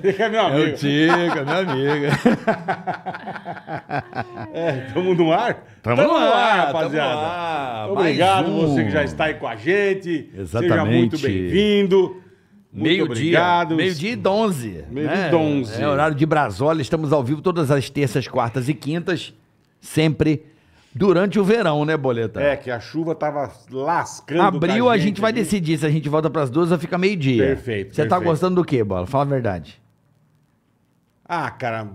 Fica meu é amigo. o Tica, minha amiga. é, tamo no ar? Tamo, no ar, rapaziada. Tamo Obrigado um. você que já está aí com a gente. Exatamente. Seja muito bem-vindo. Meio-dia. Meio-dia e 11. Né? Meio-dia e 11. É horário de Brasólia. Estamos ao vivo todas as terças, quartas e quintas. Sempre durante o verão, né, Boleta? É, que a chuva tava lascando. Abril, a gente, vai decidir se a gente volta pras duas ou fica meio-dia. Perfeito. Você tá gostando do quê, Bola? Fala a verdade. Ah, cara,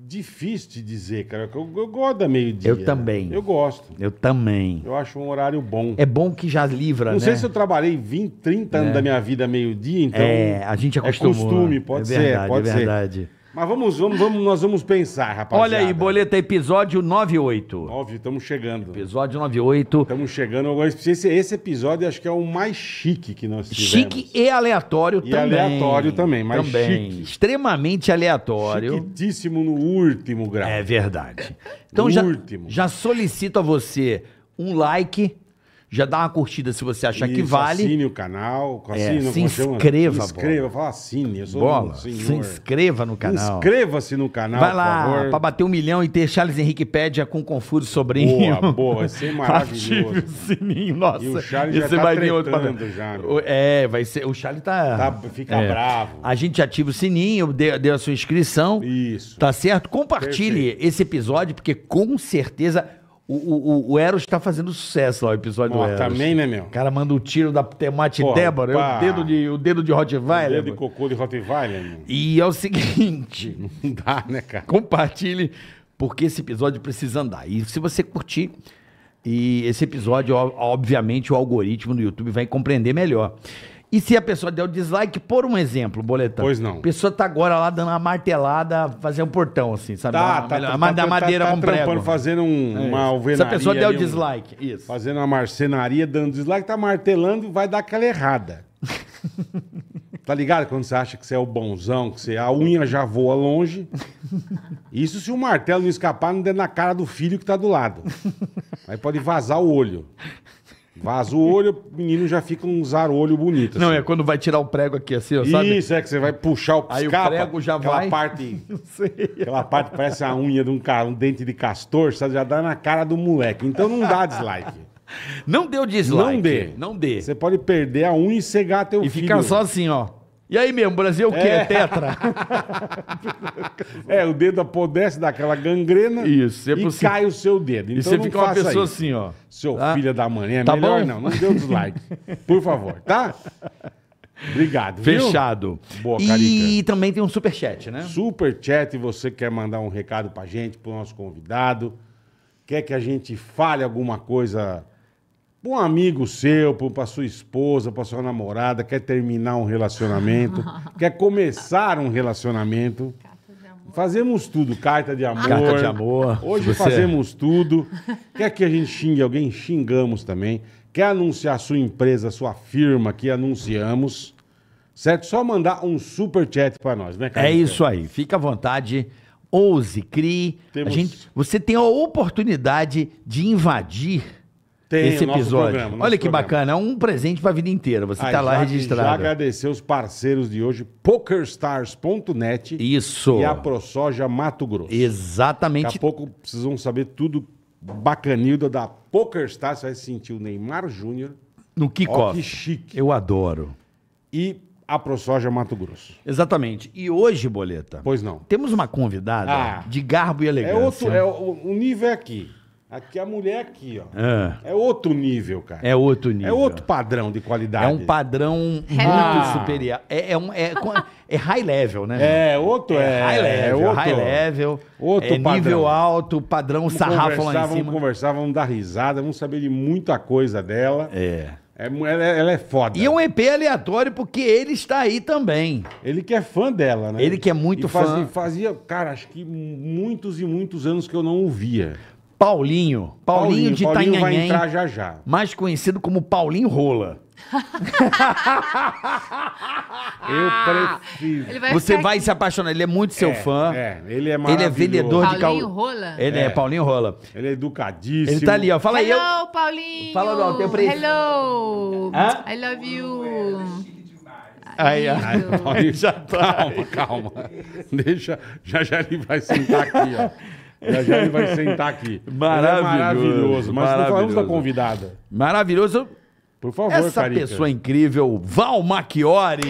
difícil de dizer, cara. Eu, eu gosto da meio-dia. Eu né? também. Eu gosto. Eu também. Eu acho um horário bom. É bom que já livra, Não né? Não sei se eu trabalhei 20, 30 anos é. da minha vida meio-dia, então. É, a gente é acostumou. É costume, pode é verdade, é ser, pode é verdade. ser. Mas vamos, vamos, vamos, nós vamos pensar, rapaziada. Olha aí, boleta, episódio 98. 9, estamos chegando. Episódio 98. Estamos chegando. esse, esse episódio acho que é o mais chique que nós tivemos. Chique e aleatório e também. aleatório também, mas também. chique. Extremamente aleatório. Chiquitíssimo no último grau. É verdade. Então já, último. já solicito a você um like já dá uma curtida se você achar Isso, que vale. Assine o canal, é, assine, é, se inscreva. Se inscreva, bola. fala assine, eu sou bola, um Se inscreva no canal. Inscreva-se no canal, Vai lá, para bater um milhão e ter Charles Henrique Pédia com Confuso Sobrinho. Boa, boa, vai ser maravilhoso. Ative o sininho, nossa. E o Charles já está vai já. É, vai ser, o Charles tá... tá fica é. bravo. A gente ativa o sininho, deu, deu a sua inscrição. Isso. Tá certo? Compartilhe Perfeito. esse episódio, porque com certeza o, o, o Eros está fazendo sucesso lá, o episódio do tá Eros. também, né, meu? O cara manda o um tiro da Temate Débora, o dedo, de, o dedo de Rottweiler. O dedo de cocô de Rottweiler. Meu. E é o seguinte... Não dá, né, cara? Compartilhe, porque esse episódio precisa andar. E se você curtir... E esse episódio, obviamente, o algoritmo do YouTube vai compreender melhor. E se a pessoa der o dislike, por um exemplo, boletão. Pois não. A pessoa tá agora lá dando uma martelada, fazer um portão, assim, sabe? Tá, uma, tá, melhor, tá, uma, tá, tá, madeira tá, com tá fazendo um, é uma alvenaria. Se a pessoa der o dislike, um, isso. Fazendo uma marcenaria, dando dislike, tá martelando, vai dar aquela errada. tá ligado? Quando você acha que você é o bonzão, que você, a unha já voa longe. Isso se o martelo não escapar, não der na cara do filho que tá do lado. Aí pode vazar o olho. Vaza o olho, o menino já fica um zarolho bonito. Não, assim. é quando vai tirar o prego aqui assim, ó, sabe? Isso, é que você vai puxar o Aí escapa, o prego já aquela vai... Parte, Aquela parte que parece a unha de um, cara, um dente de castor, sabe? já dá na cara do moleque. Então não dá dislike. Não deu dislike. Não dê. Não dê. Você pode perder a unha e cegar teu e filho. E fica só assim, ó. E aí mesmo, Brasil o quê? É. Tetra. é, o dedo apodrece, dá aquela gangrena isso, é e possível. cai o seu dedo. Então e você fica uma pessoa isso. assim, ó. Seu tá? filho da mãe. é tá melhor bom? não, não dê um dislike. Por favor, tá? Obrigado. Fechado. Viu? Boa, Carica. E também tem um super chat, né? Super chat, você quer mandar um recado pra gente, pro nosso convidado, quer que a gente fale alguma coisa para um amigo seu, para sua esposa, para sua namorada, quer terminar um relacionamento, quer começar um relacionamento. Fazemos tudo, carta de amor. Carta de amor. Hoje Você... fazemos tudo. Quer que a gente xingue alguém? Xingamos também. Quer anunciar sua empresa, sua firma que anunciamos? Certo? Só mandar um super chat para nós, né, Carlos? É isso aí. Fica à vontade. Ouse, crie. Temos... A gente... Você tem a oportunidade de invadir tem esse episódio. Programa, Olha que programa. bacana, é um presente para a vida inteira. Você está lá registrado. Já agradecer os parceiros de hoje, PokerStars.net. Isso. E a ProSoja Mato Grosso. Exatamente. Daqui a pouco precisam saber tudo bacanilda da PokerStars. Você vai sentir o Neymar Júnior. No kickoff. Que chique. Eu adoro. E a ProSoja Mato Grosso. Exatamente. E hoje, Boleta. Pois não. Temos uma convidada ah, de garbo e é elegância. É outro, é, o, o nível é aqui. Aqui a mulher é aqui, ó. É. é outro nível, cara. É outro é nível. É outro padrão de qualidade. É um padrão muito ah. superior. É, é, um, é, é, high level, né? É, outro é. High level, outro, high level. Outro nível padrão. alto, padrão vamos sarrafo lá em cima. Vamos conversar, vamos dar risada, vamos saber de muita coisa dela. É. É, ela, ela, é foda. E um EP aleatório, porque ele está aí também. Ele que é fã dela, né? Ele que é muito e fã. Fazia, fazia, cara, acho que muitos e muitos anos que eu não ouvia. Paulinho. Paulinho, Paulinho de Paulinho vai entrar já já. Mais conhecido como Paulinho Rola. Eu preciso. Vai Você vai aqui. se apaixonar, ele é muito seu é, fã. É, ele é maravilhoso. Ele é vendedor Paulinho de Paulinho Rola? Ele é. é. Paulinho Rola. Ele é educadíssimo. Ele tá ali, ó. Fala Hello, aí. Hello, Paulinho. Fala do teu preço. Hello. I love you. Aí, aí, Paulinho, já tá. Calma, calma. Deixa, já já ele vai sentar aqui, ó. Já já ele vai sentar aqui. Maravilhoso. É maravilhoso. Mas maravilhoso. falamos da convidada. Maravilhoso. Por favor, Essa Carica. pessoa incrível, Val Macchiori.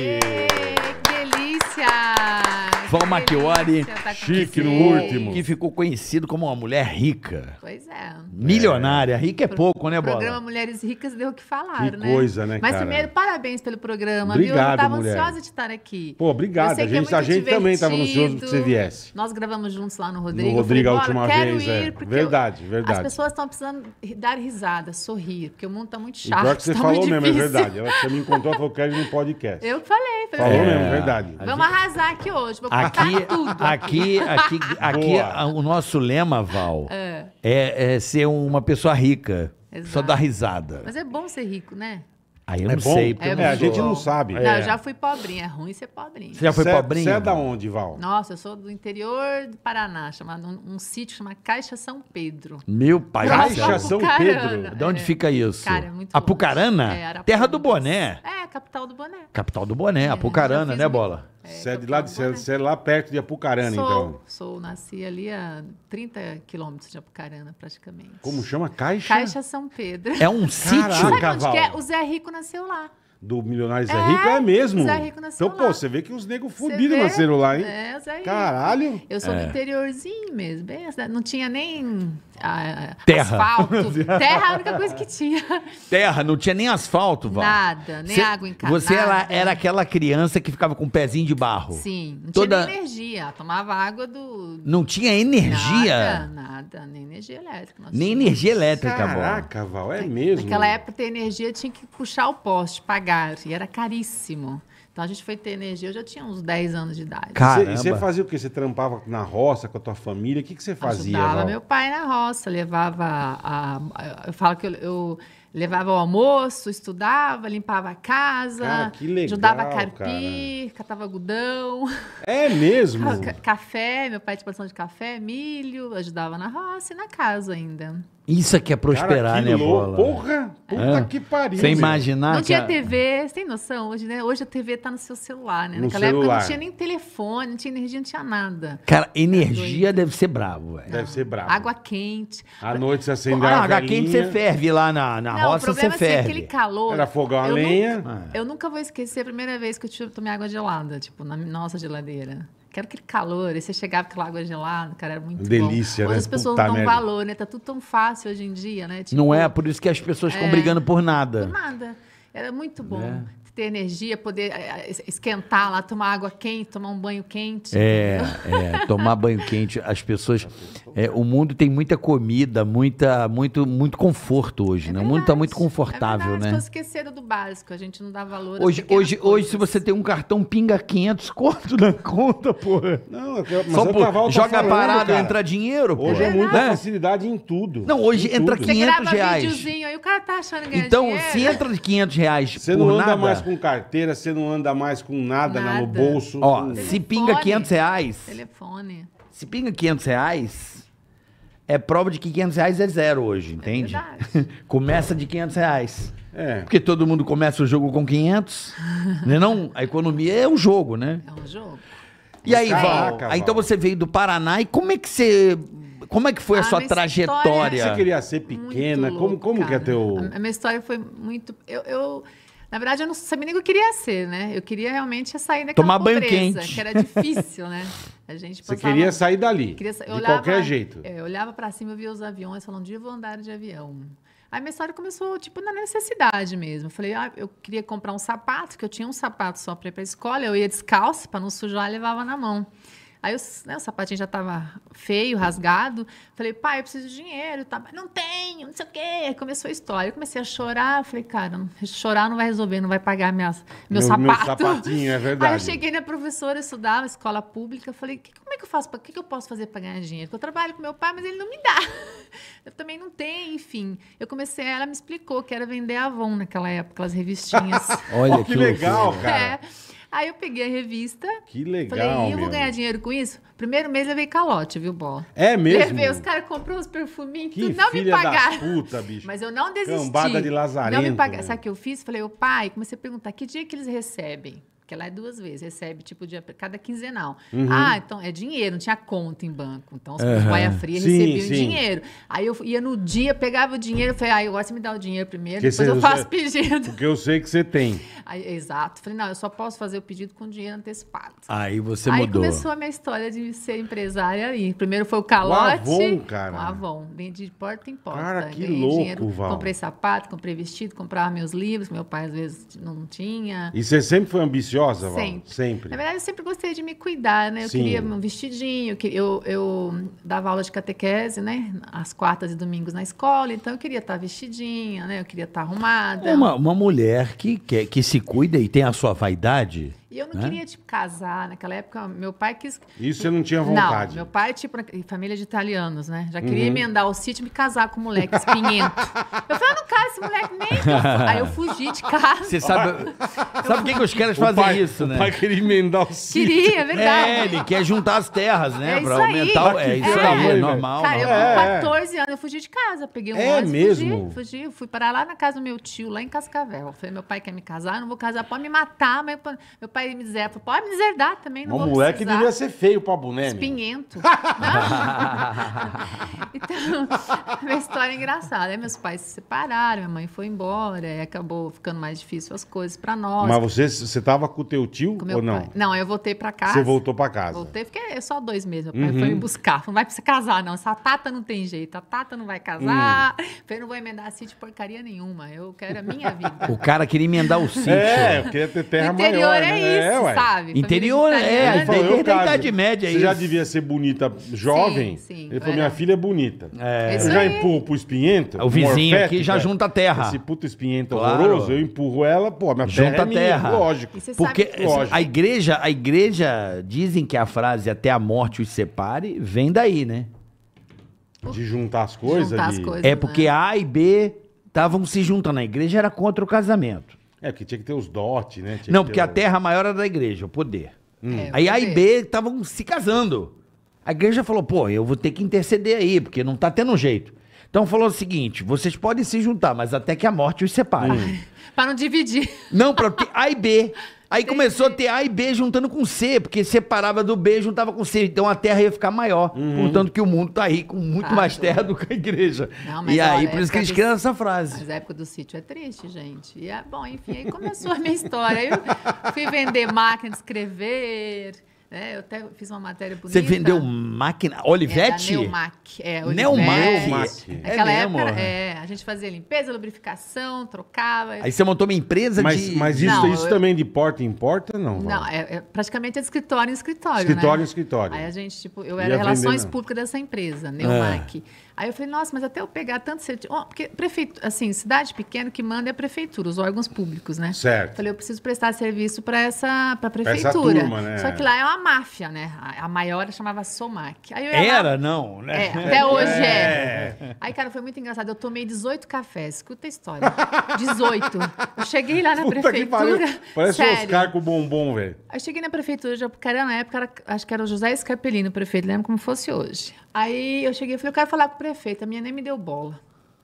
Val Machiori. Tá chique no último. Que ficou conhecido como uma mulher rica. Pois é. Milionária. Rica é Pro, pouco, né, Bola? O programa Mulheres Ricas deu o que falar, que né? coisa, né, Mas cara? primeiro, parabéns pelo programa, obrigado, viu? Eu tava mulher. ansiosa de estar aqui. Pô, obrigado. A é gente, é a gente também tava ansioso que você viesse. Nós gravamos juntos lá no Rodrigo. No Rodrigo, falei, a última quero vez. Ir, é. Verdade, verdade. As pessoas estão precisando dar risada, sorrir, porque o mundo tá muito chato. Pior que você tá falou mesmo, é verdade. Você me encontrou, falou que no podcast. Eu falei. Falei. Falou é. mesmo, verdade. Vamos arrasar aqui hoje. Vou Tá aqui, aqui, aqui, aqui, o nosso lema, Val, é. É, é ser uma pessoa rica. Exato. Só dar risada. Mas é bom ser rico, né? Aí eu é não bom? sei. É, a gente não sabe. Não, eu é. já fui pobrinha. É ruim ser pobrinha. Você já foi cê, é- pobrinha? Você é da onde, Val? Nossa, eu sou do interior do Paraná, chamado um, um sítio chamado Caixa São Pedro. Meu pai Caixa São Pedro? De onde é. fica isso? Cara, é muito Apucarana? É, Terra do Boné. É, capital do Boné. Capital do Boné, é, Apucarana, né, Bola? É, você é de lá, de, você, é né? você é lá perto de Apucarana, sou, então? Sou, nasci ali a 30 quilômetros de Apucarana, praticamente. Como chama? Caixa? Caixa São Pedro. É um Caraca, sítio? Sabe onde que é? O Zé Rico nasceu lá do Milionário é Rico é mesmo. Zé Rico nasceu então, lá. pô, você vê que os negros fudidos nasceram lá, hein? É, Zé Rico. Caralho. Eu sou do é. interiorzinho mesmo. Bem, assim, não tinha nem ah, terra. asfalto. terra é a única coisa que tinha. Terra, não tinha nem asfalto, Val. Nada, nem você, água em casa. Você era, era aquela criança que ficava com um pezinho de barro. Sim, não Toda... tinha energia. Tomava água do. Não tinha energia? Nada, nada. Nem energia elétrica. Nem energia elétrica, Caraca, Val, é mesmo. Naquela época, ter energia tinha que puxar o poste, pagar pagar. E era caríssimo. Então a gente foi ter energia, eu já tinha uns 10 anos de idade. E você fazia o quê? Você trampava na roça com a tua família? O que, que você fazia? Ajudava Val? meu pai na roça, levava a. eu falo que eu, eu levava o almoço, estudava, limpava a casa, cara, legal, ajudava a carpir, cara. catava algodão. É mesmo? café, meu pai tinha produção de café, milho, ajudava na roça e na casa ainda. Isso aqui é que é prosperar, Cara, que né, louco. Bola? Porra, é. puta é. que pariu. Você imaginar... Não tinha TV, você tem noção? Hoje, né? Hoje a TV tá no seu celular, né? No Naquela celular. época não tinha nem telefone, não tinha energia, não tinha nada. Cara, energia é deve ser bravo, velho. Deve ser bravo. Água quente. À noite você acende ah, a água quente você ferve lá na, na não, roça, você ferve. o problema é assim, aquele calor... Era fogão a lenha. Nunca, ah. Eu nunca vou esquecer a primeira vez que eu tomei água gelada, tipo, na nossa geladeira. Quero aquele calor. E você chegava com aquela água gelada, cara, era muito Delícia, bom. né? as pessoas Puta não dão valor, né? Tá tudo tão fácil hoje em dia, né? Tipo, não é, por isso que as pessoas ficam é, brigando por nada. Por nada. Era muito bom. Né? Ter energia, poder eh, eh, esquentar lá, tomar água quente, tomar um banho quente. É, é tomar banho quente. As pessoas. É, o mundo tem muita comida, muita, muito, muito conforto hoje, é né? o mundo está muito é confortável, é verdade, né? As esqueceram do básico, a gente não dá valor. Hoje, hoje, hoje, se você tem um cartão pinga 500 conto na conta, porra. Não, é mas Só, por, tá joga falando, parado, cara. entra dinheiro, pô. Hoje é, é muita né? facilidade em tudo. Não, hoje em entra tudo. 500 você grava reais. Aí o cara tá achando que Então, dinheiro. se entra de 500 reais você não anda mais com carteira, você não anda mais com nada, nada. no bolso. Ó, com... se pinga 500 reais. Telefone. Se pinga 500 reais, é prova de que 500 reais é zero hoje, é entende? É começa de 500 reais. É. Porque todo mundo começa o jogo com 500, né? Não, a economia é um jogo, né? É um jogo. E aí, Val, aí, então você veio do Paraná e como é que você como é que foi a, a ah, sua trajetória? Você queria ser pequena? como como que é teu? A minha história foi muito eu, eu na verdade, eu não sabia nem o que eu queria ser, né? Eu queria realmente sair daquela Tomar pobreza, banho quente. que era difícil, né? A gente passava, Você queria sair dali, queria sa... de olhava, qualquer jeito. É, eu olhava para cima, eu via os aviões, falando, dia eu vou andar de avião. Aí minha história começou, tipo, na necessidade mesmo. Eu falei, ah, eu queria comprar um sapato, que eu tinha um sapato só para ir para escola, eu ia descalço para não sujar, levava na mão. Aí né, o sapatinho já tava feio, rasgado. Falei, pai, eu preciso de dinheiro, tá? não tenho, não sei o quê. Começou a história. Eu comecei a chorar. Falei, cara, chorar não vai resolver, não vai pagar minhas, meu, meu sapato. Meu sapatinho, é verdade. Aí eu cheguei na professora, eu estudava escola pública. Falei, que, como é que eu faço? O que, que eu posso fazer para ganhar dinheiro? Porque eu trabalho com meu pai, mas ele não me dá. Eu também não tenho, enfim. Eu comecei, ela me explicou que era vender Avon naquela época, aquelas revistinhas. Olha que, que legal, cara. É. Aí eu peguei a revista. Que legal. Falei, e eu vou ganhar dinheiro com isso? Primeiro mês levei calote, viu, Bó? É mesmo? Levei, os caras compram os perfuminhos, que tu não filha me pagaram. Da puta, bicho. Mas eu não desisti. Cambada de lazarento. Não me pagaram. Né? Sabe o que eu fiz? Falei, ô pai, comecei a perguntar que dia que eles recebem? Porque lá é duas vezes, recebe tipo de cada quinzenal. Uhum. Ah, então é dinheiro, não tinha conta em banco. Então os uhum. boia fria recebiam sim. dinheiro. Aí eu ia no dia, pegava o dinheiro, falei, ah, eu gosto de me dar o dinheiro primeiro, porque depois eu faço pedido. Porque eu sei que você tem. Aí, exato. Falei, não, eu só posso fazer o pedido com dinheiro antecipado. Aí você aí mudou. Aí começou a minha história de ser empresária aí. Primeiro foi o calote. O Avon, cara. O Avon. Vendi de porta em porta. Cara, que Ganhei louco, dinheiro. Val. Comprei sapato, comprei vestido, comprava meus livros, meu pai às vezes não tinha. E você sempre foi ambiciosa? Val? Sempre. sempre. Na verdade, eu sempre gostei de me cuidar, né? Eu Sim. queria um vestidinho, eu, eu dava aula de catequese, né? Às quartas e domingos na escola, então eu queria estar vestidinha, né? Eu queria estar arrumada. Uma, uma mulher que, que, que se cuida e tem a sua vaidade e eu não né? queria, tipo, casar. Naquela época, meu pai quis. Isso você não tinha vontade? Não, meu pai, tipo, família de italianos, né? Já queria uhum. emendar o sítio e me casar com um moleque espinhento. eu falei, eu não caso esse moleque nem. Aí eu fugi de casa. Você sabe. sabe por que, que os caras fazem pai, isso, né? O pai queria emendar o sítio. Queria, é verdade. É, ele quer juntar as terras, né? É pra aumentar. É isso é, aí, é normal. Cara, eu com 14 é. anos, eu fugi de casa. Peguei um é ônibus, mesmo? fugi, fugi. Fui parar lá na casa do meu tio, lá em Cascavel. Eu falei, meu pai quer me casar, eu não vou casar, pode me matar. Mas meu pai vai me deserdar. Pode me deserdar também, não Uma vou moleque que devia ser feio pra boné, Espinhento. então, minha história é engraçada. Aí né? meus pais se separaram, minha mãe foi embora, acabou ficando mais difícil as coisas pra nós. Mas você, você tava com o teu tio com ou não? Pai. Não, eu voltei pra casa. Você voltou pra casa. Voltei, fiquei só dois meses. Meu pai uhum. foi me buscar. não vai pra se casar, não. Essa Tata não tem jeito. A Tata não vai casar. Hum. Eu não vou emendar sítio assim porcaria nenhuma. Eu quero a minha vida. O cara queria emendar o sítio. É, eu queria ter terra maior. O interior maior, é né? é, ué. sabe? Interior, é, italiana. Ele falou, eu, tem idade média aí. Você é já devia ser bonita jovem? Sim, sim, Ele falou, minha filha é bonita. É. é eu já empurro pro espinhento. O vizinho aqui já junta terra. Esse puto espinhento Claro. horroroso, eu empurro ela, pô, minha Junta terra é minha, terra. lógico. E sabe Porque Lógico. a igreja, a igreja, dizem que a frase até a morte os separe, vem daí, né? De juntar as coisas. Juntar as coisas. é, é. porque né? A e B estavam se juntando. A igreja era contra o casamento. É, porque tinha que ter os dotes, né? Tinha não, porque a terra maior era da igreja, o poder. Hum. É, aí A e B estavam se casando. A igreja falou, pô, eu vou ter que interceder aí, porque não tá tendo jeito. Então falou o seguinte: vocês podem se juntar, mas até que a morte os separe. Hum. para não dividir. Não, para ter A e B. Aí Entendi. começou a ter A e B juntando com C, porque separava do B juntava com C. Então a terra ia ficar maior. Uhum. Portanto, que o mundo tá aí com muito ah. mais terra do que a igreja. Não, e aí, por isso que eles do... criam essa frase. Mas a época do sítio é triste, gente. E, ah, bom, enfim, aí começou a minha história. Eu fui vender máquina de escrever. É, eu até fiz uma matéria bonita. Você vendeu máquina Olivetti? É, Neumac. É, Olivetti. Neumac. Naquela é época, é, a gente fazia limpeza, lubrificação, trocava. Aí você montou uma empresa mas, de... Mas isso, não, isso eu... também de porta em porta, não? Não, é, é, praticamente é de escritório em escritório, né? Escritório né? em escritório. Aí a gente, tipo, eu era relações públicas dessa empresa, é. Neumac. É. Aí eu falei, nossa, mas até eu pegar tanto certificado... Porque prefeito, assim, cidade pequena que manda é a prefeitura, os órgãos públicos, né? Certo. Falei, eu preciso prestar serviço para essa pra prefeitura. Pra essa turma, né? Só que lá é uma máfia, né? A, maior chamava Somac. Era, lá... não, né? É, até hoje é. é. Aí, cara, foi muito engraçado. Eu tomei 18 cafés, escuta a história. 18. Eu cheguei lá na Puta prefeitura. Parece sério. Oscar com bombom, velho. Aí cheguei na prefeitura, já, porque era na época, era, acho que era o José Escapelino, prefeito, lembro como fosse hoje. Aí eu cheguei e falei, eu quero falar com o prefeito, a minha nem me deu bola.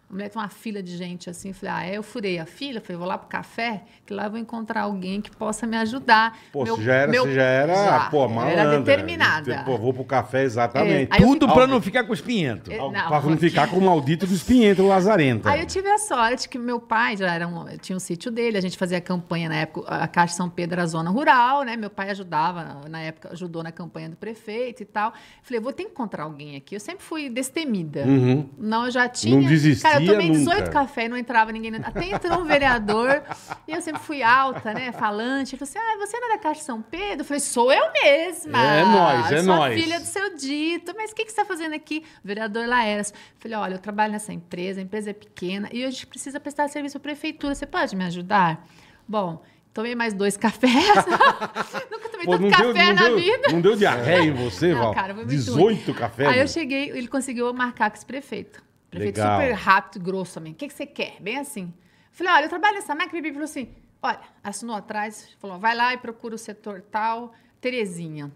A mulher tem uma fila de gente assim. Eu falei, ah, é, eu furei a fila. Falei, vou lá pro café, que lá eu vou encontrar alguém que possa me ajudar. Pô, meu, já era, meu... já era, já, pô, malandra. Era determinada. Pô, vou pro café, exatamente. É, Tudo eu... pra não ficar com os pinhentos. É, não, pra não ficar com o maldito dos pinhentos lazarento. Aí eu tive a sorte que meu pai já era um, tinha um sítio dele, a gente fazia campanha na época, a Caixa São Pedro era zona rural, né? Meu pai ajudava, na época, ajudou na campanha do prefeito e tal. Falei, vou ter que encontrar alguém aqui. Eu sempre fui destemida. Uhum. Não, eu já tinha... Não desistia. Cara, eu tomei nunca. 18 café e não entrava ninguém. Até entrou um vereador e eu sempre fui alta, né? Falante. Ele falou assim: ah, você não é da Caixa São Pedro? Eu falei: sou eu mesma. É nós, é nós. filha do seu dito. Mas o que, que você está fazendo aqui? O vereador lá era. falei: olha, eu trabalho nessa empresa, a empresa é pequena e a gente precisa prestar serviço à prefeitura. Você pode me ajudar? Bom. Tomei mais dois cafés. Nunca tomei Pô, tanto café na deu, vida. Não deu diarreia em você, não, Val? Cara, 18 cafés. Aí eu cheguei, ele conseguiu marcar com esse prefeito. Prefeito Legal. super rápido, grosso também. O que, que você quer? Bem assim. falei, olha, eu trabalho nessa máquina. Ele falou assim, olha, assinou atrás, falou, vai lá e procura o setor tal, Terezinha.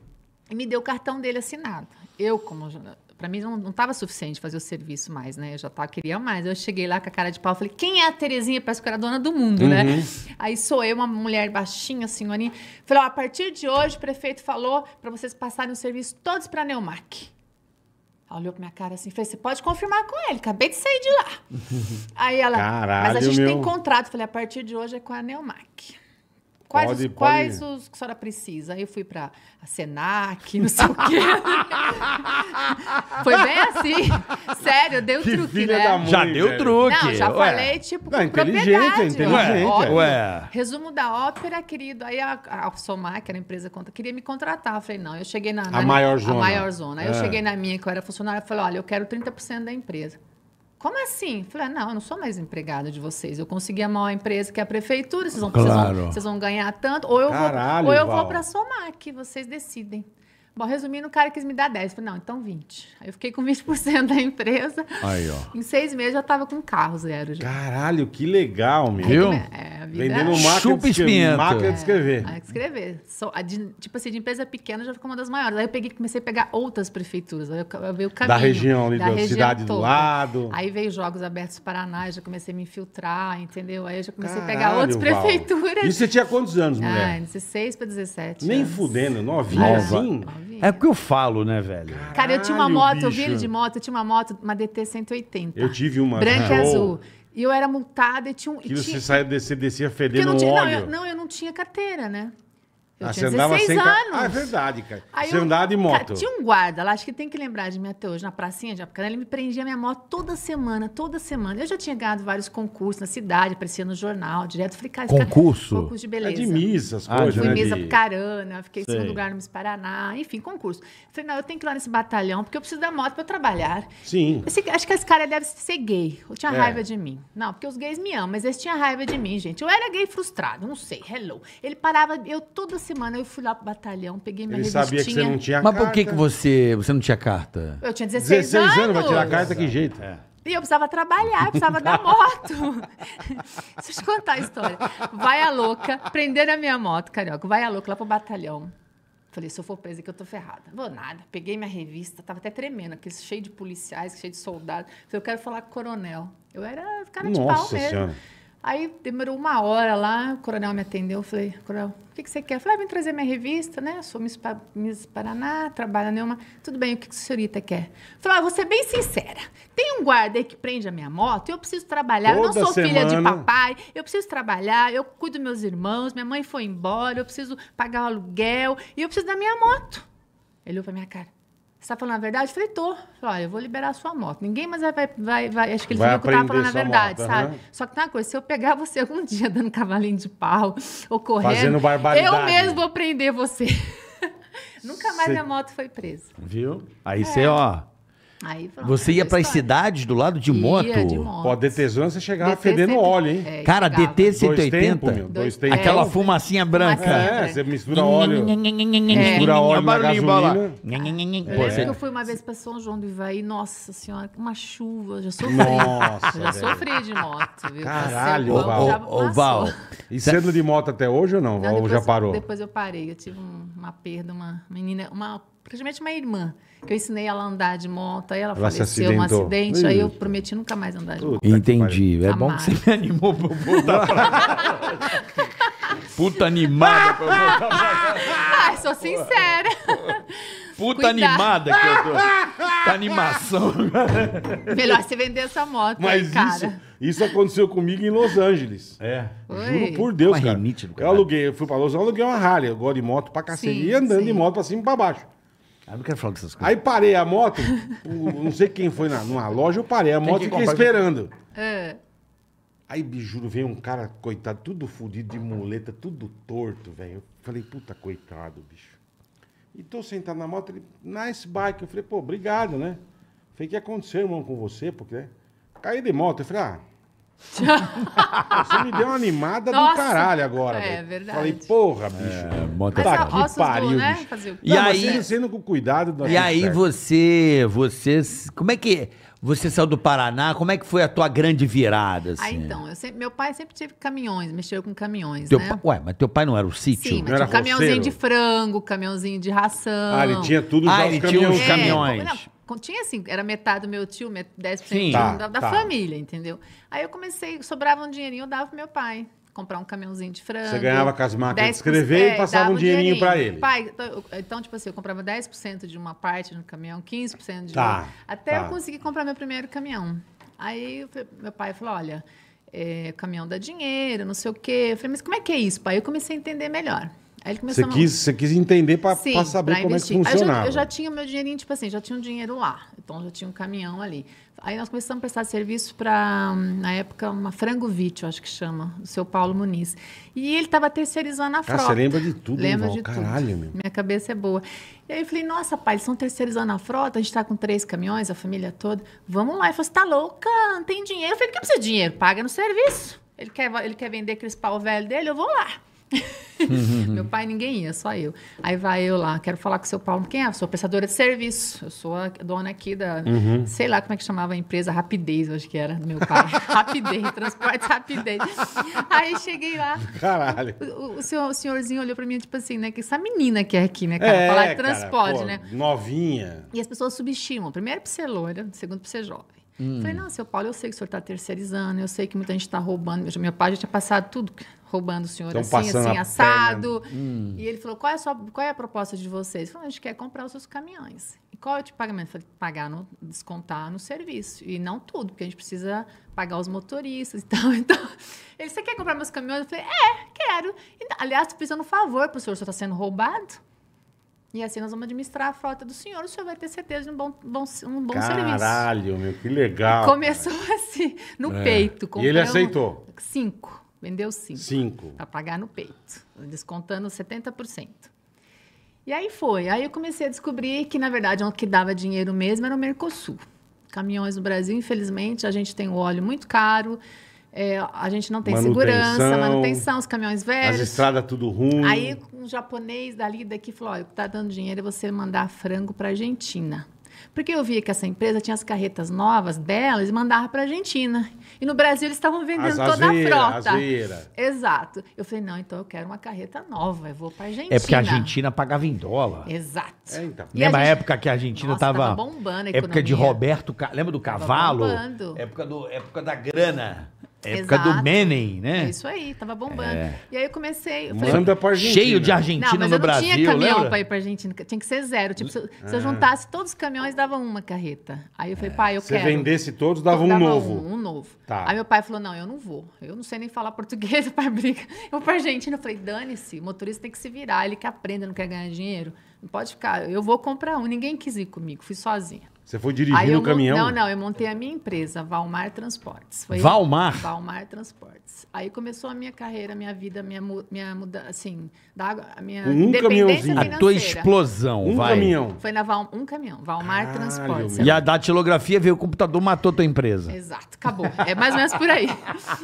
E me deu o cartão dele assinado. Eu, como... Para mim não estava suficiente fazer o serviço mais, né? Eu já tava, queria mais. Eu cheguei lá com a cara de pau, falei, quem é a Terezinha? Parece que eu era dona do mundo, né? uhum. né? Aí sou eu, uma mulher baixinha, senhorinha. Falei, ó, a partir de hoje, o prefeito falou para vocês passarem o serviço todos para Neumark. Ela olhou pra minha cara assim, fez, você pode confirmar com ele, acabei de sair de lá. Aí ela, Caralho, mas a gente meu... tem contrato. falei, a partir de hoje é com a Neumac. Quais, pode, os, pode. quais os que a senhora precisa? Aí eu fui pra a Senac, não sei o quê. Foi bem assim. Sério, deu que truque, filha né? Da mãe, já deu truque. Não, já ué. falei, tipo, não, com inteligente, propriedade. Inteligente, ué. É. ué. Resumo da ópera, querido. Aí a, a Somar, que era a empresa, queria me contratar. Eu falei, não, eu cheguei na... na a maior minha, zona. A maior zona. Aí é. eu cheguei na minha, que eu era funcionária, falei, olha, eu quero 30% da empresa. Como assim? Falei, ah, não, eu não sou mais empregado de vocês. Eu consegui a maior empresa que é a prefeitura, vocês vão, claro. vocês vão, vocês vão ganhar tanto. Ou eu Caralho, vou, vou para somar, que vocês decidem. Bom, resumindo, o cara quis me dar 10. Eu falei, não, então 20. Aí eu fiquei com 20% da empresa. Aí, ó. Em seis meses eu tava com carro zero. Já. Caralho, que legal, meu. Viu? É, é Vendendo assim. máquina de é, escrever. Máquina de escrever. É, de escrever. So, a de, tipo assim, de empresa pequena já ficou uma das maiores. Aí eu peguei, comecei a pegar outras prefeituras. Aí eu, eu veio o caminho. Da região ali, da, da cidade toda. do lado. Aí veio Jogos Abertos Paraná, já comecei a me infiltrar, entendeu? Aí eu já comecei Caralho, a pegar outras Val. prefeituras. E você tinha quantos anos, mulher? Ah, 16 para 17. Nem anos. fudendo, ah, novinha. Nova. Assim? Nova. É porque eu falo, né, velho? Cara, eu tinha uma moto, bicho. eu vi ele de moto, eu tinha uma moto, uma DT 180. Eu tive uma. Branca e azul. E eu era multada e tinha um. e tinha... você, saia, você descia fedendo não tinha, óleo. Não eu, não, eu não tinha carteira, né? Eu ah, tinha 16 anos. Ah, é verdade, cara. Aí você eu... andava de moto. Cara, tinha um guarda lá, acho que tem que lembrar de mim até hoje, na pracinha de Apucarana, ele me prendia minha moto toda semana, toda semana. Eu já tinha ganhado vários concursos na cidade, aparecia no jornal, direto. Falei, cara, concurso? Cara, concurso de beleza. É de misas, as ah, coisas, Fui né, misa de... Apucarana, fiquei Sei. em segundo lugar no Miss Paraná, enfim, concurso. Falei, não, eu tenho que ir lá nesse batalhão, porque eu preciso da moto pra eu trabalhar. Sim. Esse, acho que esse cara deve ser gay. Eu tinha é. raiva de mim. Não, porque os gays me amam, mas eles tinham raiva de mim, gente. Eu era gay frustrado, não sei, hello. Ele parava, eu toda semana semana eu fui lá pro batalhão, peguei minha Ele revistinha. sabia que você não tinha Mas carta. por que, que você, você não tinha carta? Eu tinha 16, 16 anos. anos vai tirar carta, que jeito. É. E eu precisava trabalhar, eu precisava da moto. Deixa eu te contar a história. Vai a louca, prenderam a minha moto, carioca. Vai a louca lá pro batalhão. Falei, se eu for presa aqui, eu tô ferrada. Vou nada. Peguei minha revista, tava até tremendo, aqueles cheio de policiais, cheio de soldados. Falei, eu quero falar com o coronel. Eu era cara de pau mesmo. Senhora. Aí demorou uma hora lá, o coronel me atendeu. Eu falei, coronel, o que, que você quer? Eu falei, ah, vim trazer minha revista, né? sou Miss, pa Miss Paraná, trabalho nenhuma. Tudo bem, o que, que a senhorita quer? Eu falei, ah, vou ser bem sincera. Tem um guarda aí que prende a minha moto, eu preciso trabalhar, Toda eu não sou semana. filha de papai, eu preciso trabalhar, eu cuido dos meus irmãos, minha mãe foi embora, eu preciso pagar o aluguel e eu preciso da minha moto. Ele olhou pra minha cara. Você tá falando a verdade? Eu falei, tô. olha, eu vou liberar a sua moto. Ninguém mais vai. vai, vai acho que ele vai que eu tava falando a verdade, moto, sabe? Uhum. Só que tem uma coisa: se eu pegar você algum dia dando cavalinho de pau ou correndo. Fazendo barbaridade. Eu mesmo vou prender você. Nunca mais Cê... minha moto foi presa. Viu? Aí você, é. ó. Aí, pronto, você ia é para as cidades do lado de ia moto? De moto. Ó, você chegava DT fedendo sempre... óleo, hein? É, Cara, DT 180? Dois Aquela é, fumacinha branca. É, você mistura óleo. Mistura é. óleo na gasolina. você... Eu fui uma vez para São João do Ivaí, nossa senhora, uma chuva, já sofri. Nossa, Já sofri de moto, viu? Caralho, o Val. E sendo de moto até hoje ou não? Não, ou já parou? Depois eu parei, eu tive uma perda, uma menina, uma Principalmente uma irmã, que eu ensinei ela a andar de moto, aí ela, ela faleceu um acidente, aí eu prometi nunca mais andar de moto. Entendi. É bom que você me animou pra voltar pra... Puta animada pra voltar pra Ai, ah, sou sincera. Puta animada que eu tô. Tá animação. Melhor você vender essa moto, Mas aí, cara. Isso, isso aconteceu comigo em Los Angeles. É. Oi. Juro por Deus, cara. Rinite do eu aluguei, eu fui pra Los Angeles, aluguei uma Harley. Eu gosto de moto pra cacete. e andando sim. de moto pra cima e pra baixo. Eu não quero falar dessas coisas. Aí parei a moto, não sei quem foi na, numa loja, eu parei a moto e fiquei esperando. É. Aí, bicho, veio um cara, coitado, tudo fudido de muleta, tudo torto, velho. Eu falei, puta, coitado, bicho. E tô sentado na moto, ele, nice bike. Eu falei, pô, obrigado, né? Falei, o que aconteceu, irmão, com você? Porque, né? Caí de moto. Eu falei, ah, Você me deu uma animada Nossa. do caralho agora. É, velho. verdade. Falei, porra, é, bicho. É, tá que pariu, do, né? bicho. E Não, aí, sendo com cuidado. E aí certo. você, você, como é que... Você saiu do Paraná, como é que foi a tua grande virada? Ah, assim? Ah, então, sempre, meu pai sempre teve caminhões, mexeu com caminhões, teu né? Pai, ué, mas teu pai não era o sítio? Sim, mas não tinha um caminhãozinho roceiro. de frango, caminhãozinho de ração. Ah, ele tinha tudo ah, já ele os caminhões. Tinha os caminhões. É, não, tinha assim, era metade do meu tio, 10% Sim, tá, da, da tá. família, entendeu? Aí eu comecei, sobrava um dinheirinho, eu dava pro meu pai. Comprar um caminhãozinho de frango. Você ganhava com as máquinas de escrever é, e passava um dinheirinho, para ele. Pai, então, então, tipo assim, eu comprava 10% de uma parte no caminhão, 15% de tá, Até tá. eu conseguir comprar meu primeiro caminhão. Aí meu pai falou: olha, é, caminhão dá dinheiro, não sei o quê. Eu falei, mas como é que é isso, pai? Eu comecei a entender melhor. Aí ele começou você, a... quis, você quis entender para saber pra como é que funcionava. Eu já, eu já, tinha meu dinheirinho, tipo assim, já tinha um dinheiro lá. Então, já tinha um caminhão ali. Aí nós começamos a prestar serviço para, na época, uma frangovite, eu acho que chama, o seu Paulo Muniz. E ele estava terceirizando a ah, frota. você lembra de tudo, Lembra de Caralho, tudo. Meu. Minha cabeça é boa. E aí eu falei, nossa, pai, eles estão terceirizando a frota, a gente está com três caminhões, a família toda. Vamos lá. Ele falou, você assim, tá louca? Não tem dinheiro. Eu falei, o que precisa de dinheiro? Paga no serviço. Ele quer, ele quer vender aqueles pau velho dele, eu vou lá. Meu pai, ninguém ia, só eu. Aí vai eu lá, quero falar com o seu Paulo. Quem é? Eu sou prestadora de serviço. Eu sou a dona aqui da. Uhum. Sei lá como é que chamava a empresa, Rapidez, acho que era, do meu pai. rapidez, transportes Rapidez. Aí cheguei lá. Caralho. O, o, senhor, o senhorzinho olhou pra mim, tipo assim, né? Que essa menina que é aqui, né, cara? É, falar de transporte, cara, pô, né? Novinha. E as pessoas subestimam. Primeiro pra ser loira, segundo pra ser jovem. Hum. Falei, não, seu Paulo, eu sei que o senhor está terceirizando, eu sei que muita gente está roubando. Meu pai já tinha passado tudo roubando o senhor Estão assim, assim, assado. Hum. E ele falou: qual é, a sua, qual é a proposta de vocês? Ele falou: a gente quer comprar os seus caminhões. E qual é o tipo de pagamento? Eu falei, pagar no, descontar no serviço. E não tudo, porque a gente precisa pagar os motoristas e tal. Então, ele, você quer comprar meus caminhões? Eu falei, é, quero. E, aliás, estou precisando um favor para o senhor, o senhor está sendo roubado. E assim nós vamos administrar a frota do senhor, o senhor vai ter certeza de um bom, bom, um bom Caralho, serviço. Caralho, meu, que legal. Começou cara. assim, no é. peito. E ele aceitou? cinco. Vendeu cinco. Cinco. Para pagar no peito, descontando 70%. E aí foi. Aí eu comecei a descobrir que, na verdade, o que dava dinheiro mesmo era o Mercosul. Caminhões no Brasil, infelizmente, a gente tem o óleo muito caro, é, a gente não tem manutenção, segurança, manutenção, os caminhões velhos. As estradas tudo ruim. Aí um japonês dali daqui falou: olha, o que está dando dinheiro é você mandar frango para Argentina. Porque eu via que essa empresa tinha as carretas novas delas e mandava para a Argentina. E no Brasil eles estavam vendendo as, toda a frota. Azeira. Exato. Eu falei, não, então eu quero uma carreta nova, eu vou para a Argentina. É porque a Argentina pagava em dólar. Exato. É, então. Lembra a, gente... época que a Argentina estava tava, bombando a Época de Roberto, lembra do cavalo? Época, do, época da grana época Exato. do Menem, né? Isso aí, tava bombando. É. E aí eu comecei. Eu falei, Manda pra Argentina. Cheio de Argentina não, mas no eu não Brasil. Não tinha caminhão lembra? pra ir pra Argentina, tinha que ser zero. Tipo, se, eu, ah. se eu ah. juntasse todos os caminhões, dava uma carreta. Aí eu falei, é. pai, eu se quero. Se vendesse todos, dava, dava um novo. Um, um novo. Tá. Aí meu pai falou: não, eu não vou. Eu não sei nem falar português, pai briga. Eu vou pra Argentina. Eu falei, dane-se, o motorista tem que se virar, ele que aprenda, não quer ganhar dinheiro. Não pode ficar. Eu vou comprar um. Ninguém quis ir comigo, fui sozinha. Você foi dirigindo o caminhão? Não, não, eu montei a minha empresa, Valmar Transportes. Foi Valmar? Valmar Transportes. Aí começou a minha carreira, a minha vida, a minha, minha mudança, assim, da, a minha um caminhãozinho. Financeira. A tua explosão, um vai. Um caminhão. Foi na Val, um caminhão, Valmar Caralho, Transportes. E a datilografia veio, o computador matou tua empresa. Exato, acabou. É mais ou menos por aí.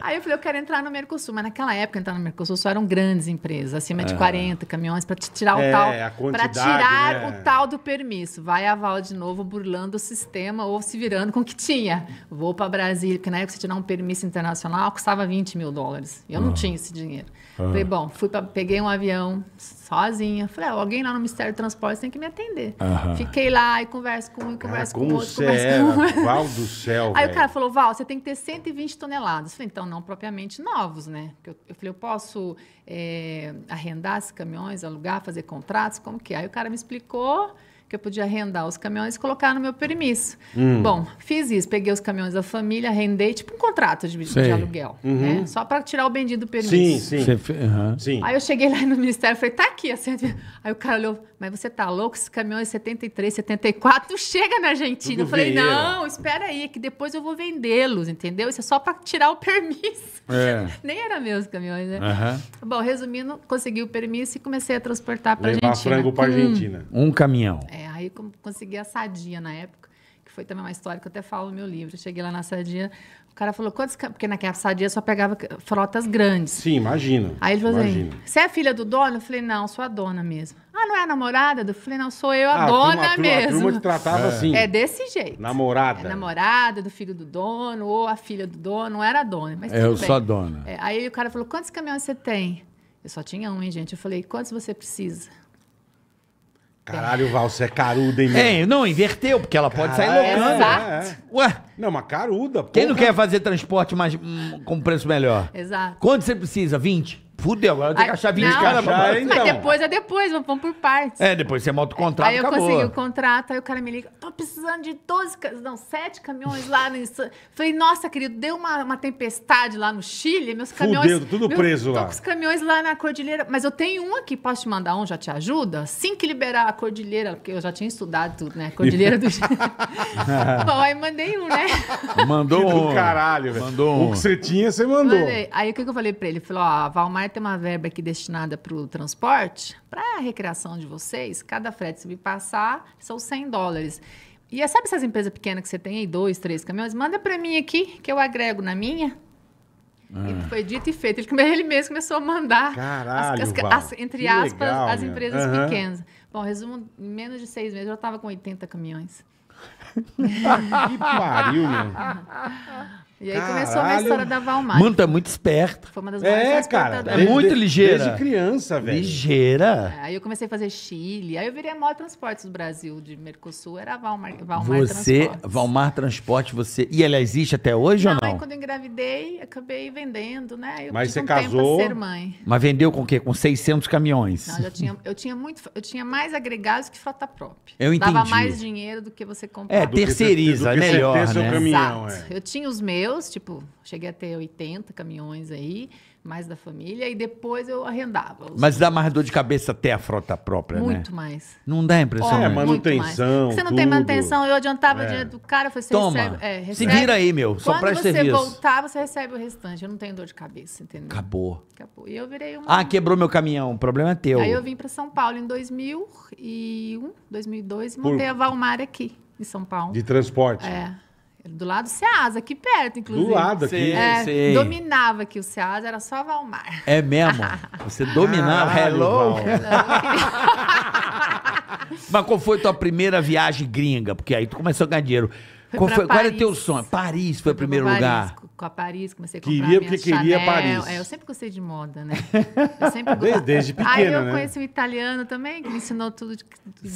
Aí eu falei, eu quero entrar no Mercosul. Mas naquela época, entrar no Mercosul só eram grandes empresas, acima de 40 caminhões, para tirar o é, tal. Para tirar né? o tal do permisso. Vai a Val de novo burlando o sistema ou se virando com o que tinha. Vou para Brasília, porque na época você tirar um permisso internacional custava 20 mil dólares. E eu não ah. tinha esse dinheiro. Ah. Falei, bom, fui pra, peguei um avião, sozinha. Falei, ah, alguém lá no Ministério do Transporte tem que me atender. Fiquei lá e converso com um, ah, converso com outro, converso com outro. Val do céu, Aí véio. o cara falou, Val, você tem que ter 120 toneladas. Eu falei, então, não propriamente novos, né? Eu, eu falei, eu posso é, arrendar esses caminhões, alugar, fazer contratos, como que é? Aí o cara me explicou que eu podia arrendar os caminhões e colocar no meu permisso. Hum. Bom, fiz isso, peguei os caminhões da família, arrendei, tipo um contrato de, de aluguel, né? uhum. né? Só para tirar o bendito permisso. Sim, sim. Você, uhum. sim. Aí eu cheguei lá no ministério, e falei, tá aqui. Assim, aí o cara olhou, mas você tá louco? Esses caminhões 73, 74 não chega na Argentina. Tudo eu falei, é. não, espera aí, que depois eu vou vendê-los, entendeu? Isso é só para tirar o permisso. É. Nem era meus caminhões, né? Uhum. Bom, resumindo, consegui o permisso e comecei a transportar para Argentina. Levar frango para hum. Argentina. Um caminhão. É. É, aí consegui a Sadia na época, que foi também uma história que eu até falo no meu livro. Eu cheguei lá na Sadia, o cara falou, quantos... Porque naquela Sadia só pegava frotas grandes. Sim, imagina. Aí ele falou imagina. assim, você é filha do dono? Eu falei, não, sou a dona mesmo. Ah, não é a namorada? Eu falei, não, sou eu a ah, dona turma, mesmo. A turma que tratava é. assim. É desse jeito. Namorada. É, namorada do filho do dono, ou a filha do dono, não era a dona. Mas é, eu sou a dona. É, aí o cara falou, quantos caminhões você tem? Eu só tinha um, hein, gente? Eu falei, quantos você precisa? Caralho, Val, você é caruda, hein, meu? É, não, inverteu, porque ela pode Caralho, sair loucando. É, é. Ué? Não, uma caruda, porra. Quem não quer fazer transporte mais, hum, com preço melhor? Exato. Quanto você precisa? 20? Fudeu, agora tenho que achar 20 não, caras. Então. Mas depois é depois, vamos por partes. É, depois você monta o contrato, Aí eu acabou. consegui o contrato, aí o cara me liga, tô precisando de 12, não, 7 caminhões lá. No... Falei, nossa, querido, deu uma, uma tempestade lá no Chile, meus caminhões... Fudeu, tudo meu, preso lá. Tô com os caminhões lá na cordilheira, mas eu tenho um aqui, posso te mandar um, já te ajuda? Assim que liberar a cordilheira, porque eu já tinha estudado tudo, né? Cordilheira do Chile. Bom, aí mandei um, né? Mandou um. caralho, velho. Mandou um. O que você tinha, você mandou. Mandei. Aí o que, que eu falei pra ele? Ele falou, ó, oh, Valmar ter uma verba aqui destinada para o transporte, para a recreação de vocês, cada frete se me passar, são 100 dólares. E é, sabe essas empresas pequenas que você tem aí, dois, três caminhões? Manda para mim aqui, que eu agrego na minha. Ah. foi dito e feito. Ele, ele mesmo começou a mandar, Caralho, as, as, as, entre aspas, legal, as empresas uhum. pequenas. Bom, resumo, em menos de seis meses eu já estava com 80 caminhões. que pariu, meu. E aí Caralho. começou a história da Valmar. Mano, tá muito esperta. Foi uma das maiores É, cara. É muito ligeira. Desde criança, velho. Ligeira. É, aí eu comecei a fazer Chile. Aí eu virei a maior transportes do Brasil, de Mercosul. Era a Valmar, Valmar você, Transportes. Valmar Transporte, você... E ela existe até hoje não, ou não? Aí quando eu engravidei, acabei vendendo, né? Eu Mas você um casou? Tempo ser mãe. Mas vendeu com o quê? Com 600 caminhões. Não, eu tinha, eu tinha muito... Eu tinha mais agregados que frota própria. Eu entendi. Dava mais dinheiro do que você é, comprava. É, terceiriza, melhor, né? Caminhão, é. Eu tinha os meus tipo, cheguei a ter 80 caminhões aí, mais da família, e depois eu arrendava. Mas dá mais dor de cabeça até a frota própria, muito né? Muito mais. Não dá impressão? Oh, é, né? manutenção. Você não tem manutenção, eu adiantava é. dinheiro do cara, falei, você Toma, recebe, é, recebe. Se vira aí, meu, só Quando presta serviço. você voltar, você recebe o restante. Eu não tenho dor de cabeça, entendeu? Acabou. Acabou. E eu virei uma. Ah, quebrou meu caminhão, o problema é teu. Aí eu vim para São Paulo em 2001, 2002 e montei a Valmar aqui, em São Paulo. De transporte? É. Do lado do Ceasa, aqui perto, inclusive. Do lado aqui. Sei, é, Dominava aqui o Ceasa, era só Valmar. É mesmo? Você dominava. Ah, hello? Mas qual foi tua primeira viagem gringa? Porque aí tu começou a ganhar dinheiro. Qual, foi, qual era o teu sonho? Paris foi o primeiro Paris, lugar. Com a Paris, comecei a comprar Queria porque queria Chanel. Paris. É, eu sempre gostei de moda, né? Eu sempre desde, desde pequeno, Aí eu né? conheci um italiano também, que me ensinou tudo de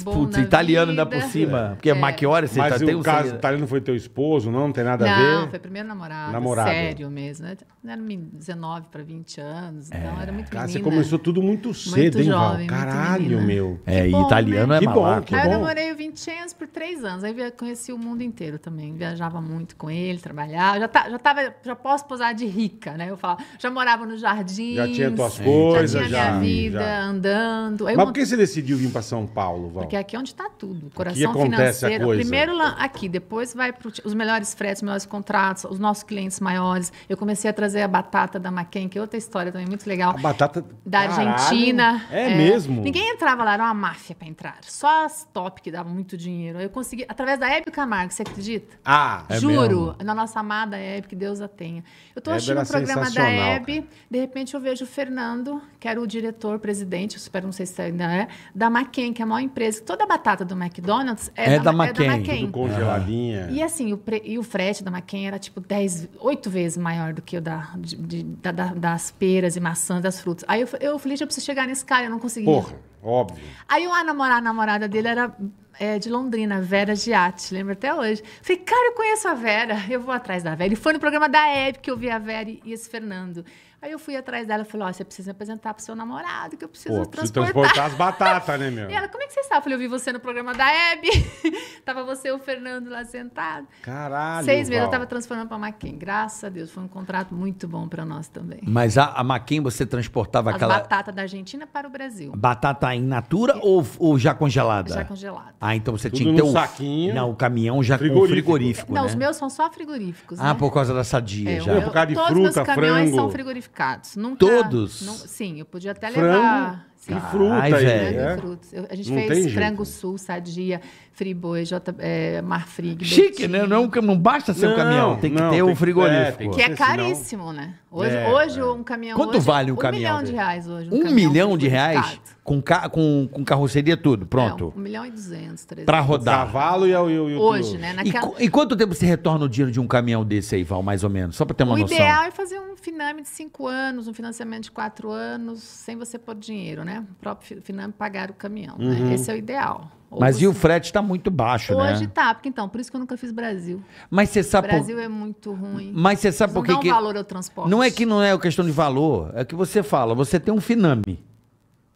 bom Putz, italiano vida. ainda por cima. É. Porque é. Machiori, você tá Mas tá, tem o um caso saída. italiano foi teu esposo, não? Não tem nada a ver? Não, foi primeiro namorado. Namorado. Sério mesmo. né era 19 para 20 anos, então é. então era muito Cara, menina. Você começou tudo muito cedo, muito hein, jovem, Val? Caralho, meu. É, italiano né? é que bom, que Aí bom. eu namorei 20 anos por três anos. Aí eu conheci o mundo inteiro também. Viajava muito com ele, trabalhava. Já, tá, já, tava, já posso posar de rica, né? Eu falava, já morava no jardim. Já tinha tuas coisas, já. Tinha já, minha vida já. andando. Aí Mas por que você decidiu vir para São Paulo, Val? Porque aqui é onde está tudo. Coração aqui acontece financeiro. A coisa. Primeiro aqui, depois vai para os melhores fretes, os melhores contratos, os nossos clientes maiores. Eu comecei a trazer a batata da Macken, que é outra história também muito legal. A batata da Argentina. É, é mesmo. Ninguém entrava lá, era uma máfia para entrar. Só as top que davam muito dinheiro. Eu consegui, através da Hebe Camargo, você acredita? acredita? Ah, é Juro, mesmo? na nossa amada Hebe, que Deus a tenha. Eu estou assistindo o programa da Hebe, de repente eu vejo o Fernando, que era o diretor, presidente, espero não sei se ainda é, da McKen, que é a maior empresa. Toda a batata do McDonald's é, é da, da É da McKen. Tudo congeladinha. E assim, o, pre, e o frete da McKen era tipo 10, 8 vezes maior do que o da, de, de, da, das peras e maçãs, das frutas. Aí eu, eu falei, já preciso chegar nesse cara, eu não consegui. Porra, óbvio. Aí o namorado, a namorada dele era é, de Londrina, Vera Giatti, lembro até hoje. Falei, cara, eu conheço a Vera, eu vou atrás da Vera. E foi no programa da Hebe que eu vi a Vera e esse Fernando. Aí eu fui atrás dela e falei, ó, você precisa me apresentar pro seu namorado, que eu preciso, Pô, preciso transportar. transportar. as batatas, né, meu? E ela, como é que você sabe? Eu falei, eu vi você no programa da Hebe. tava você e o Fernando lá sentado. Caralho, Seis meses eu tava transformando pra Maquin. Graças a Deus, foi um contrato muito bom pra nós também. Mas a, a Maquin você transportava as aquela... batata da Argentina para o Brasil. Batata in natura é. ou, ou já congelada? Já congelada. Ah, então você Tudo tinha que ter o... saquinho. Não, o caminhão já frigorífico. com frigorífico, Não, né? os meus são só frigoríficos, Ah, né? por causa da sadia é, já. Eu, é por causa de fruta, frango. meus caminhões são frigoríficos mercados. Nunca, Todos? Não, sim, eu podia até frango levar. frango e fruta, Ai, aí, frango é? e Eu, a gente não fez frango jeito. sul, sadia. Friboi, é, J, é, Marfrig. Chique, Betim. né? Não, é não basta ser não, um caminhão, tem que não, ter o um frigorífico. Que, é, que é caríssimo, né? Hoje, é, hoje é. um caminhão. Quanto hoje, vale um, um caminhão? Um milhão de reais hoje. Um, um milhão de reais? Com, ca, com, com carroceria, tudo, pronto. um milhão e duzentos, trezentos. Pra rodar. Cavalo e, e, e o Hoje, né? Naquela... E, e, quanto tempo você retorna o dinheiro de um caminhão desse aí, Val, mais ou menos? Só pra ter uma o noção. O ideal é fazer um Finame de cinco anos, um financiamento de quatro anos, sem você pôr dinheiro, né? O próprio Finame pagar o caminhão. Né? Uhum. Né? Esse é o ideal. Mas e o frete está muito baixo, hoje né? Hoje tá, porque então, por isso que eu nunca fiz Brasil. Mas você sabe. O Brasil por... é muito ruim. Mas você sabe por que. Não valor ao transporte. Não é que não é questão de valor, é que você fala, você tem um Finame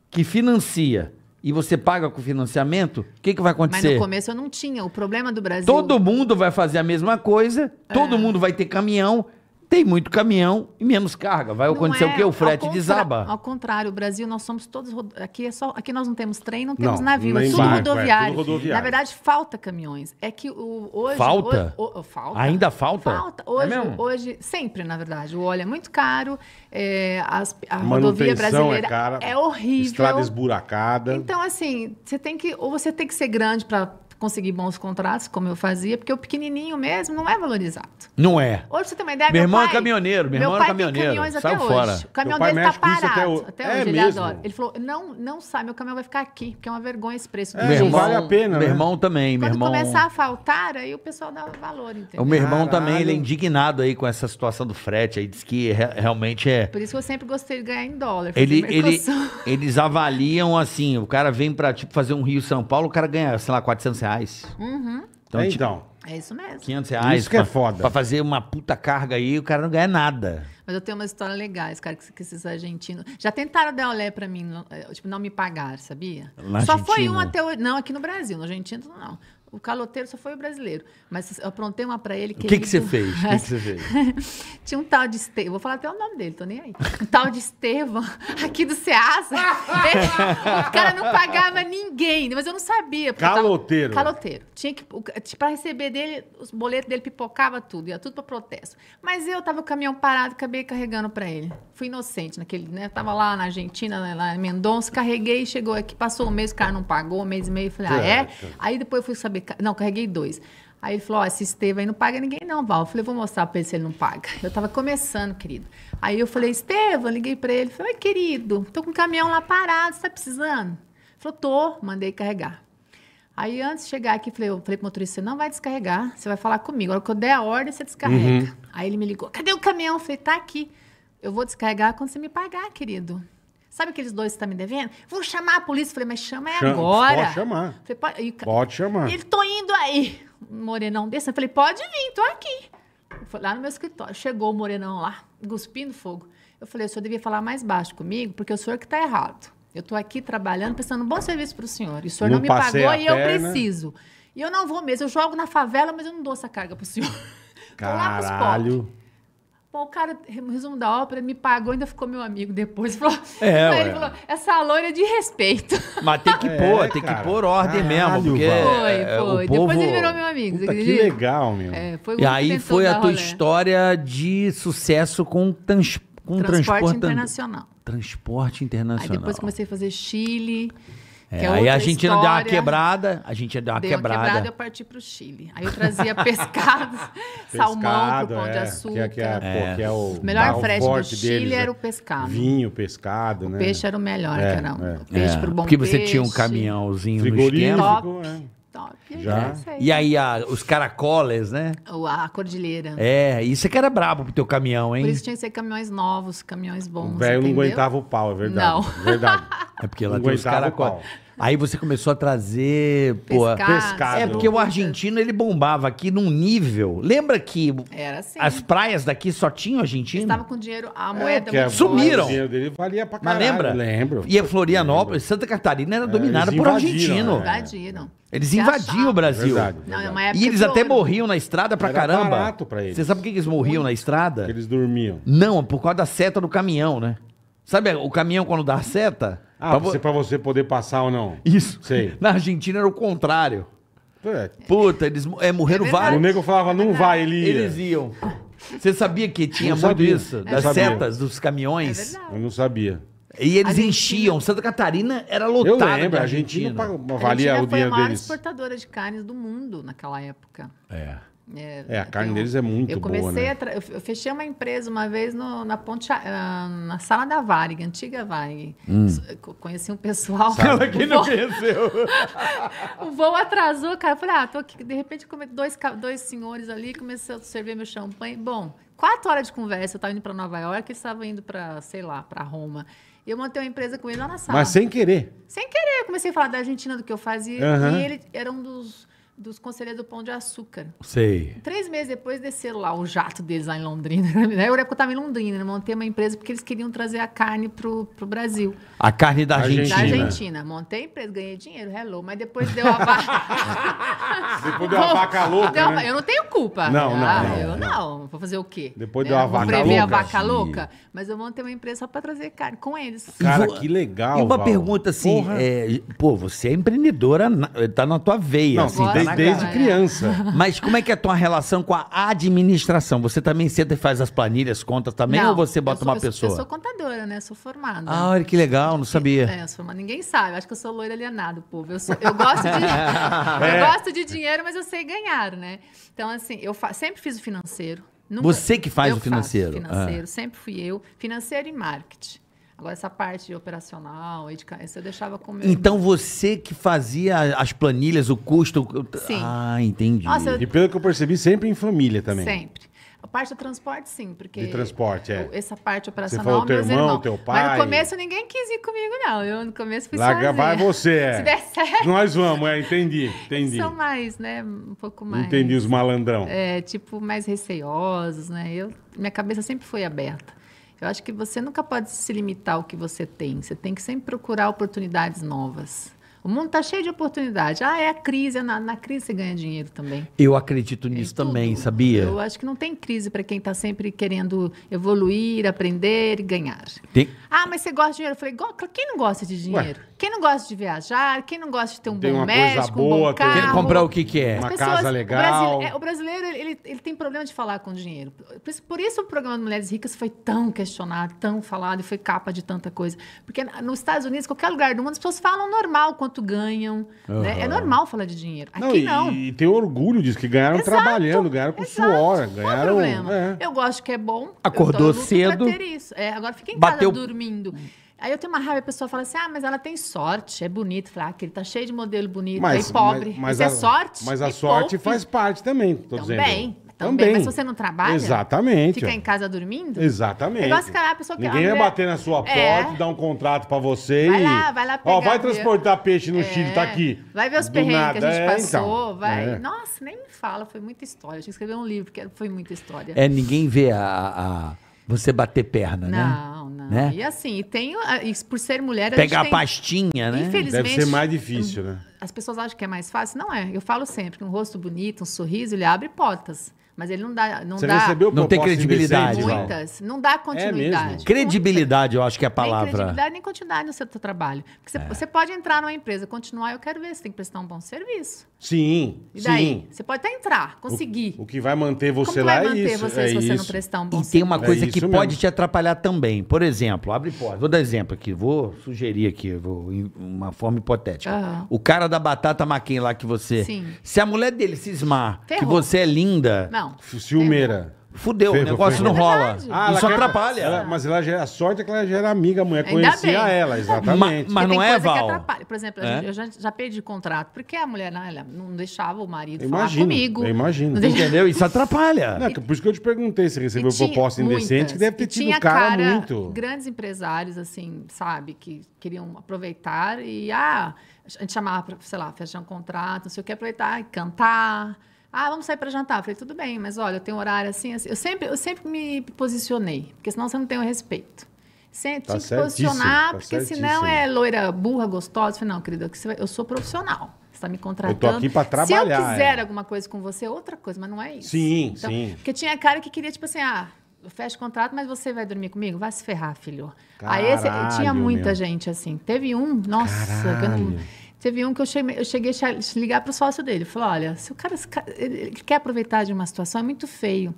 que financia e você paga com financiamento, o que, que vai acontecer? Mas no começo eu não tinha. O problema do Brasil. Todo mundo vai fazer a mesma coisa, é. todo mundo vai ter caminhão, tem muito caminhão e menos carga. Vai não acontecer é, o quê? O frete desaba. Ao contrário, o Brasil, nós somos todos. Aqui, é só... Aqui nós não temos trem, não temos não, navio, é tudo, barco, rodoviário. É, tudo rodoviário. Na verdade, falta caminhões. É que o, hoje. Falta? o, falta? Ainda falta? Falta. É hoje, é hoje, sempre, na verdade. O óleo é muito caro, é, as, a rodovia brasileira é, cara, é horrível. Estrada esburacada. Então, assim, você tem que. Ou você tem que ser grande para conseguir bons contratos, como eu fazia, porque o pequenininho mesmo não é valorizado. Não é. Hoje você tem uma ideia, meu, é meu irmão é pai, é caminhoneiro, meu irmão meu pai é caminhoneiro. Tem caminhões até hoje. Fora. O caminhão dele tá parado até, o... até é hoje, mesmo. ele adora. Ele falou: "Não, não sai, meu caminhão vai ficar aqui, porque é uma vergonha esse preço". É, meu irmão, vale a pena. Meu né? irmão também, meu irmão. Quando começar a faltar, aí o pessoal dá valor, entendeu? O meu irmão Caralho. também, ele é indignado aí com essa situação do frete, aí diz que realmente é. Por isso que eu sempre gostei de ganhar em dólar. Ele, ele eles avaliam assim, o cara vem para tipo fazer um Rio São Paulo, o cara ganha, sei lá, 400 reais reais. Uhum. Então, é, tipo, É isso mesmo. 500 reais. Isso que é pra, é foda. Pra fazer uma puta carga aí, o cara não ganha nada. Mas eu tenho uma história legal, esse cara que, que esses argentinos. Já tentaram dar olé pra mim, é, tipo, não me pagar, sabia? Lá Só foi um até hoje. Não, aqui no Brasil, no Argentina não. O caloteiro só foi o brasileiro. Mas eu aprontei uma para ele. O que, que você fez? O que, você fez? Tinha um tal de Estevam. Vou falar até o nome dele, tô nem aí. Um tal de Estevam, aqui do Ceasa. o cara não pagava ninguém, mas eu não sabia. Caloteiro. Tava... Caloteiro. Tinha que. Para receber dele, os boletos dele pipocava tudo, ia tudo para protesto. Mas eu tava com o caminhão parado, acabei carregando para ele. Fui inocente naquele, né? tava lá na Argentina, né, lá em Mendonça, carreguei, chegou aqui, passou um mês, o cara não pagou, um mês e meio. Falei, ah, é? Aí depois eu fui saber falei, não, carreguei dois. Aí ele falou, ó, esse Estevam aí não paga ninguém não, Val. Eu falei, vou mostrar pra ele se ele não paga. Eu tava começando, querido. Aí eu falei, Estevam, liguei pra ele. Falei, querido, tô com o caminhão lá parado, você tá precisando? Ele falou, tô. Mandei carregar. Aí antes de chegar aqui, falei, eu falei pro motorista, você não vai descarregar, você vai falar comigo. A hora que eu der a ordem, você descarrega. Uhum. Aí ele me ligou, cadê o caminhão? Eu falei, tá aqui. Eu vou descarregar quando você me pagar, querido. Sabe aqueles dois que estão tá me devendo? Vou chamar a polícia. Falei, mas chama chama, agora. Pode chamar. Falei, pode... E, pode chamar. Ele, tô indo aí. Morenão descendo. Falei, pode vir, tô aqui. Foi lá no meu escritório. Chegou o Morenão lá, cuspindo fogo. Eu falei, o senhor devia falar mais baixo comigo, porque o senhor que está errado. Eu estou aqui trabalhando, prestando um bom serviço para o senhor. E o senhor não, não me pagou e eu preciso. E eu não vou mesmo. Eu jogo na favela, mas eu não dou essa carga para o senhor. Caralho. Pô, o cara, resumo da ópera, me pagou, ainda ficou meu amigo depois. Falou, é, ele falou, essa loira é de respeito. Mas tem que é, pôr, tem que pôr ordem Caralho, mesmo. Porque é, foi, é, foi. Povo... Depois ele virou meu amigo. Puta, que legal, meu. É, e aí foi a tua rolê. história de sucesso com, trans, com transporte, internacional. Transporte internacional. Aí depois comecei a fazer Chile. É, é aí a gente história. deu uma quebrada, a gente deu uma deu quebrada. Uma quebrada eu parti para o Chile. Aí eu trazia pescado, salmão pro pão é, de açúcar. Que é, que é pô, é. que é o melhor frete do Chile deles, era é o pescado. Vinho, pescado, o né? peixe era o melhor, é, era um peixe pro bom Porque peixe. você tinha um caminhãozinho no esquema. Top, né? top. Já. E aí a, os caracoles, né? A cordilheira. É, isso é que era brabo pro teu caminhão, hein? Por isso tinha que ser caminhões novos, caminhões bons. O velho não aguentava o pau, é verdade. Não. É verdade. É porque ela não tem os caracoles. Aí você começou a trazer, pô, pescado. É porque o argentino ele bombava aqui num nível. Lembra que assim. as praias daqui só tinham argentino? Estava com dinheiro, a é, moeda é, sumiram. O dinheiro dele valia pra caralho. Mas lembra? Lembro. E Florianópolis, Santa Catarina era é, dominada por argentino. Eles é. Invadiram. Eles invadiam o Brasil. Verdade, verdade. Não, e eles até ouro. morriam na estrada pra Era caramba. barato pra eles. Você sabe por que eles morriam Muito. na estrada? Porque eles dormiam. Não, por causa da seta do caminhão, né? Sabe o caminhão quando dá a seta? Ah, pra, você, pra você poder passar ou não? Isso. Sei. Na Argentina era o contrário. É. Puta, eles é, morreram é vários. O nego falava, não é vai, ele ia. Eles iam. Você sabia que tinha muito sabia. isso? Das sabia. setas, dos caminhões? É Eu não sabia. E eles Argentina. enchiam. Santa Catarina era lotada. Eu lembro, a Argentina, Argentina valia Argentina o dinheiro deles. Foi a maior deles. exportadora de carnes do mundo naquela época. É. É, é a carne deles é muito boa. eu comecei boa, né? a Eu fechei uma empresa uma vez no, na, ponte, ah, na sala da Varig, antiga Varig. Hum. Conheci um pessoal. que quem não conheceu? o voo atrasou, cara. Eu falei, ah, tô aqui. De repente, dois, dois senhores ali, começou a servir meu champanhe. Bom, quatro horas de conversa. Eu estava indo para Nova York, eles estavam indo para, sei lá, para Roma eu montei uma empresa com ele lá na sala. Mas sem querer? Sem querer. Comecei a falar da Argentina, do que eu fazia. Uhum. E ele era um dos dos conselheiros do Pão de Açúcar. Sei. Três meses depois desceu lá o jato deles lá em Londrina. Na Eureka eu estava em Londrina, né? montei uma empresa porque eles queriam trazer a carne pro, pro Brasil. A carne da Argentina. Da Argentina. Montei a empresa, ganhei dinheiro, hello. Mas depois deu a vaca. depois deu a vaca louca. Né? Eu não tenho culpa. Não, não. Ah, não eu não. não. Vou fazer o quê? Depois deu a vaca louca. Prever a vaca louca. Mas eu montei uma empresa só para trazer carne com eles. Cara, que legal. E uma Val. pergunta assim: é, pô, você é empreendedora, tá na tua veia. Não, assim, tá desde cara. criança. Mas como é que é a tua relação com a administração? Você também senta e faz as planilhas, contas também, Não, ou você bota sou, uma pessoa? eu sou contadora, né? Eu sou formada. Ah, olha que legal, não sabia. É, eu sou formada. Ninguém sabe, acho que eu sou loira alienado, povo. Eu, sou, eu gosto de é. eu gosto de dinheiro, mas eu sei ganhar, né? Então, assim, eu sempre fiz o financeiro. Nunca... Você que faz eu o financeiro. financeiro, ah. sempre fui eu. Financeiro e marketing. Agora, essa parte operacional, isso eu deixava com Então, você que fazia as planilhas, o custo... Sim. Ah, entendi. Nossa, eu... E pelo que eu percebi, sempre em família também. Sempre. A parte do transporte, sim, porque... De transporte, é. Essa parte operacional, Você falou, teu irmão, irmãos. teu pai... Mas no começo ninguém quis ir comigo, não. Eu no começo fui Larga, sozinha. Vai você, é. Se der certo. Nós vamos, é, entendi, entendi. são mais, né, um pouco mais... Entendi, os malandrão. É, tipo, mais receiosos, né? Eu, minha cabeça sempre foi aberta. Eu acho que você nunca pode se limitar ao que você tem. Você tem que sempre procurar oportunidades novas. O mundo está cheio de oportunidade. Ah, é a crise, é na, na crise você ganha dinheiro também. Eu acredito nisso é também, sabia? Eu acho que não tem crise para quem está sempre querendo evoluir, aprender e ganhar. Tem... Ah, mas você gosta de dinheiro? Eu falei, quem não gosta de dinheiro? Ué. Quem não gosta de viajar? Quem não gosta de ter um tem bom médico, boa, um bom carro? comprar o que que é? uma pessoas, casa legal. É, o brasileiro, o brasileiro ele, ele, tem problema de falar com dinheiro. Por isso, por isso o programa de Mulheres Ricas foi tão questionado, tão falado e foi capa de tanta coisa. Porque nos Estados Unidos, qualquer lugar do mundo, as pessoas falam normal quando quanto ganham. Uhum. Né? É normal falar de dinheiro. Aqui não. não. E, tem orgulho disso, que ganharam Exato. trabalhando, ganharam com Exato. suor. Ganharam, Qual o problema? É. Eu gosto que é bom. Acordou cedo. É, agora fica em bateu... casa dormindo. Aí eu tenho uma raiva, a pessoa fala assim: ah, mas ela tem sorte, é bonito. fala ah, que ele tá cheio de modelo bonito, mas, aí pobre. Mas, mas é a, é sorte. Mas a sorte poupe. faz parte também, tô dizendo. Também, também. Mas você não trabalha? Exatamente. Fica em casa dormindo? Exatamente. É a pessoa que Ninguém vai mulher... bater na sua é. porta, dar um contrato pra você vai e... lá, vai lá pegar. Ó, vai transportar peixe no é. Chile, tá aqui. Vai ver os perrengues que a gente é, então. passou. Então. vai. É. Nossa, nem me fala, foi muita história. a gente escreveu um livro, porque foi muita história. É, ninguém vê a... a você bater perna, não, né? Não, não. Né? E assim, tem, por ser mulher. Pegar a, tem, pastinha, né? Infelizmente. Deve ser mais difícil, né? As pessoas acham que é mais fácil. Não é. Eu falo sempre que um rosto bonito, um sorriso, ele abre portas. Mas ele não dá. Não, Você dá, recebeu não tem credibilidade. Muitas. Não dá continuidade. É credibilidade, eu acho que é a palavra. Nem credibilidade nem continuidade no seu trabalho. Porque você, é. você pode entrar numa empresa, continuar, eu quero ver, você tem que prestar um bom serviço. Sim. E daí? Sim. Você pode até entrar, conseguir. O, o que vai manter você Como lá vai é manter é isso. Você, é se isso. você não prestar um bom e serviço. E tem uma coisa é que mesmo. pode te atrapalhar também. Por exemplo, abre porta. Vou dar exemplo aqui, vou sugerir aqui, vou, uma forma hipotética. Uhum. O cara da batata maquinha lá que você. Sim. Se a mulher dele cismar Ferrou. que você é linda. Não. Não. Ciumeira. Fudeu, Ferro, o negócio não é rola. Ah, Isso ela atrapalha. ela- mas ela já, a sorte é que ela já era amiga, a mulher Ainda conhecia bem. ela, exatamente. Mas não é, Val? Por exemplo, a É? gente- eu já, já perdi contrato, porque a mulher não, ela não deixava o marido Eu falar comigo. eu imagino. Entendeu? Isso atrapalha. Não, é por isso que eu te perguntei se recebeu proposta indecente, que deve ter tido tinha cara, muito. Grandes empresários, assim, sabe, que queriam aproveitar e, ah, a gente chamava pra, sei lá, fechar um contrato, não sei o que, aproveitar e cantar. Ah, vamos sair para jantar. Eu falei, tudo bem, mas olha, eu tenho horário assim, assim. Eu sempre, eu sempre me posicionei, porque senão você não tem o respeito. Você tá tinha que posicionar, tá porque certíssimo. senão é loira burra, gostosa. Eu falei, não, querido, eu sou profissional está me contratando. Eu tô aqui para trabalhar. Se eu quiser é. alguma coisa com você, é outra coisa, mas não é isso. Sim, então, sim. Porque tinha cara que queria, tipo assim, ah, eu fecho o contrato, mas você vai dormir comigo? Vai se ferrar, filho. Caralho, Aí esse, tinha muita meu. gente assim. Teve um, nossa, Caralho. que eu não, Teve um que eu cheguei, eu cheguei a ligar para o sócio dele. Falou: olha, se o cara ele quer aproveitar de uma situação, é muito feio.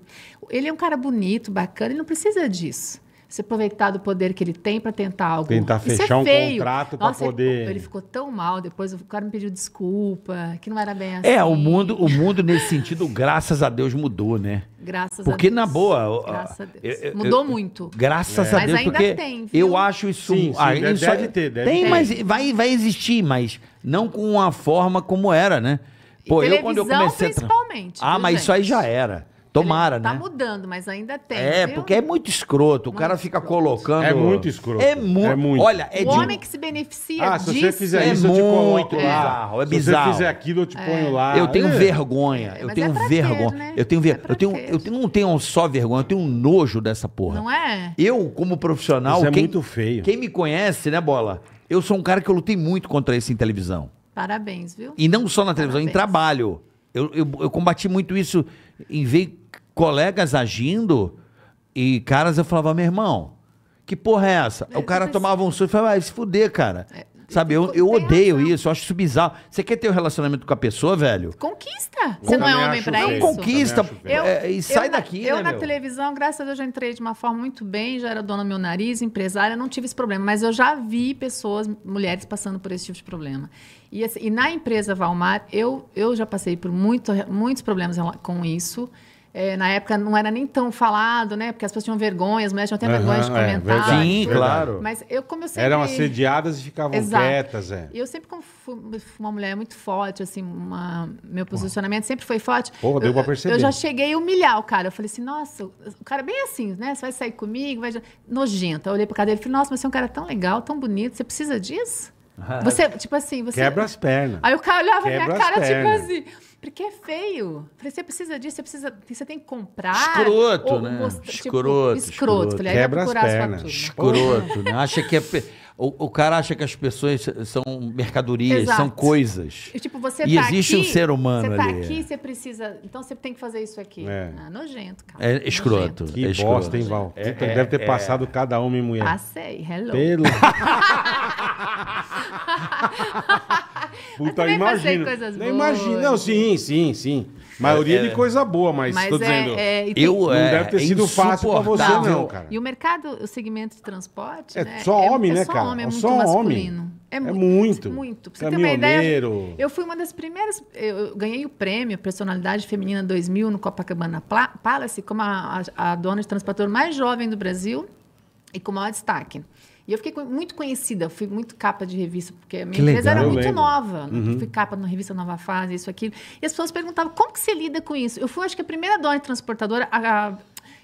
Ele é um cara bonito, bacana, ele não precisa disso se aproveitar do poder que ele tem para tentar algo. Tentar é fechar é um contrato para poder. Ele, ele, ficou tão mal depois, o cara me pediu desculpa, que não era bem assim. É, o assim. mundo, o mundo nesse sentido, graças a Deus, mudou, né? Graças porque, a Deus. Porque, na boa. Graças a Deus. eu, mudou eu, muito. Graças é. a Deus. Mas ainda porque tem. Viu? Eu acho isso. Sim, sim, ah, deve, isso deve ter, deve tem, ter. mas vai, vai existir, mas não com uma forma como era, né? Pô, eu quando eu comecei. Principalmente. Ah, mas gente? isso aí já era. Tomara, tá né? Tá mudando, mas ainda tem. É, viu? porque é muito escroto. Muito o cara fica escroto. colocando. É muito escroto. É, mu é muito. Olha, é o de... homem que se beneficia ah, disso. Se você fizer é isso, muito... eu te coloco lá. É bizarro. Se você fizer aquilo, eu te é. ponho lá. Eu tenho é. vergonha. É, eu tenho vergonha. Ter, né? Eu tenho vergonha. Eu, tenho... eu tenho... não tenho só vergonha, eu tenho um nojo dessa porra. Não é? Eu, como profissional. Isso é muito feio. Quem me conhece, né, Bola? Eu sou um cara que eu lutei muito contra isso em televisão. Parabéns, viu? E não só na televisão, Parabéns. em trabalho. Eu, eu, eu combati muito isso em ver colegas agindo e caras eu falava, meu irmão, que porra é essa? o cara tomava um susto e falava, vai se fuder, cara. É, Sabe, eu, eu odeio isso, eu acho isso bizarro. Você quer ter um relacionamento com a pessoa, velho? Conquista. Você não é homem pra isso. Não conquista eu, é, e sai eu, daqui, Eu, né, eu na meu? televisão, graças a Deus, já entrei de uma forma muito bem, já era dona do meu nariz, empresária, não tive esse problema. Mas eu já vi pessoas, mulheres, passando por esse tipo de problema. E, assim, e na empresa Valmar, eu, eu já passei por muito, muitos problemas com isso. É, na época não era nem tão falado, né? Porque as pessoas tinham vergonha, as mulheres tinham até uhum, vergonha de é, comentar. É, sim, claro. Mas eu, como eu sempre... Eram assediadas e ficavam Exato. quietas, é. E eu sempre, como uma mulher muito forte, assim, uma... meu posicionamento sempre foi forte. Porra, deu pra perceber. Eu, eu já cheguei a humilhar o cara. Eu falei assim, nossa, o cara é bem assim, né? Você vai sair comigo, vai... Nojenta. Eu olhei pro cara dele e falei, nossa, mas você é um cara tão legal, tão bonito, você precisa disso? Você, tipo assim, você... Quebra as pernas. Aí o cara olhava Quebra minha cara, tipo assim... Porque é feio. Falei, você precisa disso, você precisa. Você tem que comprar. Escroto, né? Mostrar, escroto, tipo, escroto. Falei, Quebra as pernas. Escroto. Né? Acha que é. O, o, cara acha que as pessoas são mercadorias, Exato. são coisas. E, tipo, você e tá existe aqui, um ser humano você tá ali. Você tá aqui, você precisa. Então você tem que fazer isso aqui. É. Ah, nojento, cara. É escroto. Nojento. É que é escroto. bosta, hein, Val? É, é, deve ter é. passado cada homem e mulher. Passei, hello. Pelo. Puta, imagina. Coisas boas. Imagina. Não, sim, sim, sim. Maioria é, de é. coisa boa, mas, mas tô é, dizendo. É, tem, eu, não é, deve ter é sido fácil pra você, não, cara. E o mercado, o segmento de transporte. É né, só homem, né, só cara? Homem, é só masculino. homem. É muito. É muito. muito. Pra você ter uma ideia, eu fui uma das primeiras. Eu ganhei o prêmio Personalidade Feminina 2000 no Copacabana Palace como a, a, a dona de transportador mais jovem do Brasil e com maior destaque. E eu fiquei muito conhecida, fui muito capa de revista, porque a minha que empresa legal, era muito lembro. nova. Né? Uhum. Fui capa na revista Nova Fase, isso, aquilo. E as pessoas perguntavam, como que você lida com isso? Eu fui, acho que a primeira dona transportadora, a, a,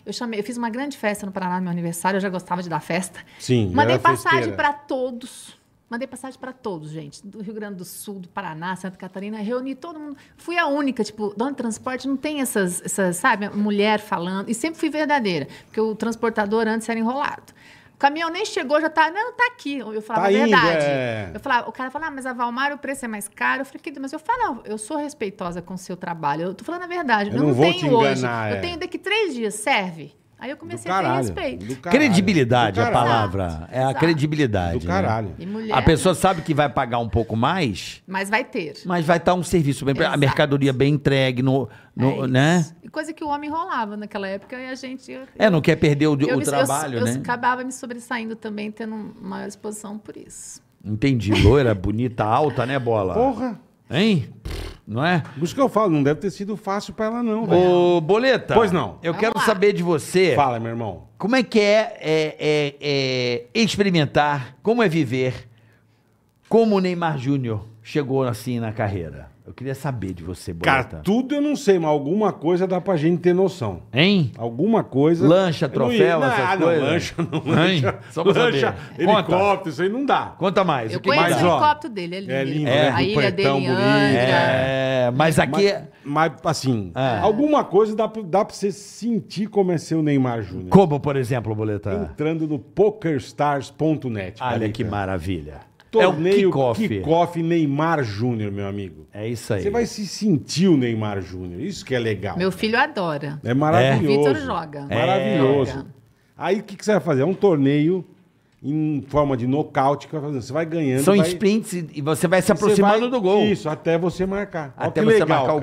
eu, chamei, eu fiz uma grande festa no Paraná no meu aniversário, eu já gostava de dar festa. Sim. Mandei passagem para todos. Mandei passagem para todos, gente. Do Rio Grande do Sul, do Paraná, Santa Catarina. Reuni todo mundo. Fui a única, tipo, dona de transporte não tem essas, essas, sabe, mulher falando. E sempre fui verdadeira, porque o transportador antes era enrolado. O caminhão nem chegou, já tá. Não, tá aqui. Eu falava tá a verdade. Indo, é. Eu falava, o cara falava, ah, mas a Valmar o preço é mais caro. Eu falei, querido, mas eu falo, eu sou respeitosa com o seu trabalho. Eu tô falando a verdade. Eu, eu não, vou tenho te enganar, hoje. É. Eu tenho daqui três dias, serve. Aí eu comecei caralho, a ter respeito. Caralho, credibilidade, é a palavra. Exato, é a exato. credibilidade. Do né? caralho. Né? Mulher, a pessoa sabe que vai pagar um pouco mais. Mas vai ter. Mas vai estar um serviço bem. Exato. A mercadoria bem entregue, no, no é né? E coisa que o homem rolava naquela época e a gente. Eu, é, não quer perder o, eu, o trabalho, eu, né? Eu acabava me sobressaindo também, tendo maior exposição por isso. Entendi. Loira, bonita, alta, né, bola? Porra! Hein? não é? Por isso que eu falo, não deve ter sido fácil pra ela, não, velho. Ô, Boleta. Pois não. Eu Vamos quero lá. saber de você. Fala, meu irmão. Como é que é, é, é, é experimentar, como é viver, como o Neymar Júnior chegou assim na carreira? Eu queria saber de você, Boleta. Cara, tudo eu não sei, mas alguma coisa dá pra gente ter noção. Hein? Alguma coisa. Lancha, troféu, ah, não, essas coisas. Não, lancha, não lancha. Só pra lancha, saber. helicóptero, isso aí não dá. Conta mais. Eu o que conheço mais, o helicóptero ó, dele, é, é lindo. É lindo, é, né? A ilha dele em É, mas aqui... Mas, é- mas assim, é. alguma coisa dá pra, dá pra você sentir como é ser o Neymar Júnior. Como, por exemplo, Boleta? Entrando no pokerstars.net. Olha que maravilha. Torneio é o kickoff. Neymar Júnior, meu amigo. É isso aí. Você vai se sentir o Neymar Júnior. Isso que é legal. Meu filho adora. É maravilhoso. O Vitor joga. É. Maravilhoso. Aí o que, que você vai fazer? É um torneio em forma de nocaute, você vai ganhando. São vai... sprints e você vai se aproximando vai... do gol. Isso, até você marcar. Até você legal, marcar cara. o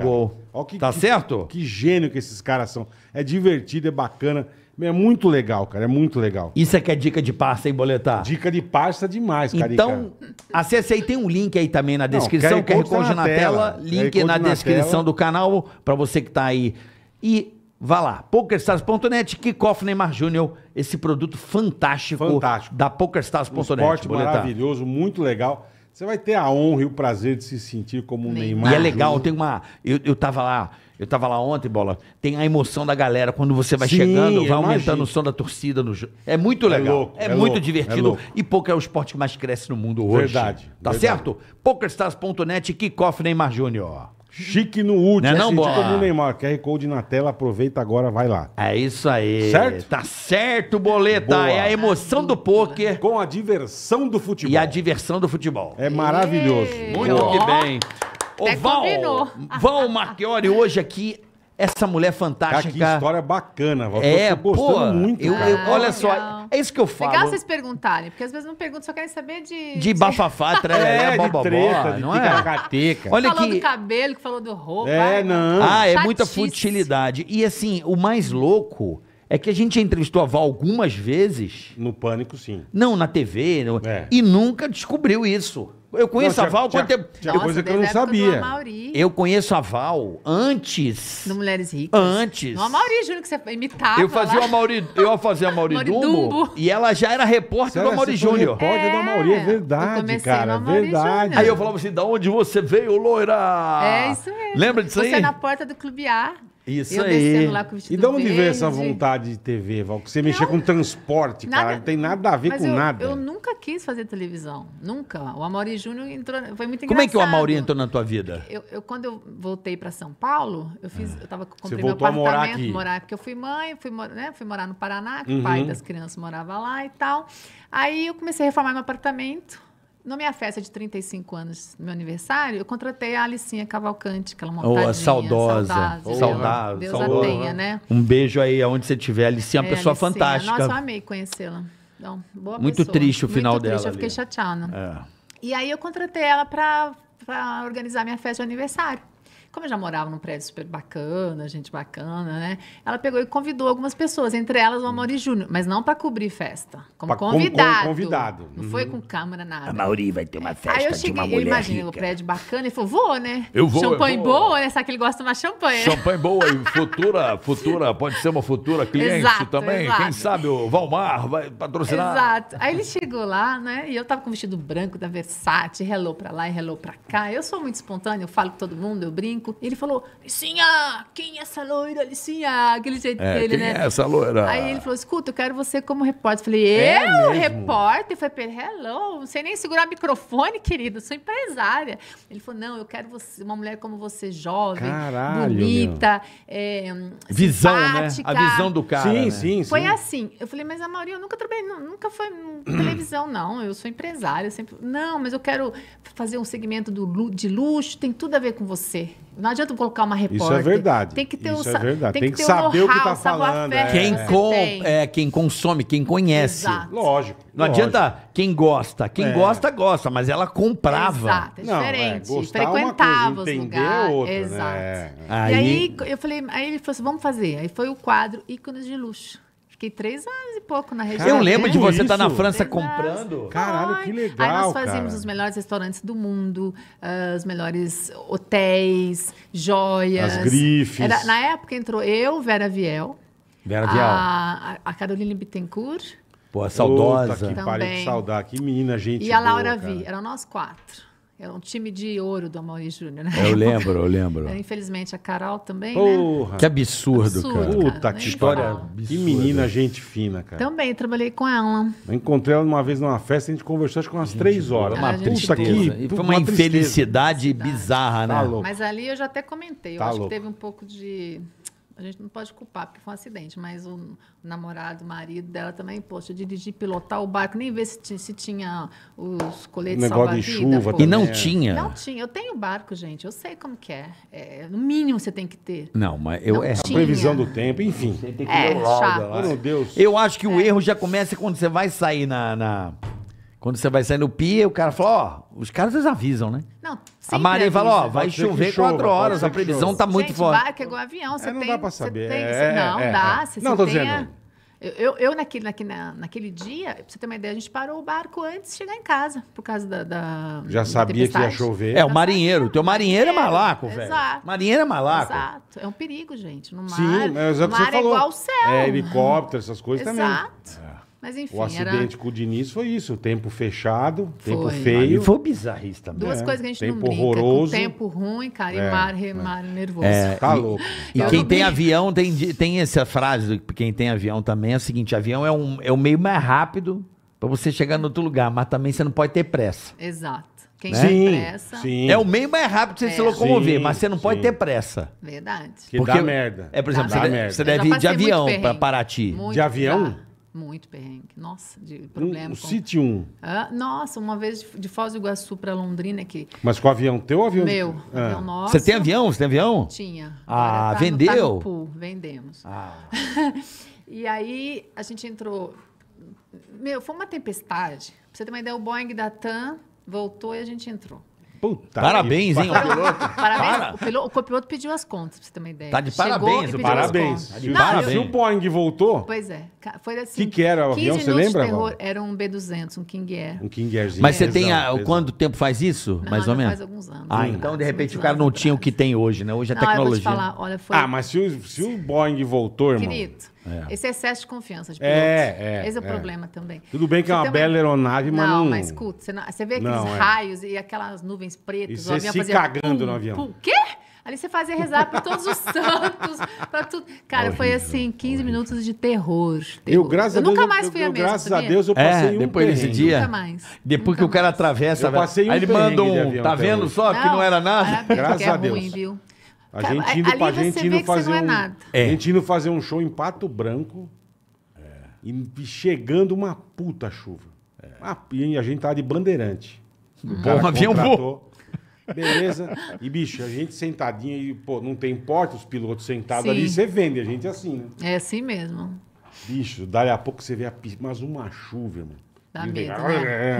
gol. Que, tá que, certo? Que gênio que esses caras são. É divertido, é bacana. É muito legal, cara. É muito legal. Isso é que é dica de pasta, hein, Boletar? Dica de pasta demais, cara. Então, acesse ah, aí, tem um link aí também na descrição, Não, QR, Code tá na, na tela, link na, na, descrição tela. do canal, para você que tá aí. E vá lá, pokerstars.net, Kickoff Neymar Júnior, esse produto fantástico, fantástico. da pokerstars.net. Um esporte Boletar. maravilhoso, muito legal. Você vai ter a honra e o prazer de se sentir como um Neymar. E é legal, tem uma... Eu, eu tava lá... Eu tava lá ontem, bola. Tem a emoção da galera quando você vai Sim, chegando, vai aumentando imagino. o som da torcida no jogo. É muito legal. É, louco, é, é muito louco, é divertido. É e poker é o esporte que mais cresce no mundo hoje. Verdade. Tá verdade. certo? PokerStars.net, Kickoff Neymar Júnior. Chique no último. Não é não, assim, bola. Tipo Neymar. QR Code na tela, aproveita agora, vai lá. É isso aí. Certo? Tá certo, boleta. Boa. É a emoção do poker Com a diversão do futebol. E a diversão do futebol. É maravilhoso. Muito Boa. que bem. Ô, Val, Val Marchiori hoje aqui essa mulher fantástica. Cara, que história bacana, Val. É, pô, muito. Eu, eu, ah, olha legal. só, é isso que eu falo. Legal vocês perguntarem, porque às vezes não perguntam, só querem saber de. De bafafá, trelé, é, bobobó, treta, não é? Cateca. Olha falou que... do cabelo, que falou do roupa. É, não. Ah, é Chatice. muita futilidade. E assim, o mais louco. É que a gente entrevistou a Val algumas vezes. No Pânico, sim. Não, na TV. No... É. E nunca descobriu isso. Eu conheço não, tinha, a Val quanto tempo. Tinha coisa que eu não sabia. Eu conheço a Val antes. No Mulheres Ricas. Antes. No Amauri, juro que você imitava. Eu fazia lá. o Amauri, eu fazia a Amauri Dumbo, e ela já era repórter do Amauri Júnior. Repórter é, do Amauri, é verdade, cara. É verdade. Júnior. Aí eu falava assim: da onde você veio, loira? É isso mesmo. Lembra disso você aí? Você é na porta do Clube A. Isso eu aí. Lá com o e de onde verde. veio essa vontade de TV, Val? você não, mexer com transporte, nada, cara. Não tem nada a ver com eu, nada. Eu nunca quis fazer televisão. Nunca. O Amaury Júnior entrou. Foi muito engraçado. Como é que o Amaury entrou na tua vida? Eu, eu quando eu voltei para São Paulo, eu fiz. Ah. Eu tava, apartamento. você voltou meu apartamento, a morar, aqui. morar porque eu fui mãe, fui, né, fui morar no Paraná, uhum. o pai uhum. das crianças morava lá e tal. Aí eu comecei a reformar meu apartamento na minha festa de 35 anos, meu aniversário, eu contratei a Alicinha Cavalcante, aquela é montadinha. Oh, saudosa. Saudável. Deus saudável. a tenha, né? Um beijo aí aonde você estiver. Alicinha é uma é, pessoa Alicinha. fantástica. Nossa, eu amei conhecê-la. Então, boa Muito pessoa. triste o final Muito dela. Triste, eu fiquei ali. chateada. É. E aí eu contratei ela para organizar minha festa de aniversário. Como eu já morava num prédio super bacana, gente bacana, né? Ela pegou e convidou algumas pessoas, entre elas o Amaury Júnior, mas não para cobrir festa, como pra convidado. convidado. Uhum. Não foi uhum. com câmera, nada. A Mauri vai ter uma festa Aí eu cheguei, de uma mulher eu o prédio bacana e falou, vou, né? Eu vou, Champanhe eu vou. boa, né? Só que ele gosta de uma champanhe. Né? Champanhe boa e futura, futura, pode ser uma futura cliente exato, também. Exato. Quem sabe o Valmar vai patrocinar. Exato. Aí ele chegou lá, né? E eu tava com vestido branco da Versace, relou pra lá e relou pra cá. Eu sou muito espontânea, eu falo com todo mundo, eu brinco. E Ele falou, Licinha, quem é essa loira, Licinha? Aquele jeito é, dele, quem né? é essa loira? Aí ele falou, escuta, eu quero você como repórter. Eu falei, é eu, repórter repórter? foi falei, hello, não sei nem segurar microfone, querido, sou empresária. Ele falou, não, eu quero você, uma mulher como você, jovem, Caralho, bonita, é, Visão, né? A visão do cara. Sim, né? sim, Foi assim. Eu falei, mas a Maurinho, eu nunca trabalhei, nunca foi televisão, não. Eu sou empresária, sempre... Não, mas eu quero fazer um segmento do, de luxo, tem tudo a ver com você. Não adianta colocar uma repórter. Isso é verdade. Tem que ter o, é verdade. Tem, tem que, que saber o, que tá falando. É. Quem, com, é, quem consome, quem conhece. Exato. Lógico. Não lógico. adianta quem gosta. Quem é. gosta, gosta, mas ela comprava. Exato, é diferente. Não, é, é Frequentava coisa, os é lugares. Outro, né? exato. Né? Aí... E aí eu falei, aí ele falou assim: vamos fazer. Aí foi o quadro ícones de luxo. Fiquei três anos e pouco na região. Eu lembro de você estar tá na França três comprando. Anos. Caralho, que legal. Aí nós fazíamos cara. os melhores restaurantes do mundo, uh, os melhores hotéis, joias. As grifes. Era, na época entrou eu, Vera Viel. Vera Viel. A, a Caroline Bittencourt. Pô, saudosa. Puta, que de saudar. Que menina, gente. E a Laura boa, Vi. Eram nós quatro. É um time de ouro do Amaury Júnior, né? É, eu lembro, eu lembro. É, infelizmente, a Carol também, né? Porra. né? Que absurdo, absurdo cara. Puta, cara, que história absurda. Que menina gente fina, cara. Também, trabalhei com ela. Eu encontrei ela uma vez numa festa, a gente conversou acho que umas gente, três horas. Uma puta aqui. foi uma, uma infelicidade tristeza. bizarra, né? Tá Mas ali eu já até comentei. Eu tá acho louco. que teve um pouco de a gente não pode culpar, porque foi um acidente, mas o, namorado, o marido dela também, poxa, dirigir, pilotar o barco, nem ver se, se tinha os coletes Negócio de chuva pô. E não é. tinha. Não tinha. Eu tenho barco, gente, eu sei como que é. é no mínimo você tem que ter. Não, mas eu... Não é. Tinha. A previsão do tempo, enfim. Você tem que é, lauda, chato. Meu Deus. Eu acho que o é. erro já começa quando você vai sair na... na quando você vai sair no pia, o cara fala, ó, os caras eles avisam, né? Não, A Maria fala, ó, vai Pode chover chova, quatro horas, a previsão tá muito Gente, forte. barco é igual avião. Você É, não tem, dá pra você saber. tem- É, não, é, dá. é. Você, Não, é, é. tô tem dizendo. Eu, eu, eu naquele, naquele, naquele dia, pra você ter uma ideia, a gente parou o barco antes de chegar em casa, por causa da. da- Já da sabia que ia chover. É, o marinheiro. Teu marinheiro é malaco, velho. Exato. Marinheiro é malaco. Exato. É um perigo, gente. No mar, Sim, é, mas é o que você é falou. igual o céu. É, helicóptero, essas coisas Exato. também. Mas enfim, O acidente era... com o Diniz foi isso. Tempo fechado, tempo Foi. feio. E foi bizarrista também. Duas É, coisas que a gente tempo não brinca. É horroroso. tempo ruim, cara, É, e mar, remar é. nervoso. É, Tá louco. E tá quem tem avião tem, tem essa frase do que quem tem avião também é o seguinte: avião é um, é o meio mais rápido pra você chegar no outro lugar, mas também você não pode ter pressa. Exato. Quem né? tem pressa... sim. É o meio mais rápido pra você se é. locomover, Sim, mas você não pode ter pressa. Verdade. Que dá merda. É, por exemplo, Dá você, merda. você deve ir de avião para pra Paraty. Muito, De avião? já. Muito perrengue. Nossa, de problema. Um, o City 1. Ah, nossa, uma vez de, de Foz do Iguaçu para Londrina aqui Mas com o avião teu ou avião? Meu, é. avião ah. nosso. Você tem avião? Você tem avião? Tinha. Ah, tá, tá vendeu? No, vendemos. Ah. e aí a gente entrou. Meu, foi uma tempestade. Pra você ter uma ideia, o Boeing da TAM voltou e a gente entrou. Puta parabéns, hein, o piloto. Parabéns. Para. O, piloto, o copiloto pediu as contas, pra você ter uma ideia. Tá de Chegou parabéns, o parabéns. Tá de não, parabéns. Se o Boeing voltou. Pois é. Foi assim. O que, que era o avião, você lembra? Terror, era um B200, um King Air. Um King Airzinho. Mas você tem a, quanto tempo faz isso? Não, mais ou menos? Faz alguns anos. Ah, então de repente o cara não tinha o que tem hoje, né? Hoje a é não, tecnologia. Falar, olha, foi... Ah, mas se o, se o Boeing voltou, irmão. Querido. É. Esse excesso de confiança de é, pilotos. É, é, Esse é o é. problema também. Tudo bem que você é uma também... bela aeronave, mas não... Não, mas escuta, você, não... você vê aqueles não, é. raios e aquelas nuvens pretas. E você se avião se fazia... cagando pum, no avião. O quê? Ali você fazia rezar para todos os santos, para tudo. Cara, foi assim, 15 minutos de terror. terror. Eu, graças eu nunca Deus, mais fui eu, a mesma. Graças sabia? a Deus eu é, passei é, um depois desse dia. Nunca mais. Depois nunca que mais. o cara atravessa, eu passei um aí ele manda um, tá vendo só não, que não era nada? Graças é a Deus. Ruim, viu? A gente indo pra gente indo fazer é um, é A gente indo fazer um show em Pato Branco. É. E chegando uma puta chuva. É. Ah, e a gente tava tá de bandeirante. Bom, hum. O avião voou. Beleza. E, bicho, a gente sentadinha e, pô, não tem porta, os pilotos sentados Sim. ali, você vende, a gente é assim, né? É assim mesmo. Bicho, dali a pouco você vê a pista, mas uma chuva, mano. Dá medo, né?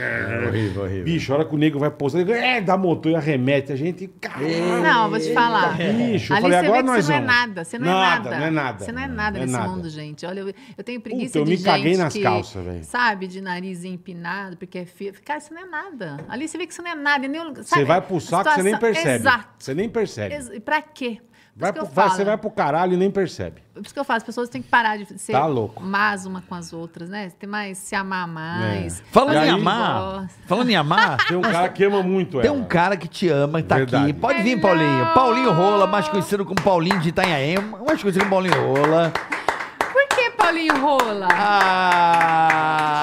É, é horrível, horrível. Bicho, a hora que o nego vai postar, é, dá motor e arremete a gente. Caramba, não, vou te falar. É. Bicho, Ali falei, você agora vê que você não é nada. Você não nada, é nada. Não é nada. Você não é nada não nesse nada. mundo, gente. Olha, eu, eu tenho preguiça Puta, eu me caguei nas que, calças, velho. Sabe, de nariz empinado, porque é feio. Cara, isso não é nada. Ali você vê que você não é nada. Nem, sabe, você vai pro saco, situação... você nem percebe. Exato. Você nem percebe. E pra quê? Vai pro, vai, você vai pro caralho e nem percebe. Por isso que eu falo, as pessoas têm que parar de ser tá louco. más uma com as outras, né? Tem mais se amar mais. É. Falando em amar. Falando em amar. Tem um cara que ama muito, Tem um cara que te ama e tá Verdade. aqui. Pode vir, Paulinho. Paulinho Rola, mais conhecido como Paulinho de Itanhaém. Mais conhecido como Paulinho Rola. Por que Paulinho Rola? Ah.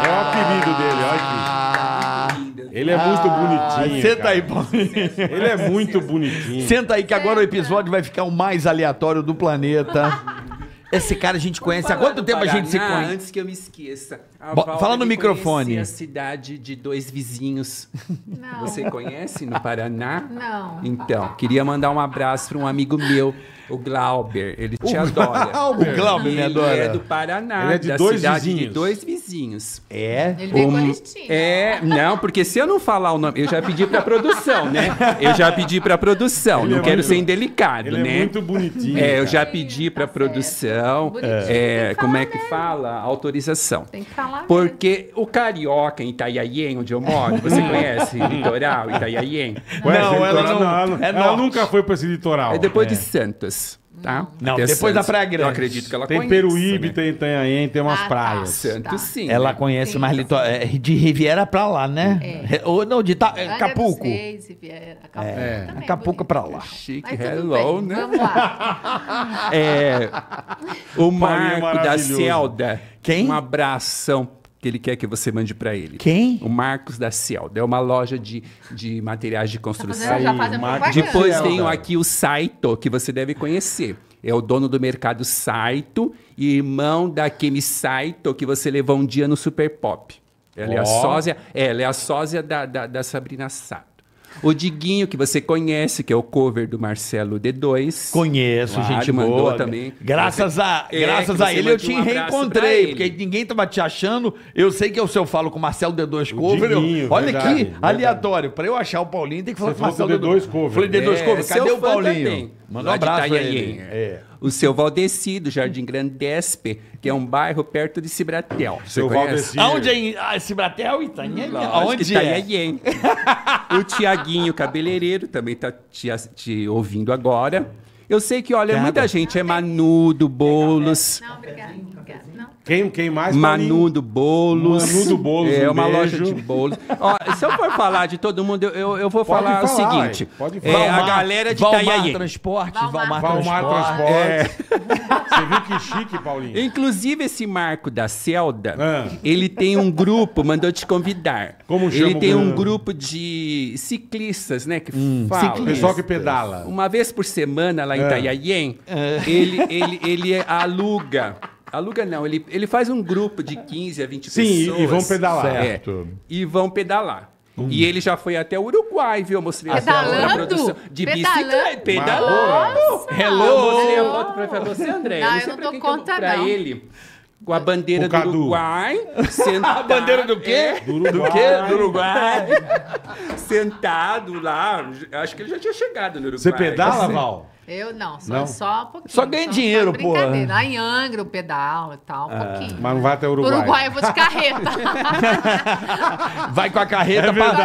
Ele é ah, muito bonitinho. Senta cara. aí, Paulinho. Ele é muito bonitinho. Senta aí que agora o episódio vai ficar o mais aleatório do planeta. Esse cara a gente conhece. Há quanto tempo Paraná, a gente se conhece? Antes que eu me esqueça. Bo, fala no microfone. a cidade de dois vizinhos. Não. Você conhece no Paraná? Não. Então, queria mandar um abraço para um amigo meu o Glauber, ele te o adora. Glauber. O Glauber me adora. Ele é do Paraná. Ele é de da dois cidade vizinhos. de dois vizinhos. É. Ele um, É, não, porque se eu não falar o nome, eu já pedi pra produção, né? Eu já pedi pra produção, ele não é quero muito, ser indelicado, é né? É muito bonitinho. É, eu já pedi tá pra tá produção, é, como é que mesmo. fala? Autorização. Tem que falar. Porque mesmo. o carioca em Itaiaien, onde eu moro, você conhece litoral Itaiaien? Não, não, ela, não, ela nunca foi pra esse litoral. É depois de é. Santos tá? Não, depois Santos. da Praia Grande. Eu acredito que ela tem Peruíbe, né? tem Itanhaém, tem umas ah, tá. praias. Santos, tá. sim. Ela né? conhece tem mais litoral. É, de Riviera pra lá, né? É. é ou não, de Ta... Acapulco. Riviera, é. Acapulco, é. Acapulco pra lá. Chique, hello, bem. né? Vamos lá. é, o Marco da Celda. Quem? Um abração que ele quer que você mande para ele. Quem? O Marcos da Ciel. É uma loja de, de materiais de construção. Tá fazendo, fazendo Marcos Depois tem tenho aqui o Saito, que você deve conhecer. É o dono do mercado Saito e irmão da Kemi Saito, que você levou um dia no Super Pop. Ela oh. é a sósia, é, ela é a sósia da, da, da Sabrina Sato. O Diguinho, que você conhece, que é o cover do Marcelo D2. Conheço, claro, gente mandou boa. também. Graças a, é, graças a ele eu te um reencontrei, porque ninguém tava te achando. Eu sei que é o seu falo com o Marcelo D2 cover. Diguinho, eu, olha verdade, que verdade. aleatório. Pra eu achar o Paulinho, tem que falar você com o Marcelo D2, cover. Falei D2 é, cover, cadê o Paulinho? Também. Manda um abraço tá pra ele. É o seu Valdeci, do Jardim Grande Despe, que é um bairro perto de Cibratel. Seu Valdeci. Aonde é? Ah, Cibratel? Itanhaém? Aonde é? o Tiaguinho Cabeleireiro também está te, te ouvindo agora. Eu sei que, olha, Cada. muita gente é Manudo, Bolos. Não, obrigada. Quem, quem mais? Manudo Bolos. Manudo Bolos. É um uma beijo. loja de bolos. Ó, se eu for falar de todo mundo, eu, eu, vou falar, falar o seguinte. Pode é, falar. É, Valmar, a galera de Valmar Transporte, Valmar, Valmar Transporte. Valmar Transporte. É. Você viu que chique, Paulinho. É, inclusive, esse Marco da Celda, ah. ele tem um grupo, mandou te convidar. Como chama? Ele tem um grupo de ciclistas, né? Que hum, fala. Ciclistas. Pessoal que pedala. Uma vez por semana lá em ah. Itaiaien, é. ele, ele, ele aluga Aluga não, ele, ele faz um grupo de 15 a 20 Sim, pessoas. Sim, é, e vão pedalar. É, e vão pedalar. Hum. E ele já foi até o Uruguai, viu? Eu mostrei pedalando? a produção. De bicicleta, pedalando. Hello! Eu mostrei a foto pra você, André. Não, eu não, eu não dou conta, eu, pra não. ele com a bandeira do Uruguai. Sentado, a bandeira do quê? É, do Uruguai. Do quê? Do Uruguai. sentado lá. Acho que ele já tinha chegado no Uruguai. Você pedala, Val? Eu não, só, não? só um pouquinho. Só ganha só, dinheiro, pô. Lá em Angra, o pedal e tal, um ah, pouquinho. Mas não vai até o Uruguai. Uruguai eu vou de carreta. vai com a carreta é verdade.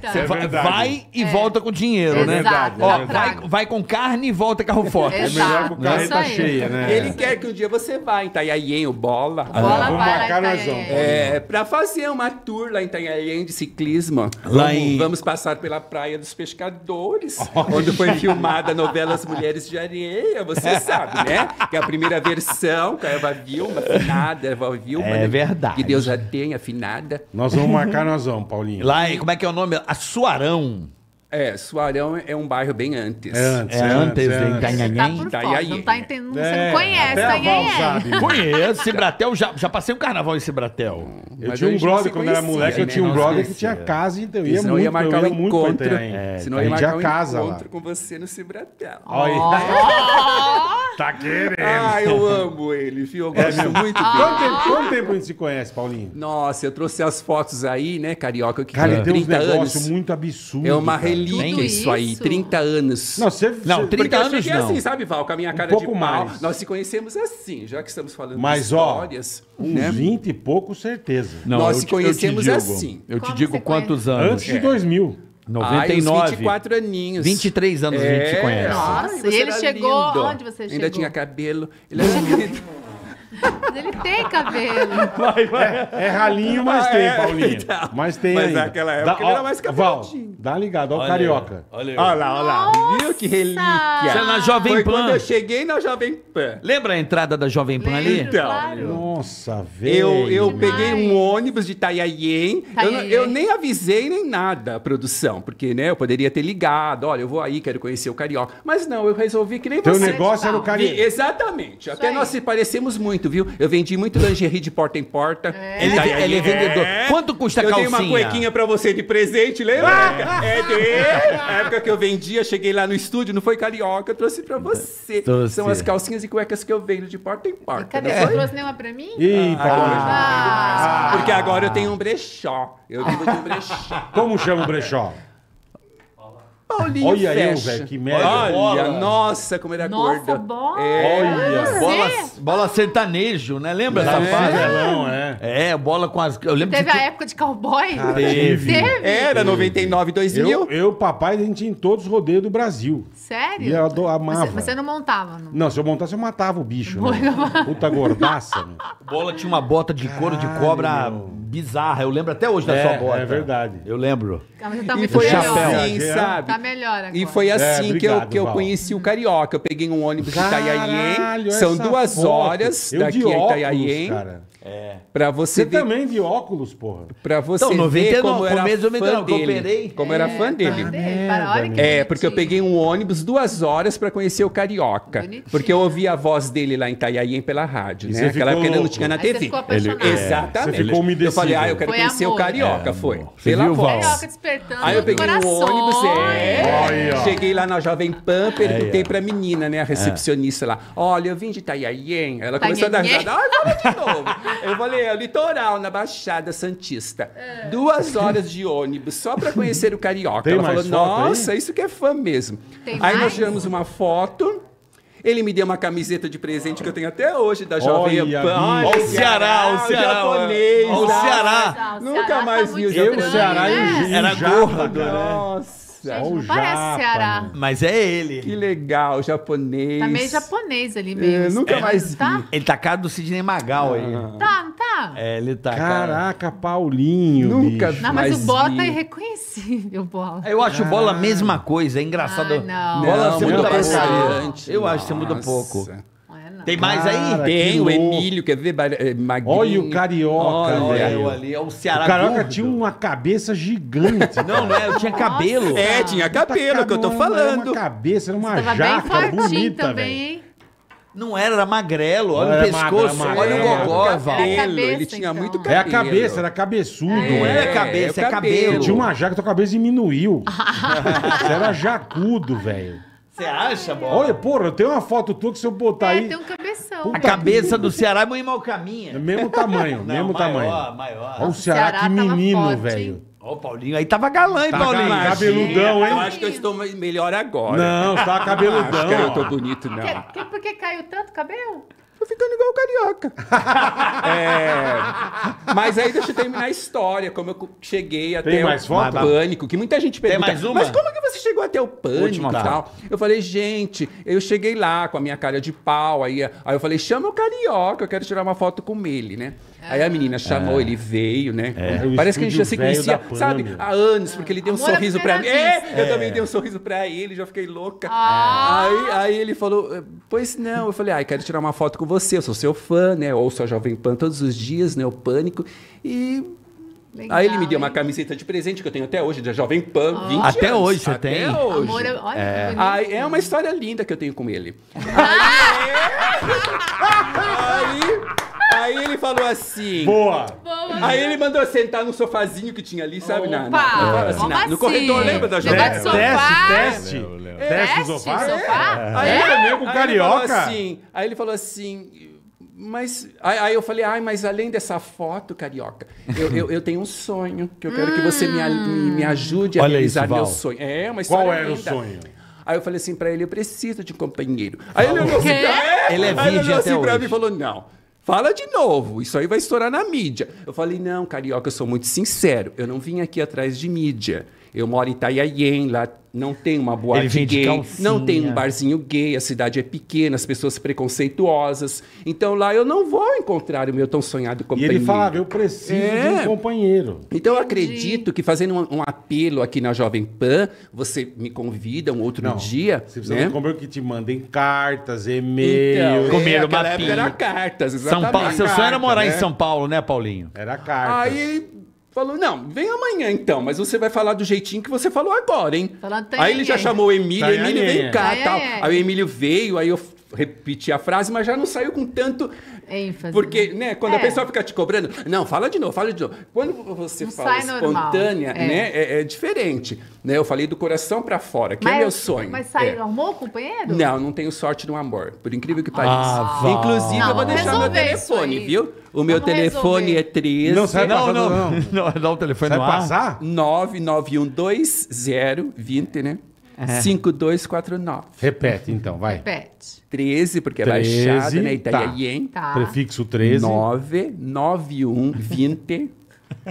pra... Não, é vai, vai e é. volta com dinheiro, é né? É Ó, é vai, vai, com carne e volta carro forte. é melhor com é carreta cheia, né? Ele quer que um dia você vá em Itanhaém, o Bola. O bola ah, vamos marcar, nós vamos. É, pra fazer uma tour lá em Itanhaém de ciclismo. Lá vamos, em... vamos passar pela Praia dos Pescadores, onde foi filmada novelas Mulheres de Areia, você sabe, né? Que é a primeira versão com é a Eva Vilma, afinada, Eva Vilma. É né? verdade. Que Deus já tenha, afinada. Nós vamos marcar, nós vamos, Paulinho. Lá, como é que é o nome? Açuarão. É, Suarão é um bairro bem antes. É antes, é, é antes, antes. É tá por não tá entendendo, é, você não é, conhece Itanhanhém. Né? Conheço, Cibratel, já, já passei um carnaval em Cibratel. Eu né? tinha um blog quando era moleque, eu tinha um blog, que tinha casa, então eu ia muito, ia marcar eu ia um muito encontro, pra Itanhanhém. Senão eu ia marcar um casa encontro lá. com você no Cibratel. Olha oh. Tá querendo. Ah, eu amo ele, viu? Eu gosto muito ah. dele. Quanto tempo a gente se conhece, Paulinho? Nossa, eu trouxe as fotos aí, né, carioca, que Cara, tem uns negócios muito absurdos. É uma religião aí, tudo Isso, é isso aí, 30 anos. Não, você, não 30 anos. Eu é não. assim, sabe, Val, com a minha cara um pouco de pau. Mais. Nós se conhecemos assim, já que estamos falando Mas, de histórias. Ó, uns né? 20 e pouco, certeza. Não, Nós se conhecemos eu te, assim. Eu te digo quantos conhece? anos. Antes de é. 2000. 99. Ai, 24 aninhos. 23 anos é. a gente é. conhece. Nossa, e ele chegou. Lindo. Onde você chegou? Ainda tinha cabelo. Ele era lindo. Mas ele tem cabelo. Vai, vai. É, é ralinho, mas tem, é. Paulinho. Então, mas tem mas ainda. naquela época dá, ele era mais cabeludinho. Dá ligado, olha o carioca. Olha, olha lá, olha lá. Viu que relíquia. é na Jovem Pan. Foi quando eu cheguei na Jovem Pan. Lembra a entrada da Jovem Pan ali? Então. Claro. Nossa, velho. Eu, eu peguei um ônibus de Itaiaien. Eu, eu nem avisei nem nada a produção, porque né, eu poderia ter ligado. Olha, eu vou aí, quero conhecer o Carioca. Mas não, eu resolvi que nem Teu você. negócio era o Carioca. Exatamente. Até aí. nós se parecemos muito, viu? Eu vendi muito lingerie de porta em porta. É. Ele, ele é vendedor. É. Quanto custa a Eu calcinha? dei uma cuequinha pra você de presente, lembra? É, é de... Na época que eu vendia, cheguei lá no estúdio, não foi carioca, eu trouxe pra você. Trouxe. São as calcinhas e cuecas que eu vendo de porta em porta. Cadê? Você trouxe nenhuma pra mim? Eita, agora. Ah, ah, ah. Porque agora eu tenho um brechó. Eu vivo de um brechó. Como chama o brechó? Paulinho Olha fecha. eu, velho, que merda. Olha, nossa, como ele acorda. Nossa, bola. É. Olha. Bola, bola sertanejo, né? Lembra essa fase? É. Não, é. É, bola com as... Eu lembro Teve de... a época de cowboy? teve. teve. Era, 99, 2000. Eu, eu, papai, a gente tinha em todos os rodeios do Brasil. Sério? E eu do amava. Você, você, não montava? Não? não, se eu montasse, eu matava o bicho. Né? Puta gordaça. Né? Bola tinha uma bota de couro de cobra bizarra. Eu lembro até hoje é, da sua é, bota. É verdade. Eu lembro. Mas eu tá e foi chapéu. assim, sabe? Tá melhor agora. E foi é, assim é, obrigado, que, eu, que eu conheci o Carioca. Eu peguei um ônibus de Caralho, Itaiaien, são duas foto. horas eu daqui a Itaiaien. cara. É. Pra você, você ver... também de óculos, porra. Pra você então, 99, ver como era começo, fã não, dele. Cooperei. Como é, era fã é, dele. Tá Merda, é, porque eu peguei um ônibus duas horas pra conhecer o Carioca. Bonitinho. Porque eu ouvi a voz dele lá em Itaiaien pela rádio, né? Aquela época ele não tinha na TV. Você ficou apaixonado. Ele... É, Exatamente. Você ficou Eu falei, ah, eu quero foi conhecer amor. É, o Carioca, foi. Você pela voz. Carioca despertando Aí eu peguei um ônibus, é. Cheguei lá na Jovem Pan, perguntei pra menina, né? A recepcionista lá. Olha, eu vim de Itaiaien. Ela começou a dar risada. Ah, de novo. Eu falei, é o litoral, na Baixada Santista. É. Duas horas de ônibus só para conhecer o Carioca. Tem Ela falou, nossa, aí? isso que é fã mesmo. Tem aí mais? nós tiramos uma foto. Ele me deu uma camiseta de presente que eu tenho até hoje da Jovem Pan. Olha, olha o Ceará, o Ceará. Japonês, olha o Ceará. Nunca tá mais vi o Ceará e né? o Era gorda, né? Nossa. Né? Gente, não parece Ceará. Mas é ele. Que legal, japonês. Tá meio japonês ali mesmo. É, nunca é, mais tá? Ele tá cara do Sidney Magal ah. aí. Tá, não tá? É, ele tá. Caraca, cara. Paulinho. Nunca bicho. Não, mas o Bola é tá irreconhecível, Bola. Eu acho o ah. Bola a mesma coisa, é engraçado. Ah, não. Bola não, você muda pouco. Eu acho que você muda pouco. Tem mais Cara, aí? Tem, o Emílio, quer ver? É, magrinho. Olha o Carioca, Olha velho. Olha ali, é o Ceará. O Carioca gordo. tinha uma cabeça gigante. Não, não é, eu tinha cabelo. É, tinha cabelo, é o que eu tô falando. Era uma cabeça, era uma jaca bonita, também, velho. hein? Não era, era magrelo. Olha Era o magro, pescoço, era olha o gogó, Val. Então. Então. cabelo, ele cabeça, tinha muito cabelo. É a cabeça, era cabeçudo. Não é, é, é cabeça, é cabelo. Tinha uma jaca, tua cabeça diminuiu. Você era jacudo, velho. Você acha, bora? Olha, porra, tem uma foto tua que se eu botar é, aí. tem um cabeção. Puta a cabeça do Ceará é muito mal caminha. É mesmo tamanho, Não, mesmo maior, tamanho. Maior. Olha o Ceará, Ceará que tá menino, velho. Ó, o Paulinho aí tava galã, hein, tá Paulinho? Galã, cabeludão, hein? Eu acho que eu estou melhor agora. Não, tá cabeludão. acho que eu tô bonito, não. por que caiu tanto cabelo? tô ficando igual o carioca. é... Mas aí deixa eu terminar a história, como eu cheguei até o pânico, que muita gente pergunta. Tem mais uma? Mas como é que você chegou até o pânico Última, e tal? Tá. Eu falei, gente, eu cheguei lá com a minha cara de pau, aí, aí eu falei, chama o carioca, eu quero tirar uma foto com ele, né? Aí a menina ah. chamou, é. ele veio, né? É. Parece que a gente já se conhecia, sabe, há anos, porque ele deu Amor um sorriso pra mim. É, eu também é. dei um sorriso pra ele, já fiquei louca. Ah. Aí, aí ele falou, pois não, eu falei, ai, quero tirar uma foto com você, eu sou seu fã, né? Ou sou Jovem Pan todos os dias, né? O Pânico. E Legal, aí ele me deu uma camiseta de presente que eu tenho até hoje, da Jovem Pan. Oh. até anos. hoje você até tem? Até hoje. Amor, olha é. Aí, é uma história linda que eu tenho com ele. Ah! aí Aí ele falou assim. Boa! Aí ele mandou sentar no sofazinho que tinha ali, sabe? Na, na, assim, na- no assim? corredor, lembra da Joana? Negócio de sofá. Teste, teste. Léo, Léo. Teste do sofá? Teste, sofá? É. É. Aí É? ele- mesmo, aí ele falou assim- aí ele falou assim, mas. Aí, aí eu falei, ai, mas além dessa foto, carioca, eu, eu, eu tenho um sonho que eu quero que você me, me, me hum. ajude a Olha realizar isso, meu sonho. É, mas Qual era o sonho? Aí eu falei assim pra ele, eu preciso de um companheiro. Aí ele olhou assim pra Ele é Aí ele virgem olhou assim até assim pra hoje. mim e falou, não. Fala de novo, isso aí vai estourar na mídia. Eu falei, não, carioca, eu sou muito sincero. Eu não vim aqui atrás de mídia. Eu moro em Itaiaien, lá não tem uma boate gay, não tem um barzinho gay, a cidade é pequena, as pessoas preconceituosas. Então lá eu não vou encontrar o meu tão sonhado companheiro. E ele fala, eu preciso é. de um é. companheiro. Então eu acredito que fazendo um, um, apelo aqui na Jovem Pan, você me convida um outro não, dia. Você precisa né? de um que te mandem cartas, e-mails. Então, comer é, uma época era cartas, exatamente. São Paulo, seu sonho era morar né? em São Paulo, né, Paulinho? Era cartas. Aí Falou, não, vem amanhã então, mas você vai falar do jeitinho que você falou agora, hein? Falando, tá aí ele já chamou o Emílio, tá Emílio, vem cá, tal. É. Aí o Emílio veio, aí eu repetir a frase, mas já não saiu com tanto ênfase. Porque, né, né quando é. a pessoa fica te cobrando, não, fala de novo, fala de novo. Quando você não fala espontânea, é. né, é. É, diferente, né? Eu falei do coração para fora, que é mas, é meu sonho. Mas saiu, é. arrumou companheiro? Não, não tenho sorte no amor, por incrível que ah, pareça. Ah, Inclusive, não, eu vou deixar meu telefone, viu? O meu Vamos telefone resolver. é 13. Não, sai não, não, não. não. Dá o telefone sai no passar? 9912020, né? 5249. É. Repete então, vai. Repete. 13, porque é baixado, né? Itália tá. tá. Prefixo 13. 9, 91, 20.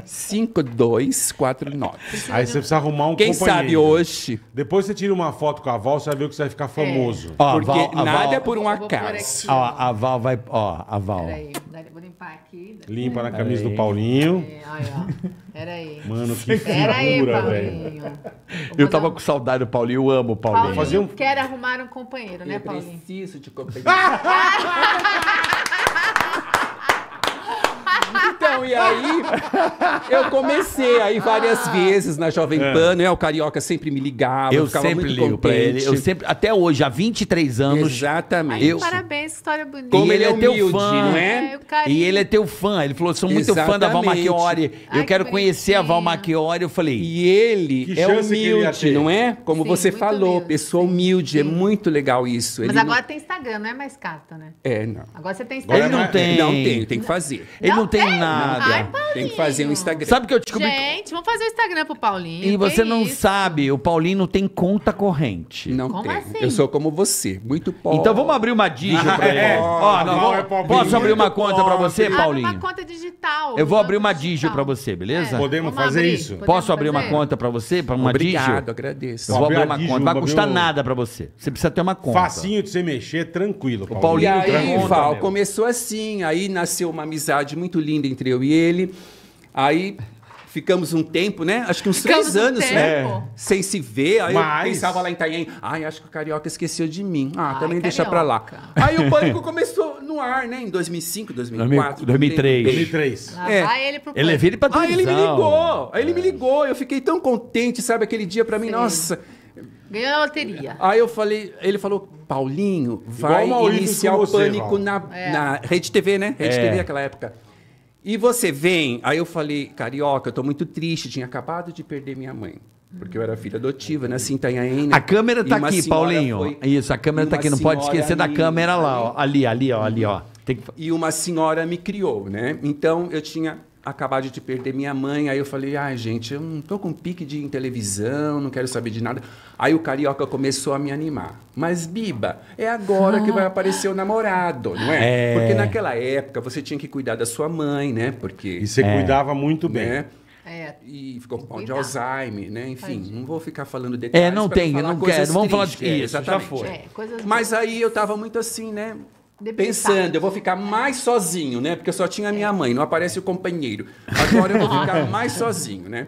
5249. Aí você precisa arrumar um Quem companheiro. sabe hoje. Depois você tira uma foto com a Val, você vai ver que você vai ficar é. famoso. É. Ó, Porque Val, nada Val, é por um acaso. Ó, a Val vai. Ó, a Val. Peraí, vou limpar aqui. Limpa na camisa do Paulinho. É, olha, Peraí. Mano, que figura, velho. Eu tava com saudade do Paulinho, eu amo o Paulinho. Paulinho um... quer arrumar um companheiro, né, eu Paulinho? Eu preciso de companheiro. e aí eu comecei aí várias ah. vezes na Jovem é. Pan, é. né? O Carioca sempre me ligava, eu, ficava sempre muito ligo pra ele. Eu sempre, até hoje, há 23 anos. Exatamente. Eu, parabéns, história bonita. Como ele, é, é humilde, teu fã, não é? é e ele é teu fã. Ele falou: sou muito Exatamente. fã da Val Machiori. eu quero conhecer a Val Machiori. Eu falei. E ele que é humilde, não é? Como Sim, você falou, humilde. pessoa humilde. É sim. É muito legal isso. Mas ele agora não... tem Instagram, não é mais carta, né? É, não. Agora você tem Instagram. Ele não tem. Não tem, tem que fazer. Ele não, não tem, tem nada nada. Ai, Tem que fazer um Instagram. Sabe que eu descobri? Gente, vamos fazer o Instagram pro Paulinho. E você não isso? sabe, o Paulinho não tem conta corrente. Não Como tem. assim? Eu sou como você, muito pobre. Então vamos abrir uma digital pra ele. Ó, não, é posso abrir uma conta pra pobre. você, Abre Paulinho? uma conta digital. Eu vou abrir uma digital. pra você, beleza? É. Podemos fazer isso? podemos Posso abrir uma conta pra você, pra uma digio? Obrigado, agradeço. Eu vou Abrir uma digio, conta, não vai custar nada pra você. Você precisa ter uma conta. Facinho de você mexer, tranquilo. Paulinho. Paulinho tranquilo. aí, Val, começou assim. Aí nasceu uma amizade muito linda entre eu e ele. Aí ficamos um tempo, né? Acho que uns ficamos três um anos, né? É. Sem se ver. Aí Mas... eu pensava lá em Itanhaém, ai, acho que o Carioca esqueceu de mim. Ah, Ai, também deixa pra lá. Aí o Pânico começou no ar, né? Em 2005, 2004. 2003. 2003. Aí ele pro Ele levei é ele pra Aí ah, ele me ligou. Aí ele me é. ligou. Eu fiquei tão contente, sabe? Aquele dia pra mim, Sim. nossa... Ganhou a loteria. Aí eu falei, ele falou, Paulinho, vai iniciar o pânico você, na, é. na Rede TV, né? Rede é. TV naquela época. E você vem. Aí eu falei, carioca, eu tô muito triste, tinha acabado de perder minha mãe. Porque eu era filha adotiva, né? Assim, tem a câmera tá aqui, Paulinho. Foi... Isso, a câmera tá aqui. Não pode esquecer da câmera lá, ó. Ali, ali, ó, ali, ó. Que... E uma senhora me criou, né? Então eu tinha acabar de perder minha mãe. Aí eu falei, ai, ah, gente, eu não tô com pique de televisão, não quero saber de nada. Aí o carioca começou a me animar. Mas, Biba, é agora ah. que vai aparecer o namorado, não é? é? Porque naquela época você tinha que cuidar da sua mãe, né? Porque. E você é. cuidava muito bem. Né? É, e ficou com pau de Alzheimer, né? Enfim, Pode. não vou ficar falando é, detalhes. É, não tem, não, não quero. Vamos falar de isso, já foi. É, Mas aí eu tava muito assim, né? Pensando, eu vou ficar mais sozinho, né? Porque eu só tinha minha é. mãe, não aparece o companheiro. Agora eu vou ficar mais sozinho, né?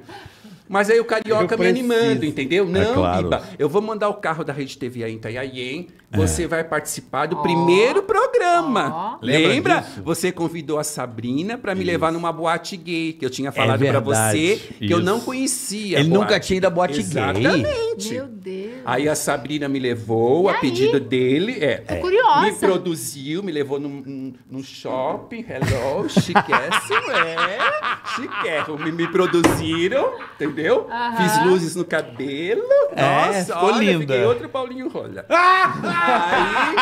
Mas aí o carioca me animando, entendeu? É não, é claro. eu vou mandar o carro da Rede TV aí em Itanhaém. Você é. vai participar do oh. primeiro programa. Oh. Lembra? Lembra você convidou a Sabrina para me levar numa boate gay, que eu tinha é falado é para você, que eu não conhecia. Ele nunca tinha ido à boate Exatamente. gay. Exatamente. Meu Deus. Aí a Sabrina me levou, e a aí? pedido dele. É, Tô curiosa. Me produziu, me levou num, num, shopping. Hello, chiquérrimo, é. Me, me produziram, entendeu? entendeu? Fiz luzes no cabelo. É, Nossa, ficou olha, linda. fiquei outro Paulinho Rola. Ah! Aí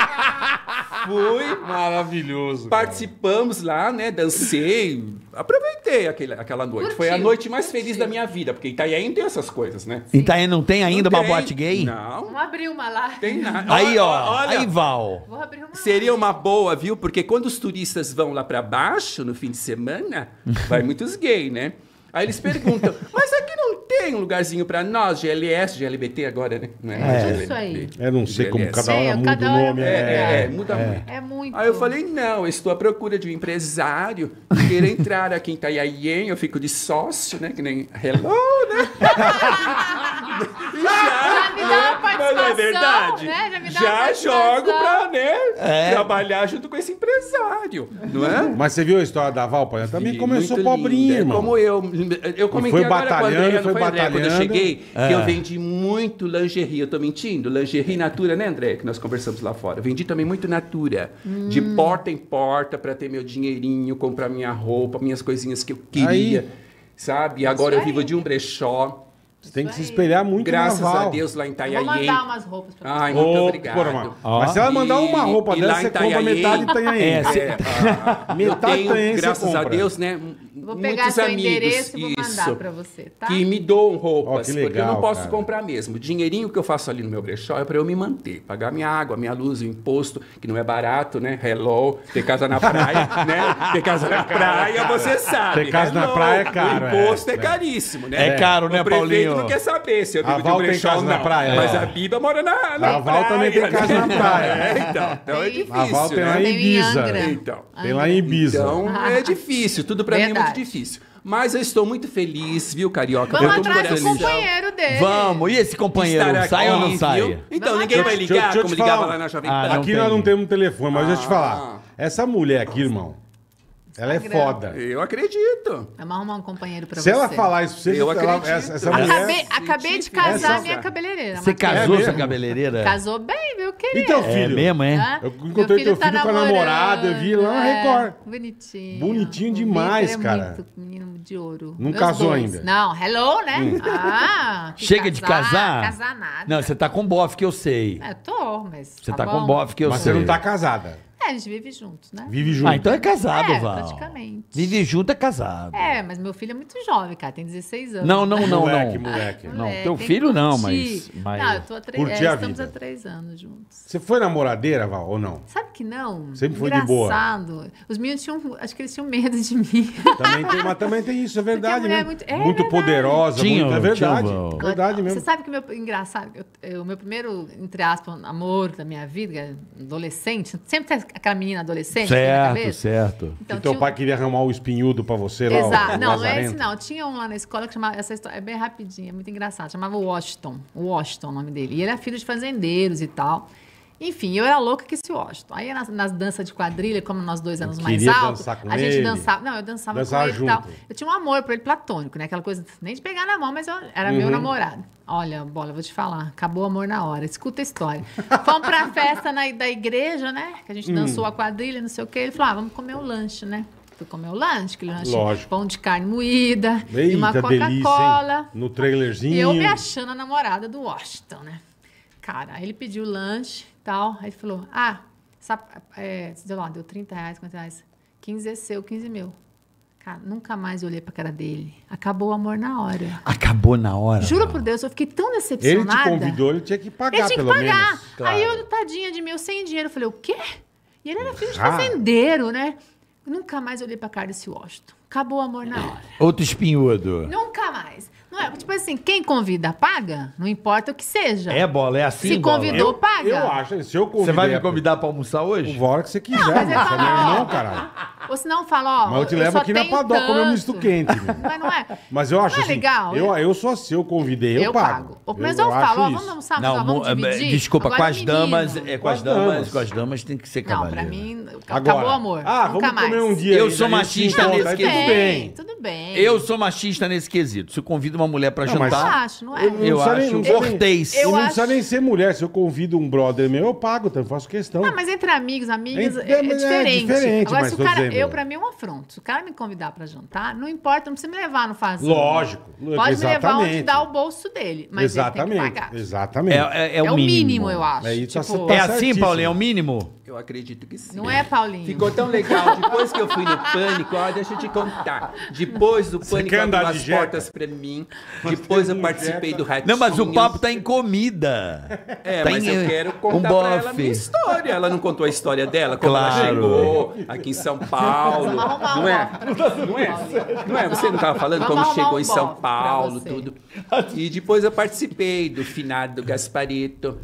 fui. Maravilhoso. Participamos cara. lá, né? Dancei. Aproveitei aquele, aquela noite. Curtiu, Foi a noite mais curtiu. feliz da minha vida, porque Itanhaém não tem essas coisas, né? Sim. Itanhaém não tem ainda não uma tem. boate gay? Não. Não abrir uma lá. Tem nada. Aí, ó. Olha, aí, Val. Vou abrir uma Seria uma boa, viu? Porque quando os turistas vão lá para baixo no fim de semana, vai muitos gays, né? Aí eles perguntam, mas aqui não tem um lugarzinho para nós, GLS, GLBT agora, né? Não é, é isso aí. Eu não sei como cada hora muda cada o é nome. É, é, é, é muda é. muito. É muito. Aí eu falei, não, estou à procura de um empresário que queira entrar aqui em Itaiaien, eu fico de sócio, né? Que nem hello, né? já, já me dá uma participação, mas é verdade. Né? Já, me dá já jogo pra né, é. trabalhar junto com esse empresário, não é? Mas você viu a história da Val, né? Também Sim, começou pobrinha, irmão. Como eu. Eu comentei foi agora batalhando, com André, foi, foi André, quando eu cheguei, é. que eu é. vendi muito lingerie. Eu tô mentindo? Lingerie Natura, né, André? Que nós conversamos lá fora. vendi também muito Natura. Hum. De porta em porta pra ter meu dinheirinho, comprar minha roupa, minhas coisinhas que eu queria. Aí. Sabe? Agora eu vivo de um brechó. Você tem que se espelhar muito Graças no a Deus lá em Itaiaien. Vou mandar umas roupas pra você. Ai, muito obrigado. Porra, Mas se ela mandar uma roupa e, dessa, e você compra metade Itanhaém. Tá é, é, é, metade Itanhaém tá Graças a Deus, né? Vou pegar seu amigos, endereço e vou mandar pra você, tá? Que me doam roupas, oh, legal, porque eu não posso cara. comprar mesmo. O dinheirinho que eu faço ali no meu brechó é para eu me manter, pagar minha água, minha luz, o imposto, que não é barato, né? Hello, ter casa na praia, né? Ter casa na praia, você sabe. Ter casa Hello, na praia é caro. O é, imposto é, é caríssimo, né? É caro, né, o Paulinho? O prefeito não quer saber se eu vivo de um brechó ou não. Na praia, mas é. a Biba mora na, na a praia. Val também tem casa na praia. É, então, então é difícil. A Val tem né? lá em Ibiza. Então, tem lá em Ibiza. Então, é difícil. Tudo para mim é muito difícil. Mas eu estou muito feliz, viu, Carioca? Vamos eu atrás do companheiro dele. Vamos, e esse companheiro? sai ou não sai? Então, Vamos ninguém atrás. vai ligar deixa, deixa como ligava lá na Jovem ah, Pan. Ah, aqui nós não temos um telefone, mas ah. deixa eu te ah. falar. Essa mulher aqui, irmão, ela é foda. Eu acredito. arrumar um companheiro pra Se você. ela falar isso pra você, Eu ela, acredito. essa, essa mulher... Acabei, acabei de casar Essa- minha cabeleireira. Você casou é sua cabeleireira? Casou bem, meu querido? Então, teu é filho. mesmo, é? Eu encontrei teu tá filho com a namorada, eu vi lá na é, Record. Bonitinho. Bonitinho demais, é cara. Muito, menino de ouro. Não casou ainda. Não, hello, né? Hum. Ah, Chega de casar? Casar nada. Não, você tá com bofe que eu sei. É, tô, mas. Você tá, tá com bom. bofe que eu Mas sei. você não tá casada. É, a gente vive junto, né? Vive junto. Ah, então é casado, é, Val. praticamente. Vive junto é casado. É, mas meu filho é muito jovem, cara, tem 16 anos. Não, não, não, moleque, não. Moleque, ah, moleque. Não, teu filho não, mas, mas... Não, eu tô há três, é, a estamos vida. há três anos juntos. Você foi namoradeira, Val, ou não? Sabe que não? Sempre foi Engraçado. de boa. Engraçado. Os meninos tinham, acho que eles tinham medo de mim. Também tem, mas também tem isso, é verdade, né? Muito, é muito verdade. poderosa, tinha, muito, é verdade. Tinha, verdade é mesmo. Você sabe que o meu, engraçado, o meu primeiro, entre aspas, amor da minha vida, é adolescente, sempre tem aquela menina adolescente certo, Certo, Então, teu pai queria arrumar o espinhudo pra você lá. Exato. não, não é esse não. Tinha um lá na escola que chamava, essa história é bem rapidinha, é muito engraçada, chamava Washington. Washington o nome dele. E ele é filho de fazendeiros e tal. Enfim, eu era louca que esse Washington. Aí nas, nas danças de quadrilha, como nós dois anos mais altos, a ele. gente dançava. Não, eu dançava, dançava com ele junto. e tal. Eu tinha um amor por ele platônico, né? Aquela coisa nem de pegar na mão, mas eu, era uhum. meu namorado. Olha, bola, vou te falar. Acabou o amor na hora. Escuta a história. Fomos pra festa na, da igreja, né? Que a gente hum. dançou hum. a quadrilha, não sei o quê. Ele falou: ah, vamos comer o lanche, né? fui comer o lanche, aquele lanche Lógico. pão de carne moída, Eita, e uma Coca-Cola. No trailerzinho. E eu me achando a namorada do Washington, né? Cara, aí ele pediu o lanche, tal. Aí ele falou, ah, sabe, é, deu lá, deu 30 reais, 50 reais. 15 é seu, 15 é mil. Cara, nunca mais olhei pra cara dele. Acabou o amor na hora. Acabou na hora? Juro por Deus, eu fiquei tão decepcionada. Ele te convidou, ele tinha que pagar, ele tinha que pagar. Menos, claro. Aí eu, tadinha de meu, sem dinheiro, eu falei, o quê? E ele era filho de fazendeiro, né? Nunca mais olhei pra cara desse Washington. Acabou o amor na é. hora. Outro espinhudo. Nunca mais. Não é, tipo assim, quem convida, paga. Não importa o que seja. É bola, é assim. Se bola. convidou, eu, paga. Eu acho, se eu convidar. Você vai me convidar pra almoçar hoje? O hora que você quiser, não, mas mano. Você fala, é caralho. Ou se não, fala, ó. Mas eu te eu levo aqui na padoca comer um misto quente. Mas não é. Mas eu acho. Não é assim, é legal. Eu, né? eu só eu convidei, eu, eu pago. pago. Mas eu, eu falo, ó, vamos almoçar, não, vamos é, dividir. Desculpa, Agora, com as damas. É, com, as damas, com as damas tem que ser cavaleiro. Não, pra mim, acabou o amor. Ah, vamos comer um dia. Eu sou machista nesse quesito. Tudo bem. Tudo bem. Eu sou machista nesse quesito. Se convido uma mulher pra jantar. mas- Eu acho, não é? Eu, Eu acho cortês. Eu e não precisa nem ser mulher. Se eu convido um brother meu, eu pago, então faço questão. Não, ah, mas entre amigos, amigas, É, é, é é diferente. Agora, mas se o cara. dizendo. Eu, pra mim, é um afronto. Se o cara me convidar pra jantar, não importa, não precisa me levar no fazão. Lógico. Pode me levar onde dá o bolso dele. Mas ele tem que pagar. Exatamente. É, é- é, é o mínimo. eu acho. É isso, tá tipo, tá É assim, Paulinho? É o mínimo? Eu acredito que sim. Não é, Paulinho? Ficou tão legal. Depois que eu fui no pânico, ó, deixa eu te contar. Depois do pânico abriu as portas pra mim, depois eu participei do Ratinho. Tá- não, mas o papo tá em comida. É, tá mas em... eu quero contar um pra ela a minha história. Ela não contou a história dela, como claro. ela chegou aqui em São Paulo. Não é? Não é? Não é? Você não tava falando como chegou em São Paulo, tudo. E depois eu participei do finado do Gasparito.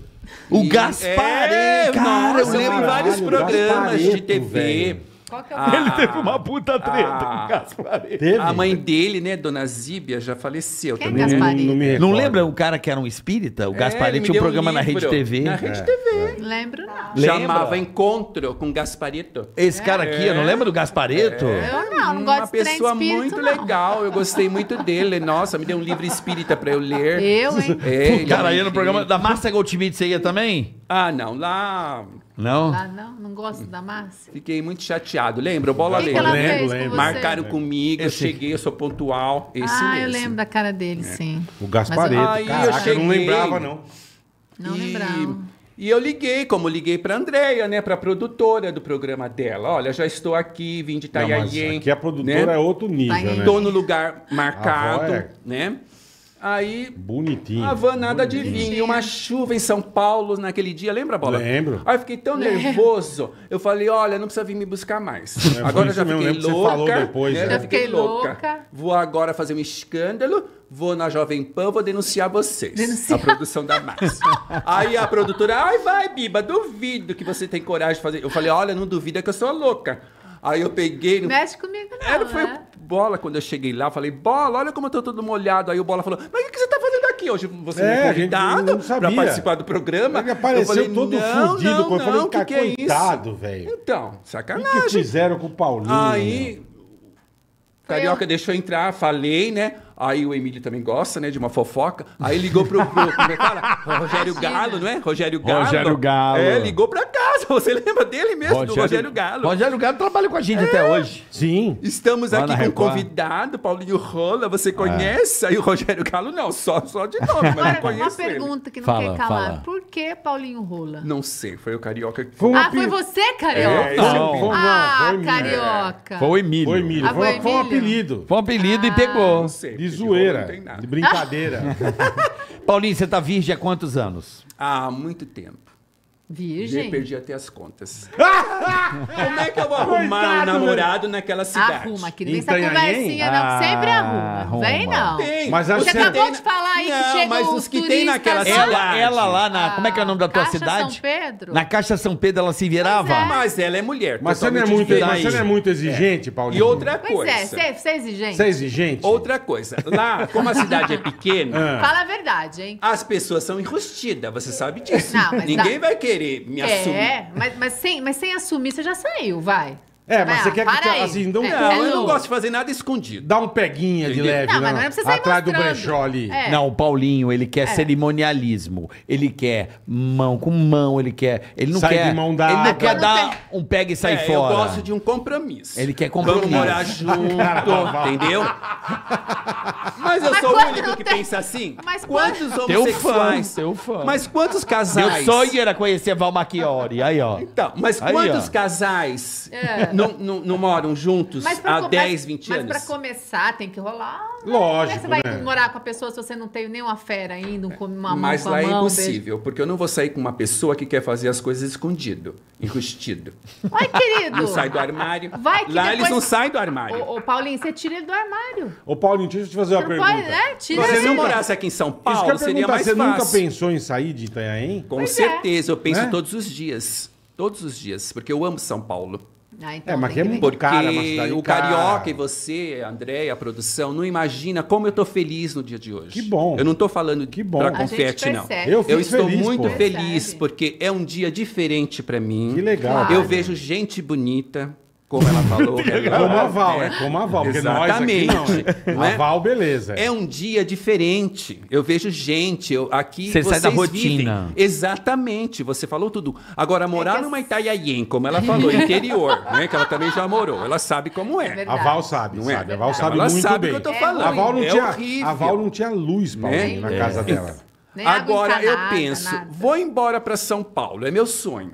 O e... Gasparito! É, cara, nossa, eu lembro vários programas de TV. Velho qual que é o ah. Ele teve uma puta ah. treta ah, com Gasparetti. Teve? A mãe dele, né, dona Zíbia, já faleceu Quem é também. É Gasparetti? Não, não, não, lembra o cara que era um espírita? O é, tinha um programa um na Rede TV. Na Rede é. TV. Lembro não. Chamava Encontro com Gasparito Esse cara aqui, eu não é. lembro do Gasparito é. Eu não, não gosto Uma pessoa de muito legal, eu gostei muito dele. Nossa, me deu um livro espírita pra eu ler. Eu, hein? É, cara, ia no programa da Márcia Goltimite, você ia também? Ah, não, lá... Não? Ah, não? Não gosto da Márcia? Fiquei muito chateado. Lembra? O Bola que lembra. Que lembro, Com Marcaram lembro. comigo, eu cheguei, eu sou pontual. Esse ah, mesmo. eu lembro da cara dele, é. sim. O Gasparetto, Eu... Aí Caraca, eu, cheguei. eu não lembrava, não. Não e... lembrava. E eu liguei, como liguei para Andreia, né, para produtora do programa dela. Olha, já estou aqui, vim de Itaiaien. Não, aqui a produtora né? é outro nível, tá né? Estou no lugar ah, marcado, é... né? Aí. Bonitinho. A van nada de vinho. uma chuva em São Paulo naquele dia, lembra, Bola? Lembro. Aí eu fiquei tão nervoso. Eu falei, olha, não precisa vir me buscar mais. É, agora eu já fiquei mesmo, louca. Você falou depois, né? Já, já fiquei, louca. Vou agora fazer um escândalo. Vou na Jovem Pan, vou denunciar vocês. Denunciar. A produção da Max. Aí a produtora, ai vai, Biba, duvido que você tem coragem de fazer. Eu falei, olha, não duvida que eu sou louca. Aí eu peguei. No... Mexe comigo, não. Era, é, foi né? Bola, quando eu cheguei lá, eu falei, Bola, olha como eu tô todo molhado. Aí o Bola falou, mas o que você tá fazendo aqui? Hoje você é, me é convidado para participar do programa. Ele apareceu eu falei, todo não, fudido. Não, eu falei, não, cara, tá que que é coitado, velho. Então, sacanagem. O que fizeram com o Paulinho? Aí, meu? Carioca eu... deixou entrar, falei, né? Aí o Emílio também gosta, né, de uma fofoca. Aí ligou pro, pro, pro cara, é Rogério assim, Galo, não é? Rogério Galo. Rogério Galo. É, ligou pra casa. Você lembra dele mesmo, Rogério, do Rogério Galo. Rogério Galo trabalha com a gente é. até hoje. Sim. Estamos aqui com um convidado, Paulinho Rola, você é. conhece? É. Aí o Rogério Galo não, só, só de nome, mas não conheço Uma pergunta ele. que não fala, quer calar. Fala. Por que Paulinho Rola? Não sei, foi o Carioca que... Foi ah, foi você, Carioca? É, não. É não. Ah, foi Carioca. Foi o ah, Emílio. Foi o Emílio. Ah, foi, foi, o Emílio. foi um apelido. Foi um apelido ah. e pegou. Não sei. De zoeira. De, de brincadeira. Paulinho, você tá virgem há quantos anos? Há muito tempo. Virgem? Já perdi até as contas. Como é que eu vou arrumar um né? namorado naquela cidade? Arruma, que nem essa conversinha, não. Ah, sempre arruma. arruma. Vem, não. Tem. Mas você acabou de falar isso? não, mas os, que tem naquela cidade. Ela lá na... como é que é o nome da tua ah, Caixa cidade? São Pedro? Na Caixa São Pedro ela se virava? Mas, é. mas ela é mulher. Mas você não é muito, mas você não é muito exigente, é. Paulinho. E outra coisa... Pois é, você é exigente. Você é exigente? Outra coisa. Lá, como a cidade é pequena... Ah. Fala a verdade, hein? As pessoas são enrustidas, você sabe disso. Não, mas Ninguém vai querer querer me é, assumir. É, mas, mas, sem, mas sem assumir você já saiu, vai. É, mas você quer que. te- Assim, dá então é, um, Não, eu não gosto de fazer nada escondido. dá um peguinha de leve, Não, mas não é sair Atrás do mostrando. brechó ali. É. Não, o Paulinho, ele quer é. cerimonialismo. Ele quer mão com mão, ele quer. Ele não Sai quer. de mão dada. Ele não quer Não dar um pega e sai É, fora. Eu gosto de um compromisso. Ele quer compromisso. Vamos morar junto, entendeu? Mas eu Mas sou o único que tem- pensa assim. Mas quantos Teu homossexuais? fã, teu fã. Mas quantos casais? Meu sonho era conhecer Val Machiori. Aí, ó. Então, mas quantos casais é não, não, não moram juntos há 10, 20 mas, anos. Mas pra começar tem que rolar. Né? Lógico. Como é que você vai né? morar com a pessoa se você não tem nenhuma fera ainda, um, uma mão Mas lá é impossível, porque eu não vou sair com uma pessoa que quer fazer as coisas escondido, enrustido. Vai, querido. Não sai do armário. Vai que Lá depois... eles não saem do armário. Ô, Paulinho, você tira ele do armário. Ô, Paulinho, deixa eu te fazer você uma pergunta. Pode, né? tira Se você não morasse aqui em São Paulo, seria mais você fácil. Você nunca pensou em sair de Itanhaém? Com pois é. certeza, é. eu penso é? todos os dias. Todos os dias, porque eu amo São Paulo. Ah, então é, mas é muito porque cara, o tá- Carioca e você, André, a produção, não imagina como eu estou feliz no dia de hoje. Que bom. Eu não estou falando que bom. pra confete, não. Eu, eu estou feliz, muito pô. feliz, percebe. porque é um dia diferente para mim. Que legal. Eu vejo gente bonita como ela falou. Né? Como a Val, é, é como a Val. Exatamente. não, né? A é? Val, beleza. É um dia diferente. Eu vejo gente, eu, aqui você sai da rotina. Vivem. Exatamente, você falou tudo. Agora, é morar é numa Itaiaien, como ela falou, interior, né? que ela também já morou, ela sabe como é. é a Val sabe, não é? Sabe. A Val sabe ela muito sabe bem. Que eu tô falando. A, Val não tinha, a Val não tinha luz, Paulinho, né? na casa dela. Nem Agora eu penso, nada. vou embora para São Paulo, é meu sonho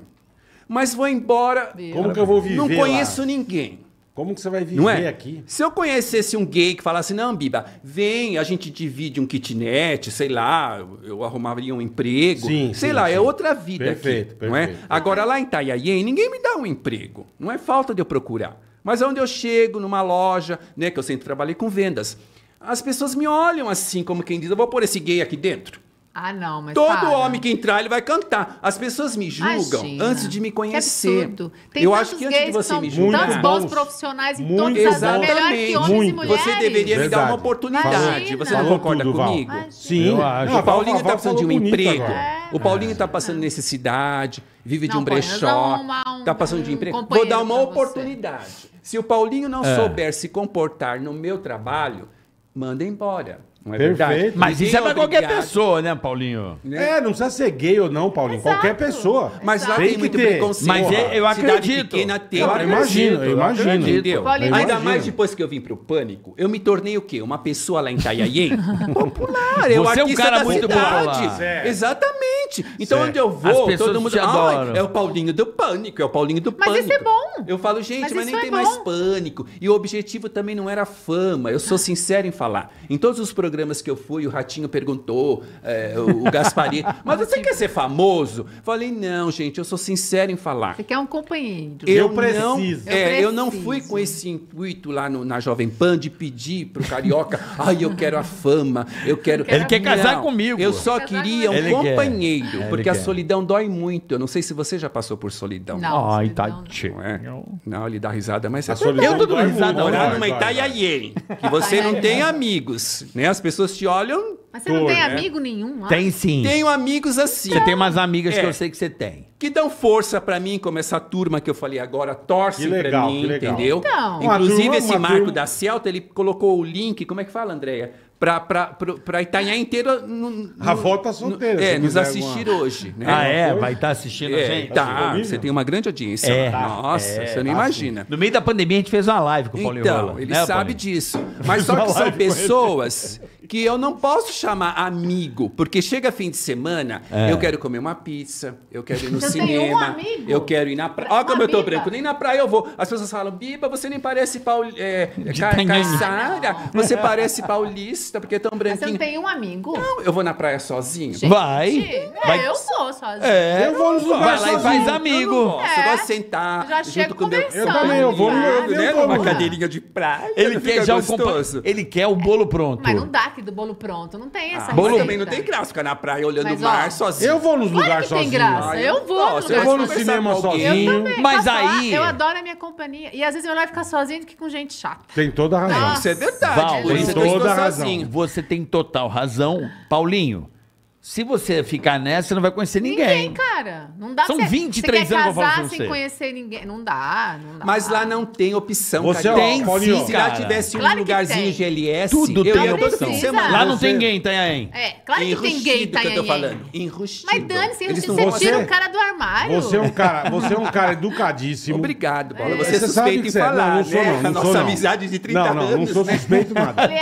mas vou embora. Como que eu vou viver? Não conheço lá? ninguém. Como que você vai viver não é? aqui? Se eu conhecesse um gay que falasse, não, Biba, vem, a gente divide um kitnet, sei lá, eu arrumaria um emprego. Sim, sei sim, lá, é sim. é outra vida perfeito, aqui. Perfeito, não é? Perfeito. Agora, lá em Itanhaém, ninguém me dá um emprego. Não é falta de eu procurar. Mas onde eu chego, numa loja, né, que eu sempre trabalhei com vendas, as pessoas me olham assim, como quem diz, eu vou pôr esse gay aqui dentro. Ah, não, mas. Todo para. homem que entrar, ele vai cantar. As pessoas me julgam Imagina. antes de me conhecer. eu acho que antes de você me julgar. Tantos bons profissionais em muito todas as melhores que homens muito. e mulheres. Você deveria Verdade. me dar uma oportunidade. Imagina. Você não concorda tudo, comigo? Sim. Eu acho. Tá é é. o Paulinho está precisando de um emprego. o Paulinho está passando necessidade, vive de um brechó. Está passando de um emprego. Vou dar uma oportunidade. Se o Paulinho não é. souber se comportar no meu trabalho, manda embora é Perfeito. verdade? Mas isso é pra é qualquer pessoa, né, Paulinho? É, não precisa ser gay ou não, Paulinho. Exato. Qualquer pessoa. Mas lá Tem tem, muito ter. preconceito. Mas eu- é, eu Cidade acredito. pequena tem Eu imagino, eu imagino. Entendeu? Paulinho, Ainda imagino. mais depois que eu vim pro Pânico, eu me tornei o quê? Uma pessoa lá em Itanhaém? popular. Eu Você é um cara muito cidade. popular. É. Exatamente. Então Certo. onde eu vou, As todo mundo... Ah, é o Paulinho do Pânico, é o Paulinho do pânico Mas isso é bom. Eu falo, gente, Mas mas, nem tem mais Pânico. E o objetivo também não era fama. Eu sou sincero em falar. Em todos os programas que eu fui, o Ratinho perguntou, é, o, o Gasparinho, mas você quer ser famoso? Falei, não, gente, eu sou sincero em falar. Você quer um companheiro. Eu, eu preciso. Não, eu, é, preciso. eu não fui com esse intuito lá no, na Jovem Pan de pedir pro Carioca, ai, eu quero a fama, eu quero... Ele quer casar não, comigo. Eu só queria um Ele companheiro, quer. porque Ele a quer. solidão dói muito. Eu não sei se você já passou por solidão. Não, Ai, tadinho. Não, é? não, ele dá risada, mas... A é solidão eu tô dando risada. Morar numa tá que você tá não tem amigos, né? As pessoas te olham. Mas você não tem né? amigo nenhum? Ó. Tem sim. Tenho amigos assim. Você tem umas amigas é, que eu sei que você tem. Que dão força para mim, como essa turma que eu falei agora, torce para mim, entendeu? Então, Inclusive, turma, esse Marco turma... da Celta, ele colocou o link, como é que fala, Andréia? para Itanhá inteira. Ah, no, no, Rafael tá solteiro. No, é, nos assistir alguma... hoje. Né? Ah, é? Vai estar tá assistindo é, a gente? Tá, tá você tem uma grande audiência. É, Nossa, é, você não tá assim. imagina. Assim. No meio da pandemia a gente fez uma live com o Paulinho Então, Rola, ele né, sabe Paulinho? disso. Mas só que são pessoas que eu não posso chamar amigo, porque chega fim de semana, é. eu quero comer uma pizza, eu quero ir no eu cinema, um eu quero ir na praia. Olha como eu tô branco, nem na praia eu vou. As pessoas falam, Biba, você nem parece paul... é, ca... você parece paulista, porque é tão branquinho. Mas eu tenho um amigo? Não, eu vou na praia sozinho. Gente, vai. É, vai. Eu sou sozinho. É, eu vou nos Vai lá e faz amigo. você vai é. eu sentar já junto com meu... Eu também, eu vou né? no meu... Né? Uma cadeirinha de praia. Ele quer já o... Ele quer o bolo pronto. Mas não dá, que rápido, bolo pronto. Não tem essa ah, Bolo também não tem graça, ficar na praia olhando mas, o mar ó, sozinho. Eu vou nos lugares sozinho. tem graça. Ah, eu vou Nossa, Eu vou no cinema sozinho. mas aí... Eu adoro a minha companhia. E às vezes é melhor ficar sozinho do que com gente chata. Tem toda a razão. Nossa. Isso é verdade. Val, tem toda a razão. Sozinho. Você tem total razão. Paulinho... Se você ficar nessa, você não vai conhecer ninguém. Ninguém, cara. Não dá São cê, 23 anos que eu falo casar com você. sem conhecer ninguém. Não dá, não dá. Mas lá não tem opção. Você cara. tem sim, Se lá tivesse Claro um lugarzinho tem. GLS, Tudo eu tem ia opção. Lá não tem gay, Itanhaém. Tá, é, claro que tem Enrustido gay, tá que eu tô falando. Enrustido. Mas dane-se, você tira o cara do armário. Você é um cara, você é um cara educadíssimo. Obrigado, Bola. É. Você é suspeito sabe em é- falar, Não, não sou né? não, não nossa sou não. amizade de 30 não, não, não sou né? suspeito nada. Você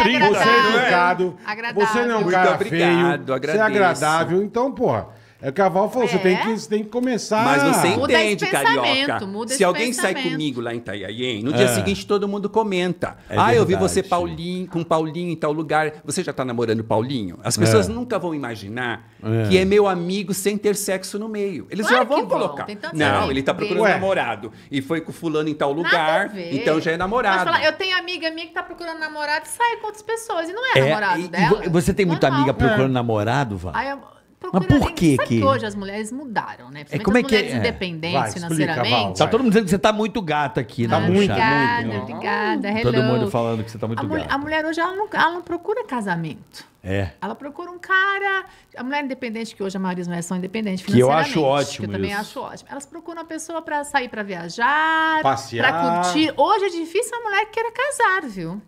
é educado. Agradável. Você não é um cara feio. Você é agradeço agradável. Então, porra. É o que a Val falou, é. você, tem é. que, você tem que começar. Mas você entende, carioca. Se alguém pensamento. sai comigo lá em Itaiaien, no dia é. seguinte todo mundo comenta. É ah, eu vi você Paulinho, com Paulinho em tal lugar. Você já tá namorando Paulinho? As pessoas é. nunca vão imaginar que é meu amigo sem ter sexo no meio. Eles claro já vão colocar. Vão. Não, ele tá procurando Ué. namorado. E foi com fulano em tal lugar, então já é namorado. Falar, eu tenho amiga minha que tá procurando namorado e sai com outras pessoas. E não é, namorado e, dela. E você tem muita amiga procurando namorado, Val? Mas por que que... hoje as mulheres mudaram, né? É, como é que... mulheres é? independentes vai, financeiramente. Explica, tá todo mundo dizendo que você tá muito gata aqui, né? Tá muito, obrigada, muito. Obrigada, Todo mundo falando que você tá muito a gata. a mulher hoje, ela não, ela não procura casamento. É. Ela procura um cara. A mulher independente, que hoje a maioria das mulheres são independentes Que eu acho ótimo. Que eu também isso. acho ótimo. Elas procuram uma pessoa para sair para viajar, para curtir. Hoje é difícil a mulher que queira casar, viu?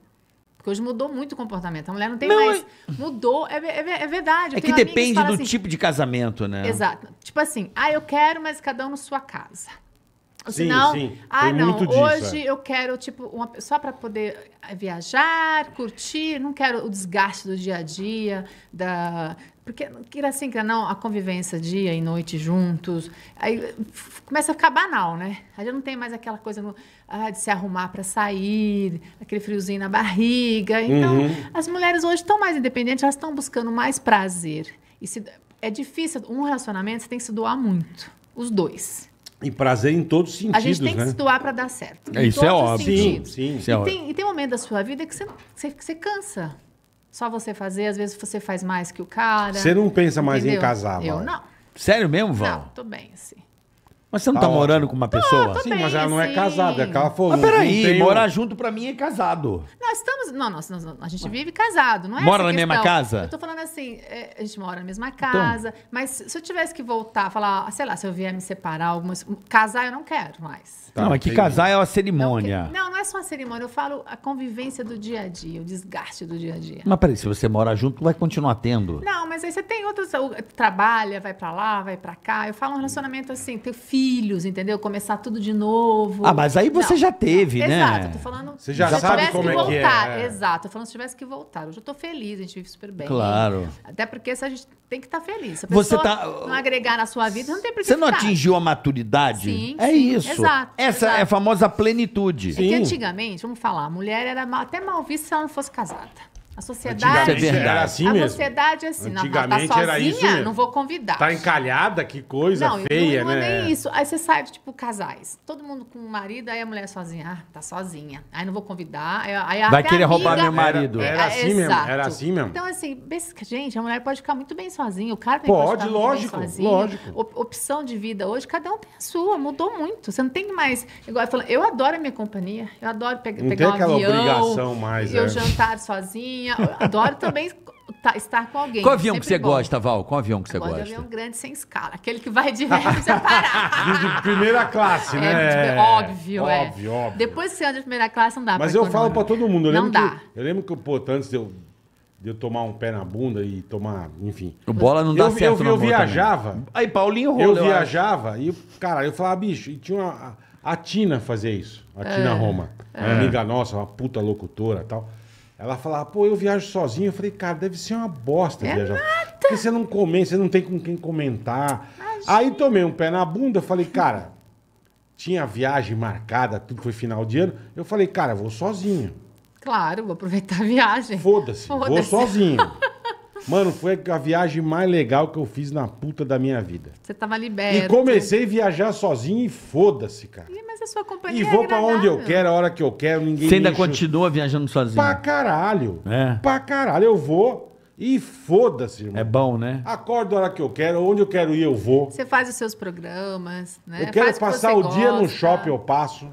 Porque hoje mudou muito o comportamento. A mulher não tem não, mais. É... Mudou. É, é, é verdade. Eu é que depende que do assim, tipo de casamento, né? Exato. Tipo assim, ah, eu quero, mas cada um na sua casa. Sim, Senão, sim. ah, Tem não, hoje é. eu quero, tipo, uma, só para poder eh, viajar, curtir, não quero o desgaste do dia a dia, da, porque assim, não, a convivência dia e noite juntos, aí começa a ficar banal, né? Aí já não tem mais aquela coisa no, ah, de se arrumar para sair, aquele friozinho na barriga. Então, uhum. as mulheres hoje estão mais independentes, elas estão buscando mais prazer. E se, é difícil, um relacionamento você tem que se doar muito, os dois. E prazer em todos os sentidos. A gente tem que né? se doar para dar certo. É, isso é óbvio. Sim, sim, isso é e, é tem, óbvio. e tem momentos da sua vida que você, você, você cansa só você fazer, às vezes você faz mais que o cara. Você não pensa mais entendeu? em casar, Eu não. Sério mesmo, Val? Não, tô bem, assim. Mas você não tá, Tá morando com uma pessoa? Sim, mas ela não é assim. casada, é aquela falou. Mas peraí, morar junto pra mim é casado. Nós estamos. Não, nós, nós- a gente vive casado, não é Mora essa na mesma casa? Eu tô falando assim, é, a gente mora na mesma então. casa, mas se eu tivesse que voltar, falar, sei lá, se eu vier me separar, algumas. Casar eu não quero mais. Tá, não, é que casar é uma Não, que- cerimônia. não, não é só uma cerimônia, eu falo a convivência do dia a dia, o desgaste do dia a dia. Mas peraí, se você mora junto, vai continuar tendo. Não, mas aí você tem outros. Trabalha, vai pra lá, vai pra cá. Eu falo um relacionamento assim, ter filho filhos, entendeu? Começar tudo de novo. Ah, mas aí você não, já teve, não, né? Exato, eu tô falando. Você já, sabe como é que é. Exato, eu tô falando se tivesse que voltar. Hoje eu tô feliz, a gente vive super bem. Claro. Até porque a gente tem que estar tá feliz. Se a você tá... não agregar na sua vida, não tem por Você não atingiu a maturidade? Sim. É sim, isso. Exato. Essa exato. é a famosa plenitude. Sim. É que antigamente, vamos falar, a mulher era até mal vista se ela não fosse casada. A sociedade é era assim a assim mesmo. A sociedade é assim, não, ela tá, tá sozinha, não vou convidar. Tá encalhada, que coisa não, feia, não, não né? Não, é né? isso. Aí você sai, tipo, casais. Todo mundo com o marido, aí a mulher sozinha. Ah, tá sozinha. Aí não vou convidar. Aí, Vai querer amiga, roubar meu marido. Era, era é, assim Exato. mesmo, era assim mesmo. Então, assim, gente, a mulher pode ficar muito bem sozinha, o cara tem pode, que ficar lógico, muito bem sozinho. lógico. Opção de vida hoje, cada um tem a sua, mudou muito. Você não tem mais... Igual eu falo, eu adoro a minha companhia, eu adoro pe não pegar um avião. Não aquela obrigação mais, Eu é. jantar sozinho adoro também tá, estar com alguém. Qual avião que você bom. gosta, Val? Qual avião que você gosta? Um avião grande sem escala. Aquele que vai de sem De, primeira classe, é, né? óbvio, é. Óbvio, óbvio. Depois que você anda de primeira classe, não dá Mas eu falo pra todo mundo. Eu não dá. Que, eu lembro que, pô, antes de eu, de eu tomar um pé na bunda e tomar, enfim. O bola não dá eu, certo Eu, eu viajava. Também. Aí, Paulinho Rola. Eu, eu viajava acho. e, cara, eu falava, bicho, e tinha uma... A Tina fazia isso, a é, Tina Roma. É. Uma amiga nossa, uma puta locutora e tal. Ela falava, pô, eu viajo sozinho. Eu falei, cara, deve ser uma bosta é viajar. Nada. Porque você não comenta, você não tem com quem comentar. Imagina. Aí tomei um pé na bunda, falei, cara, tinha viagem marcada, tudo foi final de ano. Eu falei, cara, vou sozinho. Claro, vou aproveitar a viagem. Foda-se, Foda vou sozinho. Mano, foi a viagem mais legal que eu fiz na puta da minha vida. Você tava liberto. E comecei a viajar sozinho e foda-se, cara. E mas a sua companhia E é vou é pra onde eu quero, a hora que eu quero, ninguém Você ainda enche- continua viajando sozinho? Pra caralho. É. Pra caralho. Eu vou e foda-se, irmão. É bom, né? Acordo a hora que eu quero, onde eu quero ir eu vou. Você faz os seus programas, né? eu quero Faz passar o dia no shopping, eu passo.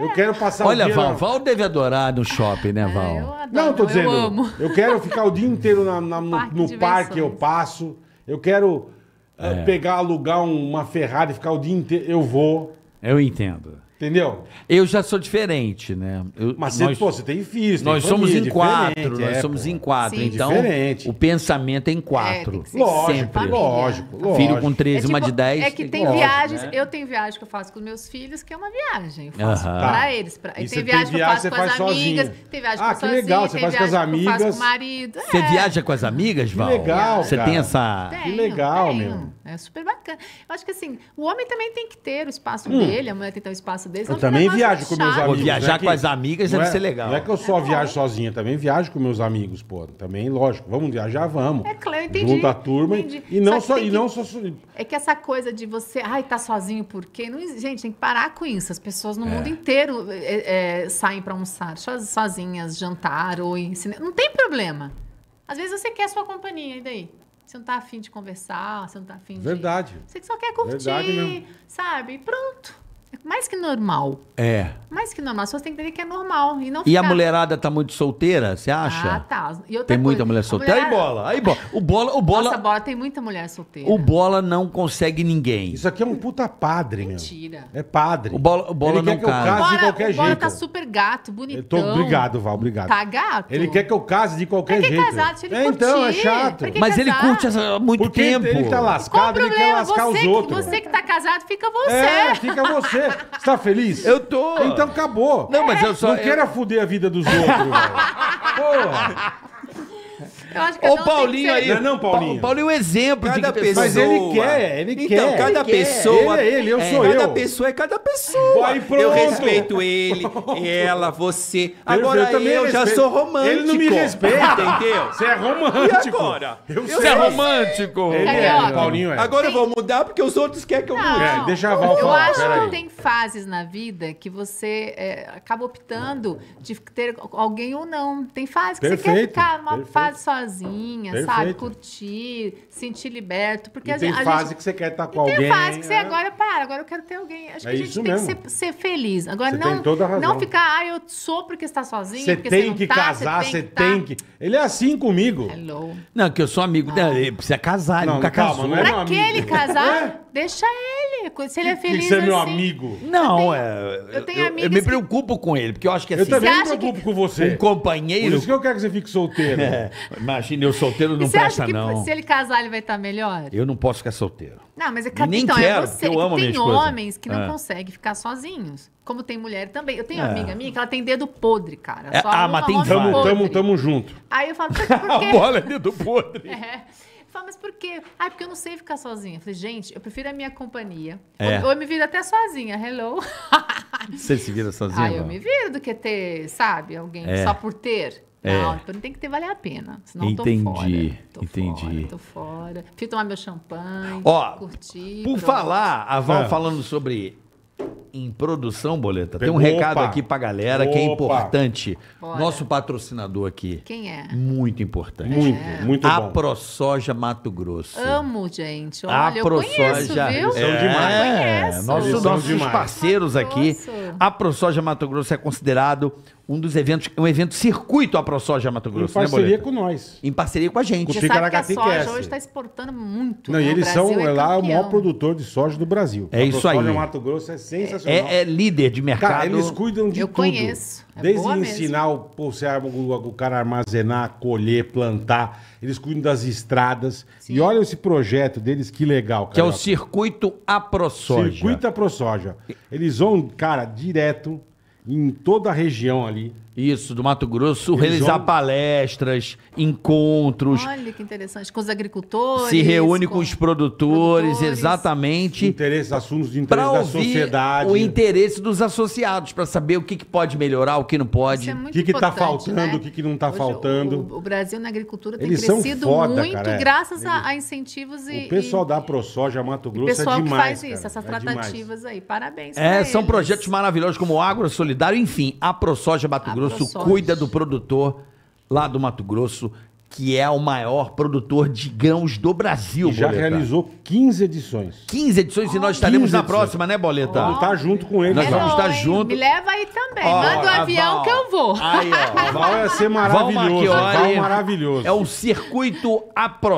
Eu quero passar Olha, o dia. Val, na... Val deve adorar no shopping, né, é, Val? eu adoro, Não, eu tô dizendo. Eu, amo. eu quero ficar o dia inteiro na, na- no, Parque no parque, eu passo. Eu quero eh, É. pegar, alugar uma Ferrari, ficar o dia inteiro. Eu vou. Eu entendo. Entendeu? Eu já sou diferente, né? Eu, Mas você, nós, pô, você tem filhos, nós, família, somos em é quatro, nós é, somos em quatro. Sim. Então, diferente. o pensamento é em quatro. É, lógico, sempre. lógico, lógico. Filho com 13, é, tipo, uma de 10. É que tem, viagens, né? eu tenho viagem que eu faço com os meus filhos, que é uma viagem. Eu faço uh -huh. pra eles. Pra, e tem viagem, tem viagem que eu faço com as amigas, tem viagem ah, com que eu faço que legal, você faz com as amigas. com o marido. Você é. viaja com as amigas, Val? Que legal, Você tem essa... Que legal, mesmo. É super bacana. Eu acho que assim, o homem também tem que ter o espaço hum. dele, a mulher tem que ter o espaço eu também viajo com meus amigos. viajar é com as amigas deve é- ser legal. Não é que eu só viajo sozinha, também viajo com meus amigos, pô. Também, lógico, vamos viajar, vamos. É claro, entendi. Junto à turma. E não só. e não só é que essa coisa de você, ai, tá sozinho por quê? Não, gente, tem que parar com isso. As pessoas no é. mundo inteiro saem para almoçar sozinhas, jantar ou em cinema. Não tem problema. Às vezes você quer a sua companhia, e daí? Você não tá afim de conversar, você não tá afim de. Verdade. Você só quer curtir, sabe? pronto mais que normal. É. Mais que normal. Só você tem que entender que é normal. E, não e a mulherada tá muito solteira, você acha? Ah, tá. tem coisa, muita mulher solteira. Mulher... Aí bola, aí bola. O bola, o bola. Nossa, bola tem muita mulher solteira. O bola não consegue ninguém. Isso aqui é um puta padre, meu. Mentira. É padre. O bola, o bola Ele não quer que eu case bola, de qualquer jeito. O bola tá super gato, bonitão. Tô... Obrigado, Val, obrigado. Tá gato. Ele quer que eu case de qualquer jeito. Casar, deixa ele é, então, é chato. Mas casar? ele curte há muito Porque tempo. Ele tá lascado, ele quer lascar os outros. Você que tá casado, fica você. É, fica você você? Você tá feliz? Eu tô. Então acabou. Não, mas eu só. Não eu... queira fuder a vida dos outros, Porra. Eu acho que Ô, Paulinho aí. Não, não, Paulinho. Pa Paulinho é um exemplo cada de pessoa. Mas ele quer, ele quer. Então, cada ele pessoa. Quer. Ele, então, é ele, eu é, sou cada eu. Cada pessoa é cada pessoa. Vai, pronto. Eu respeito ele, ela, você. Agora eu, eu também eu já sou romântico. Ele não me respeita, entendeu? Você é romântico. E agora? Eu você é romântico. Ele é, Paulinho é. Agora eu vou mudar porque os outros querem que eu mude. É, deixa a Val Eu acho Pera que aí. tem fases na vida que você é, acaba optando de ter alguém ou não. Tem fase que Perfeito. você quer ficar numa Perfeito. fase só sozinha, Perfeito. sabe? Curtir, sentir liberto. Porque e a tem gente, tá fase que você quer estar com alguém. Tem fase que você agora para, agora eu quero ter alguém. Acho é que a gente tem mesmo. que ser, ser, feliz. Agora você não, não ficar, ah, eu sou porque está sozinha. Você tem que tá, casar, você tem, que, tá. Ele é assim comigo. Hello. Não, que eu sou amigo ah. dele. Ele precisa casar, ele não, nunca calma, casou. Não é Pra que ele casar? É? Deixa ele. É, se ele é, é feliz. Você assim... é meu amigo. Não, é. Eu tenho amigos. Eu me preocupo que... com ele, porque eu acho que assim. Eu também me preocupo que... com você. Um companheiro. Por isso que eu quero que você fique solteiro. É. Imagina, eu solteiro não presta, não. Se ele casar, ele vai estar tá melhor? Eu não posso ficar solteiro. Não, mas é cada... Nem então, quero, é você. Eu amo tem homens que não é. conseguem ficar sozinhos. Como tem mulher também. Eu tenho é. uma amiga minha que ela tem dedo podre, cara. É, ah, mas tem tamo, podre. tamo, tamo junto. Aí eu falo, por quê? A bola é dedo podre. É. Fala, mas por quê? Ah, porque eu não sei ficar sozinha. Eu falei, gente, eu prefiro a minha companhia. É. Ou, ou eu me viro até sozinha, hello. Você se vira sozinha? Ah, eu me viro do que ter, sabe, alguém é. só por ter. É. Não, então não tem que ter valer a pena. Senão entendi, tô fora. Tô entendi. Fora, tô fora. Fui tomar meu champanhe, Ó, curtir. Por pronto. falar, a Val ah. falando sobre em produção, Boleta. Pegou, Tem um recado opa. aqui pra galera opa. que é importante. Bora. Nosso patrocinador aqui. Quem é? Muito importante. Muito, é. muito bom. A ProSoja Mato Grosso. Amo, gente. Olha, a ProSoja. Conheço, viu? É, demais. É, Nosso, nossos demais. parceiros aqui. A ProSoja Mato Grosso é considerado um dos eventos, um evento circuito a ProSoja Mato Grosso. Em né, parceria né, com nós. Em parceria com a gente. Você sabe que a soja hoje está exportando muito. Não, e né? eles são é, é lá campeão. o maior produtor de soja do Brasil. É a isso aí. A Mato Grosso é sensacional. É, é, líder de mercado. Cara, eles cuidam de Eu tudo. Eu conheço. É Desde ensinar o, o, o cara a armazenar, colher, plantar. Eles cuidam das estradas. Sim. E olha esse projeto deles, que legal, cara. Que é o Circuito a ProSoja. Circuito a ProSoja. Eles vão, cara, direto em toda a região ali isso, do Mato Grosso, Eles realizar vão- palestras, encontros, Olha que interessante. Com os agricultores. se reúne com os produtores, produtores. exatamente, Interesse, assuntos de interesse da ouvir sociedade. o interesse dos associados, para saber o que, que pode melhorar, o que não pode. Isso é muito O que que tá né? faltando, né? o que que não tá faltando. O, o Brasil na agricultura tem Eles crescido foda, muito cara, é. graças a, a incentivos e. O pessoal e- da ProSoja Mato Grosso é pessoal é demais. que faz isso, cara. essas É demais. tratativas aí. Parabéns. É, são projetos maravilhosos como o Agro Solidário, enfim, a ProSoja Mato Grosso Grosso cuida do produtor lá do Mato Grosso, que é o maior produtor de grãos do Brasil, e já realizou 15 edições. 15 edições e nós ah, estaremos na edições. próxima, né, Boleta? Vamos estar junto com ele. Nós né? vamos estar hein? junto. Me leva aí também. Manda o avião Val. que eu vou. Aí, ó. Val ia ser maravilhoso. Val, Val maravilhoso. É o circuito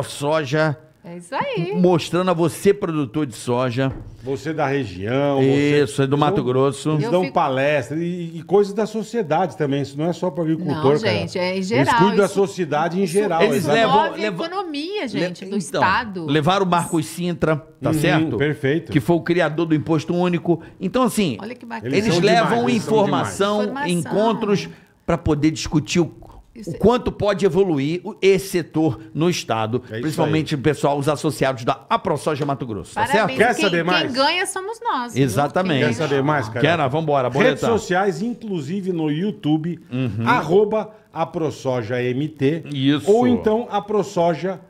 soja. É isso aí. Mostrando a você, produtor de soja você é da região. Isso, você... é do Mato Grosso. Eles dão fico... palestra e, e coisas da sociedade também. Isso não é só para o agricultor, não, gente, cara. é em geral. Eles cuidam isso... da sociedade em geral. Eles levam a economia, gente, le... do então, Estado. Levaram o Marcos Sintra, tá uhum, certo? Perfeito. Que foi o criador do Imposto Único. Então, assim, eles, eles levam demais, informação, informação, encontros para poder discutir o o é quanto pode evoluir esse setor no Estado, é principalmente o pessoal, os associados da AproSoja Mato Grosso. Tá certo? Quer quem, saber mais? Quem ganha somos nós. Exatamente. Quer saber mais, cara? Quer, vamos embora. Redes sociais, inclusive no YouTube, uhum. arroba AproSojaMT. Isso. Ou então aprosoja.com.br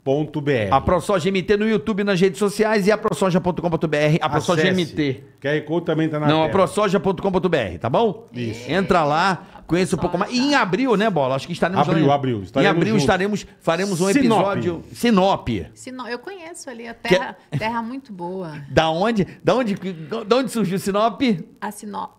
ProSoja.com.br. A ProSoja MT no YouTube, nas redes sociais e a ProSoja.com.br. A ProSoja MT. Quer Code também tá na Não, Aprosoja.com.br. a ProSoja.com.br, tá bom? Isso. Entra lá, Conheça um pouco mais. E em abril, né, Bola? Acho que estaremos... Abril, lá, abril. Em abril juntos. estaremos, faremos um episódio... Sinop. Sinop. Eu conheço ali, a é- terra, que... terra muito boa. Da onde? Da onde, da onde surgiu Sinop? A Sinop.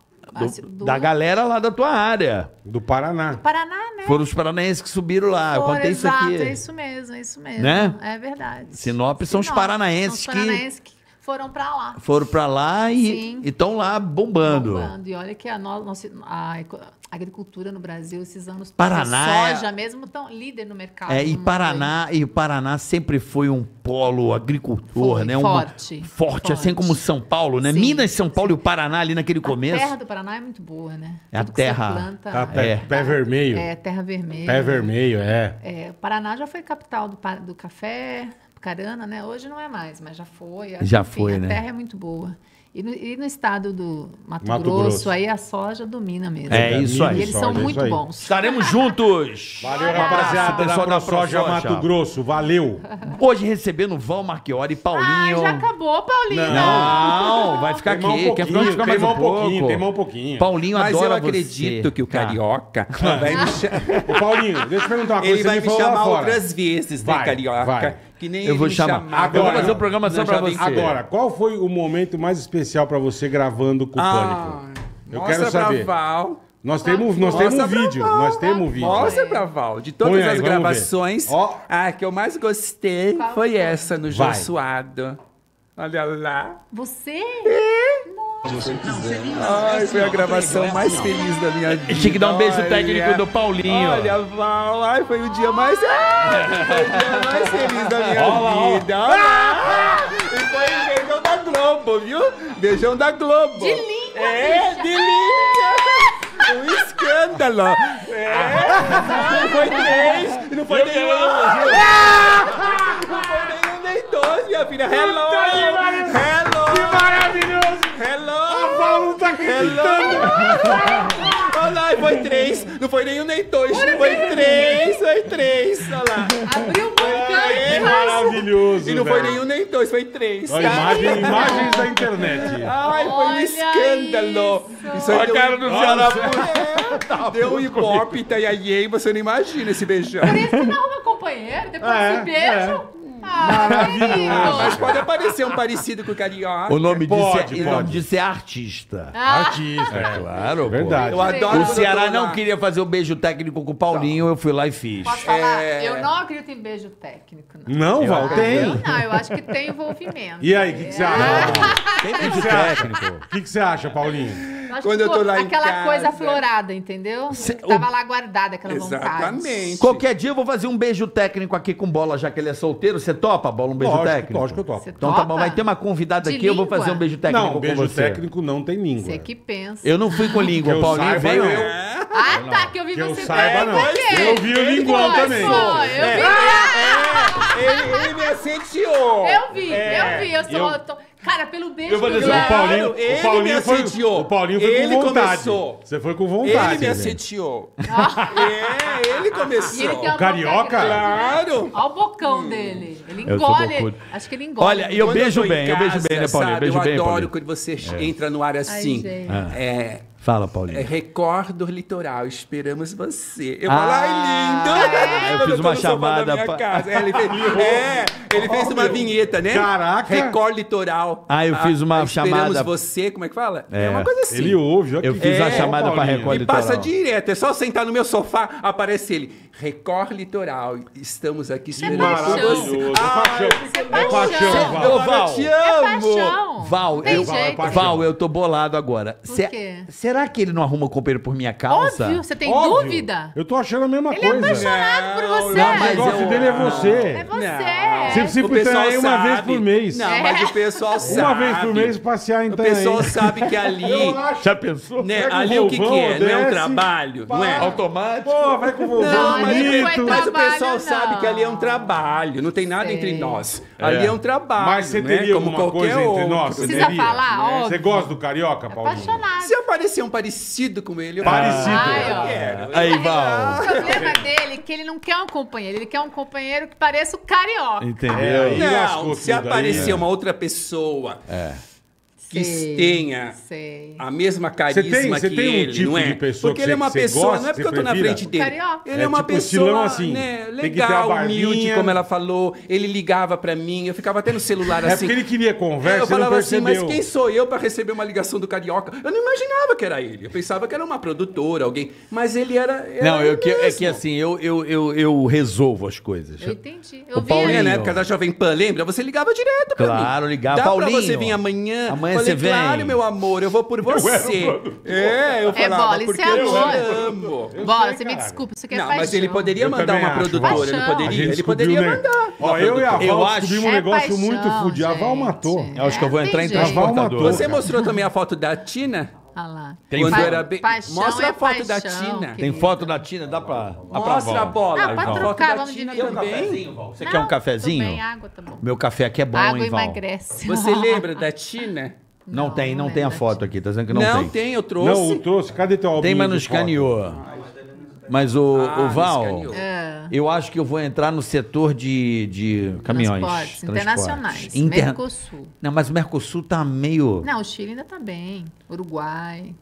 Do, do... Da galera lá da tua área. Do Paraná. Do Paraná, né? Foram os paranaenses que subiram lá. Foram, Eu contei exato, isso aqui. É isso mesmo, é isso mesmo. Né? É verdade. Sinop, Sinop são os paranaenses, são os paranaenses que... que foram para lá. Foram para lá e estão lá bombando. Bombando. E olha que a, nossa, a agricultura no Brasil, esses anos Paraná é soja é... mesmo, tão líder no mercado. É, e Paraná e Paraná sempre foi um polo agricultor, foi, né? Forte, forte, forte. assim como São Paulo, né? Sim, Minas, São Paulo sim. e o Paraná ali naquele começo. A terra do Paraná é muito boa, né? É Tudo a terra. Planta, a tá, pé, é. pé vermelho. É, terra vermelha. Pé vermelho, é. é. Paraná já foi capital do, do café. Apucarana, né? Hoje não é mais, mas já foi. Acho, já enfim, foi, a né? A terra é muito boa. E no, e no estado do Mato, Mato Grosso, Grosso, aí a soja domina mesmo. É, isso aí. E eles soja, são é muito bons. Estaremos juntos. Valeu, rapaziada. Pessoal da Soja Mato Grosso. Valeu. Hoje recebendo Val Marchiori e Paulinho. Ah, já acabou, Paulinho. Não, não vai ficar aqui. Quer ficar mais um, mais um pouquinho. Tem um pouquinho. Paulinho Mas adora eu acredito você. que o tá. carioca ah. vai me chamar. Paulinho, deixa eu perguntar uma coisa. Ele vai me chamar outras vezes, né, carioca? Vai. Que nem eu vou chamar. Agora, eu vou fazer um programa só pra você. Agora, qual foi o momento mais especial pra você gravando com o ah, Pânico? Eu nossa, quero saber. Nós temos, nós Mostra temos vídeo. Val, nós temos vídeo. Mostra pra Val. De todas aí, as gravações, oh. a que eu mais gostei foi essa no João Suado. Olha lá. Você? É. Nossa você foi a gravação né? mais feliz da minha vida. Tinha que dar um beijo olha, técnico do Paulinho. Olha, Val, ai, foi o dia mais. Ai, foi o dia mais feliz da minha olá, vida. Olá. Ah! E foi o beijão da Globo, viu? Beijão da Globo. De linda, É, bicha. de linda. Um escândalo. É. Ah. Não foi três, não foi nenhum. Ah! Não foi nenhum, nem dois, minha filha. Hello. Hello tá Olha lá, foi três. Não foi nenhum nem dois. Olha foi três, foi três. Olha lá. Abriu um Que maravilhoso. E não foi nenhum nem dois, foi três. Olha, imagem, imagens da internet. Ai, foi um escândalo. isso. Isso aí Olha a deu, cara do Ceará. Tá deu um louco. e tá aí você não imagina esse beijão. Por isso que não arruma companheiro, depois É, se beijam. É. Maravilhoso. Ah, mas pode aparecer um parecido com o carioca. O nome disso pode, é, artista. Ah. Artista, é, claro. É verdade. Eu adoro. O Ceará não queria fazer o um beijo técnico com o Paulinho, eu fui lá e fiz. Posso falar? É... Eu não acredito em beijo técnico. Não, não Val, tem. Eu não, eu acho que tem envolvimento. E aí, o que, que, você é. acha? Tem beijo técnico. O que, que você acha, Paulinho? Quando eu tô lá em casa. Aquela coisa aflorada, entendeu? Cê, o... Tava lá guardada aquela Exatamente. vontade. Exatamente. Qualquer dia eu vou fazer um beijo técnico aqui com bola, já que ele é solteiro. Você topa, bola, um beijo lógico, técnico? Lógico que eu topo. Cê então topa? tá bom, vai ter uma convidada de aqui, língua? eu vou fazer um beijo técnico não, com beijo você. beijo técnico não tem língua. Você que pensa. Eu não fui com língua, que Paulinho saiba, veio. Eu... Ah, tá, que eu vi que você eu saiba, não. Eu vi o linguão também. Eu vi. É. É. Ele me assentiou. Eu vi, eu vi. Eu sou Cara, pelo beijo Eu vou dizer, o Paulinho, o Paulinho ele me foi, assediou. O Paulinho foi ele com vontade. Começou. Você foi com vontade. Ele me assediou. é, ele começou. Ele o carioca? Claro. Olha o bocão hum. dele. Ele engole. Acho que ele engole. Olha, eu beijo eu bem, casa, eu beijo bem, né, Paulinho? beijo eu bem, adoro Paulinho. quando você é. entra no ar assim. Ai, ah. é. Fala, Paulinho. É Record Litoral, esperamos você. Eu ah, falo, ai, ah, lindo! eu fiz uma chamada. pra... casa. É, ele fez, é, ele fez oh, uma meu. vinheta, né? Caraca! Record Litoral. Ah, eu fiz ah, uma ah, chamada. Esperamos você, como é que fala? É, é uma coisa assim. Ele ouve, Eu fiz é, uma chamada para Record Litoral. E passa direto, é só sentar no meu sofá, aparece ele. Record Litoral, estamos aqui esperando é você. Ah, é paixão. É paixão, Val. Eu te amo. É paixão. Val, eu, é Val, eu tô bolado agora. Por cê, é- quê? É será que ele não arruma o companheiro por minha causa? Óbvio, você tem Óbvio. dúvida? Eu tô achando a mesma ele é coisa. Ele é apaixonado por é, você. Não, mas o negócio eu... dele é você. É você. Não. Você precisa ir uma vez por mês. Não, é. mas o pessoal sabe. Uma vez por mês passear em Itanhaém. O pessoal sabe que ali... Já pensou? Né, ali o que, que é? Desce, não é um trabalho? Pá. Não é? Automático? Pô, vai com o vovô, não, bonito. É mas o pessoal não. sabe que ali é um trabalho. Não tem nada Sei. entre nós. É. Ali é um trabalho. Mas você né, teria né? alguma Como coisa entre nós? Precisa falar, né? Você gosta do carioca, Paulinho? Apaixonado. Se aparecer ser um parecido com ele. Parecido. Ah, tá Aí, Val. O problema dele é que ele não quer um companheiro. Ele quer um companheiro que pareça o carioca. Entendeu? É, não, não se aparecer é. uma outra pessoa... É que sei, tenha sei. a mesma carisma você tem, você que tem um ele, tipo não é? De pessoa porque que ele é uma pessoa, gosta, não é porque eu tô na frente dele. É ele é, é uma tipo pessoa assim, né, legal, humilde, como ela falou. Ele ligava para mim, eu ficava até no celular é assim. É porque ele queria conversa, Eu falava assim, mas quem sou eu para receber uma ligação do carioca? Eu não imaginava que era ele. Eu pensava que era uma produtora, alguém, mas ele era, era Não, eu que, é que assim, eu, eu, eu, eu, resolvo as coisas. Eu entendi. Eu o Paulinho, é, na época da Jovem Pan, lembra? Você ligava direto para claro, mim. Claro, ligava. Dá Paulinho. pra você vir amanhã. Amanhã falei, você claro, meu amor, eu vou por você. É, eu é, é eu falava, é bola, porque é eu amo. Eu bola, sei, você me desculpa, isso aqui é não, paixão. Mas ele poderia eu mandar uma acho, produtora, ele poderia, ele poderia né? mandar. Ó, eu e a Val descobrimos um é negócio muito fudido. A Val matou. Eu acho que eu vou entrar em transportador. Você mostrou também a foto da Tina? Ah lá. Tem Quando era bem... paixão Mostra a foto paixão, da Tina. Tem foto da Tina, dá pra. Dá Mostra pra a bola. Não, ah, pode trocar, vamos dividir. Um também. Você não, quer um cafezinho? Bem, água, tá bom. Meu café aqui é bom, água hein, Val? emagrece. Você lembra da Tina? Não, não tem, não, não é tem a foto aqui. Tá dizendo que não, não tem. Não tem, eu trouxe. Não, eu trouxe. Cadê teu álbum? Tem, mas não escaneou. Mas o, ah, o Val, é. eu acho que eu vou entrar no setor de, de caminhões. Transportes, transportes. internacionais. Inter... Mercosul. Não, mas o Mercosul tá meio. Não, o Chile ainda tá bem. Uruguai.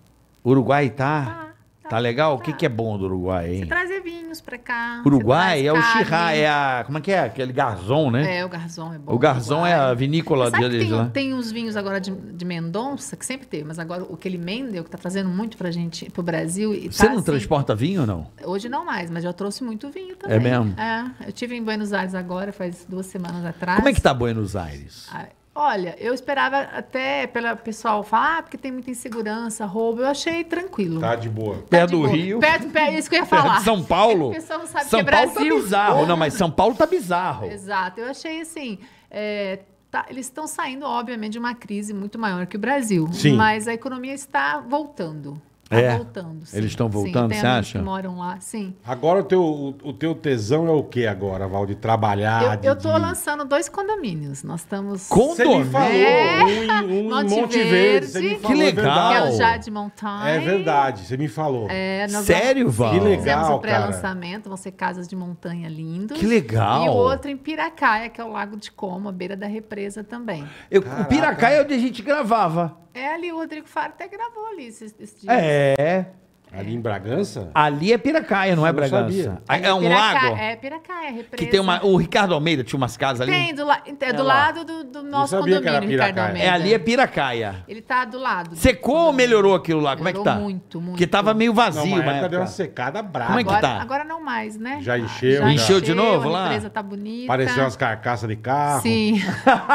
Uruguai tá? Tá. Tá, legal? Tá. O que, que é bom do Uruguai, hein? Você trazer vinhos pra cá. Uruguai é o xirrá, é a. Como é que é? Aquele garzon, né? É, o garzon é bom. O garzon é a vinícola dele. Tem, tem uns vinhos agora de, de Mendonça, que sempre teve, mas agora o Mendel, que tá trazendo muito pra gente, pro Brasil. Você tá, não assim, transporta vinho ou não? Hoje não mais, mas já trouxe muito vinho também. É mesmo? É. Eu tive em Buenos Aires agora, faz duas semanas atrás. Como é que tá Buenos Aires? Ah, Olha, eu esperava até pela pessoal falar, ah, porque tem muita insegurança, roubo. Eu achei tranquilo. Tá de boa. Tá perto do boa. Rio. Perto, perto, é isso que eu ia falar. São Paulo. É São Paulo é Brasil. tá bizarro. Não, mas São Paulo tá bizarro. Exato. Eu achei assim. É, tá, eles estão saindo, obviamente, de uma crise muito maior que o Brasil. Sim. Mas a economia está voltando. Tá é. voltando. Sim. Eles estão voltando, sim, você acha? Que moram lá, sim. Agora o teu, o, o teu tesão é o que agora, Val? De trabalhar? Eu estou de... lançando dois condomínios. Nós estamos. Condomínio? Você me falou. É. Um, um Monte, Monte Verde. Verde. que é legal. É que é o Jade Montanha. É verdade, você me falou. É, Sério, Val? Que legal. Fizemos o pré-lançamento, vão ser casas de montanha lindas. Que legal. E outro em Piracaia, que é o Lago de Como, à beira da represa também. Eu, Piracaia é onde a gente gravava. É ali, o Rodrigo Faro até gravou ali esses, esses dias. É, é. Ali em Bragança? Ali é Piracaia, não é Eu é Bragança. sabia. É, é um lago É Piracaia, represa. que tem uma. O Ricardo Almeida tinha umas casas ali. Tem, do, la- é do lado do, do nosso condomínio, Ricardo Almeida. É ali é Piracaia. Ele tá do lado. Secou ou melhorou aquilo lá? Como é que tá? Melhorou muito, muito. Porque tava meio vazio, mas deu uma secada brava. Como é que tá? agora não mais, né? Já encheu, já. Encheu de novo lá? A empresa tá bonita. Pareceu umas carcaças de carro. Sim,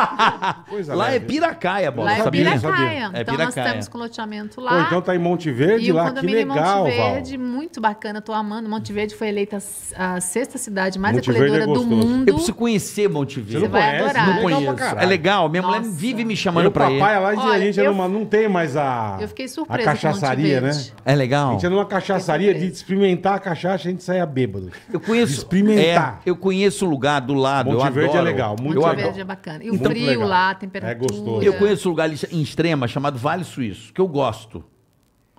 Coisa Lá é Piracaia, bola. lá é Piracaia. Então nós temos com loteamento lá. então tá em Monte Verde e lá, que legal, legal, Monte Verde, Val. muito bacana, tô amando. Monte Verde foi eleita a sexta cidade mais Monte é acolhedora é do mundo. Eu preciso conhecer Monte Verde. Você não vai conhece? adorar. Não conheço. é legal, minha Nossa. mulher vive me chamando para ir. papai lá Olha, a gente eu... não, não tem mais a Eu fiquei surpresa a cachaçaria, né? É legal. A gente é numa cachaçaria de experimentar a cachaça, a gente saia bêbado. Eu conheço de experimentar. É, eu conheço o lugar do lado, Monte eu Verde é legal, muito Verde é bacana. E o frio lá, a temperatura. É gostoso. Eu conheço um lugar em Extrema chamado Vale Suíço, que eu gosto.